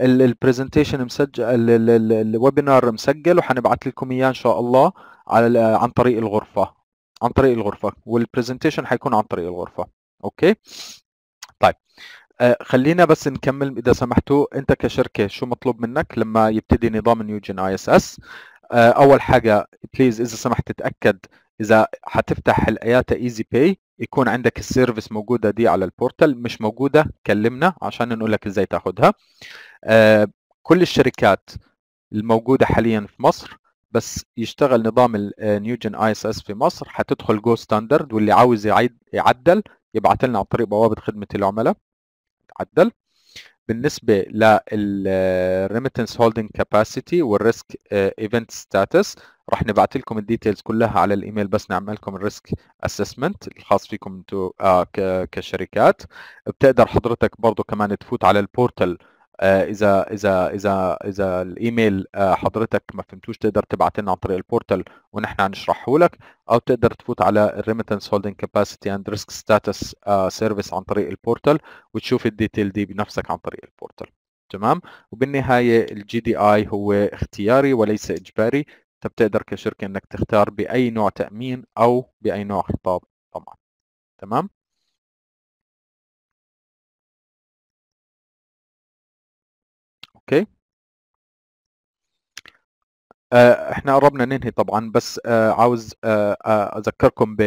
البرزنتيشن مسجل الويبينار مسجل وحنبعث لكم اياه ان شاء الله على عن طريق الغرفه عن طريق الغرفه والبرزنتيشن حيكون عن طريق الغرفه اوكي طيب آه خلينا بس نكمل اذا سمحتوا انت كشركه شو مطلوب منك لما يبتدي نظام نيوجن اي اس اس آه، اول حاجه بليز اذا سمحت تتاكد اذا حتفتح الاياتا ايزي باي يكون عندك السيرفيس موجوده دي على البورتال مش موجوده كلمنا عشان نقول لك ازاي تاخدها آه كل الشركات الموجوده حاليا في مصر بس يشتغل نظام نيوجن اي اس اس في مصر هتدخل جو ستاندرد واللي عاوز يعيد يعدل يبعت لنا عن طريق بوابه خدمه العملاء عدل بالنسبه للريمتنس هولدنج كاباسيتي والريسك ايفنت ستاتس راح نبعث لكم الديتيلز كلها على الايميل بس نعمل لكم الريسك اسسمنت الخاص فيكم انتم آه، كشركات بتقدر حضرتك برضو كمان تفوت على البورتال آه، اذا اذا اذا اذا الايميل آه، حضرتك ما فهمتوش تقدر تبعت لنا عن طريق البورتال ونحن هنشرحه لك او تقدر تفوت على الريمتنس هولدنج كاباسيتي اند ريسك ستاتس سيرفيس عن طريق البورتال وتشوف الديتيل دي بنفسك عن طريق البورتال تمام وبالنهايه الجي دي اي هو اختياري وليس اجباري انت بتقدر كشركه انك تختار باي نوع تامين او باي نوع خطاب طبعا تمام اوكي آه، احنا قربنا ننهي طبعا بس آه، عاوز آه، اذكركم ب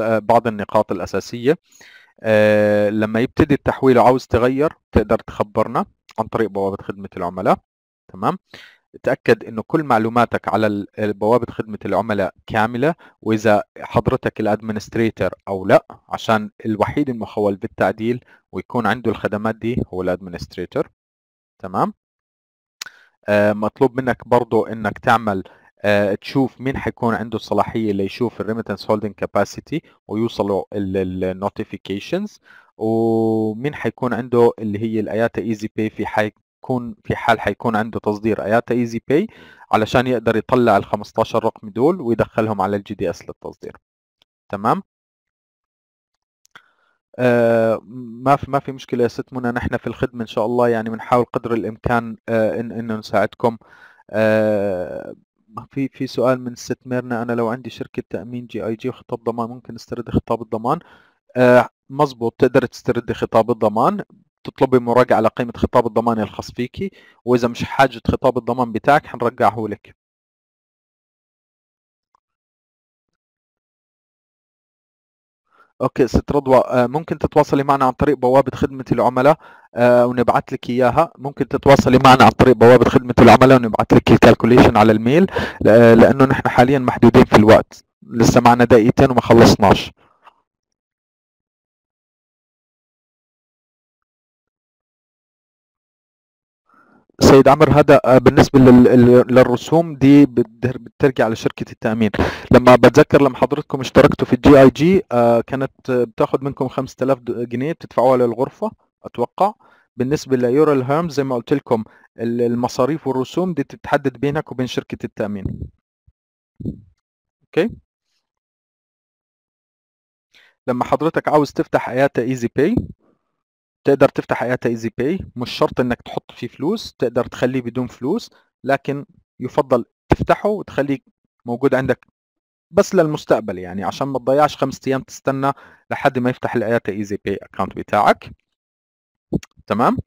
بعض النقاط الاساسيه لما يبتدي التحويل وعاوز تغير تقدر تخبرنا عن طريق بوابه خدمه العملاء تمام تأكد أنه كل معلوماتك على بوابة خدمة العملاء كاملة وإذا حضرتك الأدمنستريتر أو لا عشان الوحيد المخول بالتعديل ويكون عنده الخدمات دي هو الأدمنستريتر تمام آه، مطلوب منك برضو أنك تعمل آه، تشوف مين حيكون عنده الصلاحية اللي يشوف الريمتنس هولدنج كاباسيتي ويوصلوا النوتيفيكيشنز ومين حيكون عنده اللي هي الاياتا ايزي باي في حيكون في حال حيكون عنده تصدير اياتا ايزي باي علشان يقدر يطلع ال 15 رقم دول ويدخلهم على الجي دي اس للتصدير تمام آه ما في ما في مشكله يا ست منى نحن في الخدمه ان شاء الله يعني بنحاول قدر الامكان آه إن انه نساعدكم آه في في سؤال من ست ميرنا انا لو عندي شركه تامين جي اي جي وخطاب ضمان ممكن استرد خطاب الضمان آه مظبوط تقدر تسترد خطاب الضمان تطلبي مراجعه لقيمه خطاب الضمان الخاص فيكي واذا مش حاجه خطاب الضمان بتاعك هنرجعه لك اوكي ست رضوى آه، ممكن تتواصلي معنا عن طريق بوابه خدمه العملاء آه، ونبعث لك اياها ممكن تتواصلي معنا عن طريق بوابه خدمه العملاء ونبعث لك الكالكوليشن على الميل لانه نحن حاليا محدودين في الوقت لسه معنا دقيقتين وما خلصناش سيد عمر هذا آه، بالنسبه للرسوم دي بترجع لشركه التامين لما بتذكر لما حضرتكم اشتركتوا في الجي اي جي كانت آه، بتاخد منكم 5000 جنيه بتدفعوها للغرفه اتوقع بالنسبه ليورو الهام زي ما قلت لكم المصاريف والرسوم دي بتتحدد بينك وبين شركه التامين اوكي لما حضرتك عاوز تفتح اياتا ايزي باي تقدر تفتح اياتا ايزي باي مش شرط انك تحط فيه فلوس تقدر تخليه بدون فلوس لكن يفضل تفتحه وتخليه موجود عندك بس للمستقبل يعني عشان ما تضيعش خمسة ايام تستنى لحد ما يفتح الاياتا ايزي باي اكونت بتاعك تمام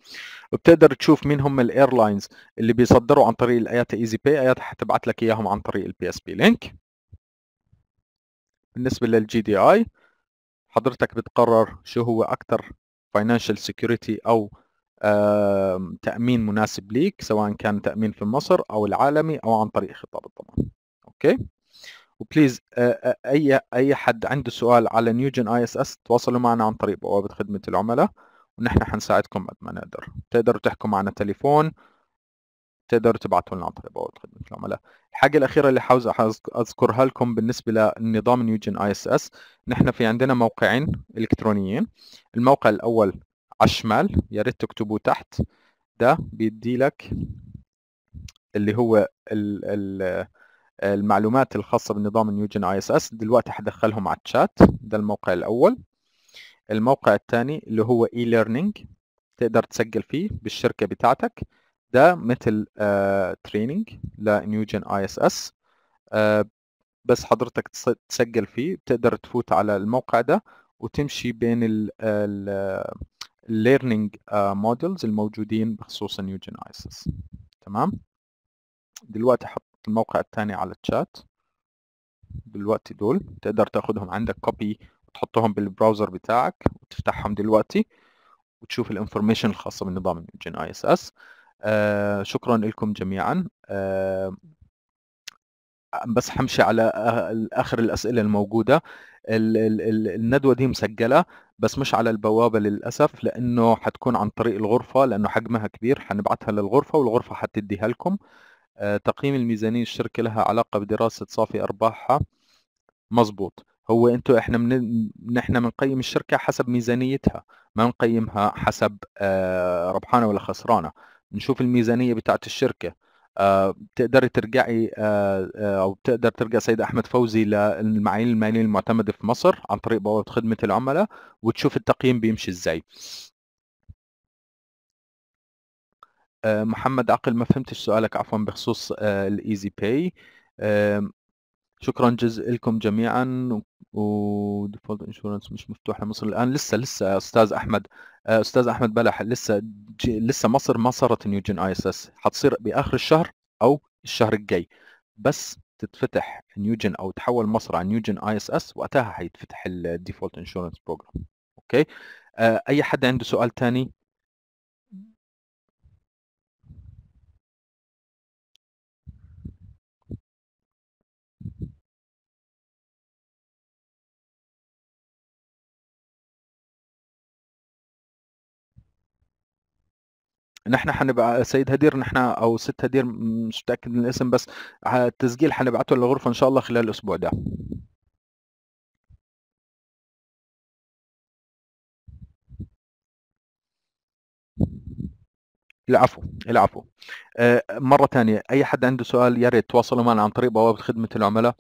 وبتقدر تشوف مين هم الايرلاينز اللي بيصدروا عن طريق الاياتا ايزي باي اياتا حتبعت لك اياهم عن طريق البي اس بي لينك بالنسبه للجي دي اي حضرتك بتقرر شو هو اكثر فاينانشال سكيورتي او تامين مناسب ليك سواء كان تامين في مصر او العالمي او عن طريق خطاب الضمان اوكي وبليز اي اي حد عنده سؤال على نيوجن اي اس اس تواصلوا معنا عن طريق بوابه خدمه العملاء ونحن حنساعدكم قد ما نقدر تقدروا تحكوا معنا تليفون تقدروا تبعتوا لنا عن طريق بوابه خدمه العملاء الحاجه الاخيره اللي حاوز اذكرها لكم بالنسبه للنظام نيوجن اي اس اس نحن في عندنا موقعين الكترونيين الموقع الاول على الشمال يا ريت تكتبوا تحت ده بيدي لك اللي هو الـ الـ المعلومات الخاصة بنظام نيوجن اي اس اس دلوقتي حدخلهم على الشات ده الموقع الأول الموقع الثاني اللي هو اي e ليرنينج تقدر تسجل فيه بالشركة بتاعتك ده مثل تريننج آه، لنيوجن اي اس اس آه، بس حضرتك تسجل فيه بتقدر تفوت على الموقع ده وتمشي بين الليرنينج مودلز آه، الموجودين بخصوص نيوجن اي اس اس تمام دلوقتي حطيت الموقع الثاني على الشات دلوقتي دول تقدر تاخدهم عندك كوبي وتحطهم بالبراوزر بتاعك وتفتحهم دلوقتي وتشوف الانفورميشن الخاصه بالنظام نيوجن اي اس اس آه، شكرا لكم جميعا آه، بس حمشي على أه، اخر الاسئله الموجوده الندوه دي مسجله بس مش على البوابه للاسف لانه حتكون عن طريق الغرفه لانه حجمها كبير حنبعتها للغرفه والغرفه حتديها لكم تقييم الميزانيه الشركه لها علاقه بدراسه صافي ارباحها مظبوط هو انتوا احنا من نحن بنقيم الشركه حسب ميزانيتها ما نقيمها حسب ربحانه ولا خسرانه نشوف الميزانيه بتاعت الشركه بتقدري آه، ترجعي آه، آه، او بتقدر ترجع سيد احمد فوزي للمعايير الماليه المعتمده في مصر عن طريق بوابه خدمه العملاء وتشوف التقييم بيمشي ازاي محمد عقل ما فهمتش سؤالك عفوا بخصوص الايزي باي شكرا جزء لكم جميعا وديفولت انشورنس مش مفتوحه لمصر الان لسه لسه استاذ احمد آه، استاذ احمد بلح لسه لسه مصر ما صارت نيوجن اي اس اس حتصير باخر الشهر او الشهر الجاي بس تتفتح نيوجن او تحول مصر على نيوجن اي اس اس وقتها حيتفتح الديفولت انشورنس بروجرام اوكي آه، اي حد عنده سؤال ثاني نحن حنبع سيد هدير نحن او ست هدير مش متاكد من الاسم بس التسجيل حنبعته للغرفه ان شاء الله خلال الاسبوع ده العفو العفو آه، مرة ثانية أي حد عنده سؤال يا ريت تواصلوا معنا عن طريق بوابة خدمة العملاء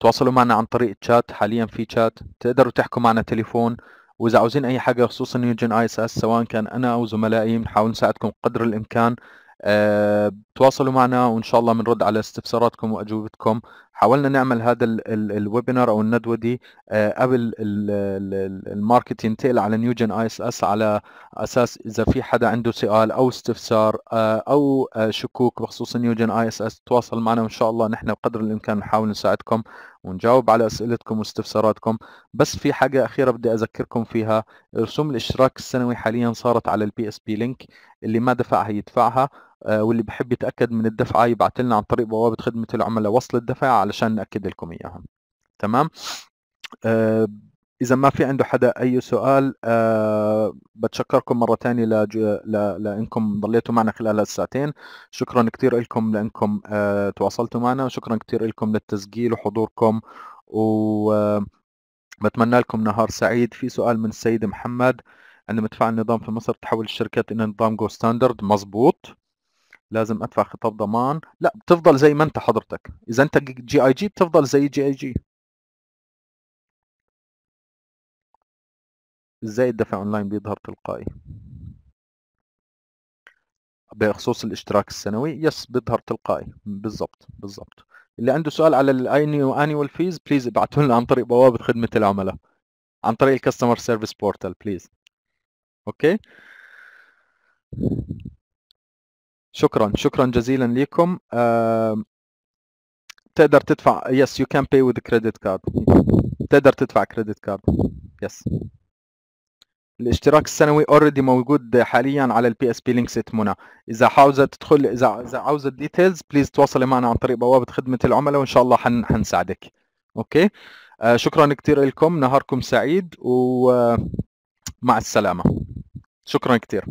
تواصلوا معنا عن طريق الشات حاليا في شات تقدروا تحكوا معنا تليفون واذا عاوزين اي حاجه خصوصا نيوجن اي اس اس سواء كان انا او زملائي بنحاول نساعدكم قدر الامكان آه، تواصلوا معنا وان شاء الله بنرد على استفساراتكم واجوبتكم حاولنا نعمل هذا الويبينار او الندوه دي آه، قبل الماركت ينتقل على نيوجن اي اس اس على اساس اذا في حدا عنده سؤال او استفسار آه، او شكوك بخصوص نيوجن اي اس اس تواصل معنا وان شاء الله نحن بقدر الامكان نحاول نساعدكم ونجاوب على اسئلتكم واستفساراتكم بس في حاجه اخيره بدي اذكركم فيها رسوم الاشتراك السنوي حاليا صارت على البي اس بي لينك اللي ما دفعها يدفعها آه، واللي بحب يتاكد من الدفعه يبعث لنا عن طريق بوابه خدمه العملاء وصل الدفع علشان ناكد لكم اياها تمام آه، اذا ما في عنده حدا اي سؤال أه بتشكركم مره ثانيه لانكم ضليتوا معنا خلال هالساعتين شكرا كثير لكم لانكم أه تواصلتوا معنا وشكرا كثير لكم للتسجيل وحضوركم و آه، بتمنى لكم نهار سعيد في سؤال من السيد محمد عندما تدفع النظام في مصر تحول الشركات الى نظام جو ستاندرد مزبوط لازم ادفع خطاب ضمان لا بتفضل زي ما انت حضرتك اذا انت جي اي جي بتفضل زي جي اي جي ازاي الدفع اونلاين بيظهر تلقائي بخصوص الاشتراك السنوي يس بيظهر تلقائي بالضبط بالضبط اللي عنده سؤال على انيوال فيز بليز ابعثوا لنا عن طريق بوابه خدمه العملاء عن طريق الكاستمر سيرفيس بورتال بليز اوكي شكرا شكرا جزيلا لكم تقدر تدفع يس يو كان باي وذ كريدت كارد تقدر تدفع كريدت كارد يس الاشتراك السنوي اوريدي موجود حاليا على البي اس بي لينك سيت منى اذا عاوزه تدخل اذا اذا عاوزه ديتيلز بليز تواصلي معنا عن طريق بوابه خدمه العملاء وان شاء الله حن حنساعدك اوكي آه شكرا كثير لكم نهاركم سعيد ومع آه، السلامه شكرا كثير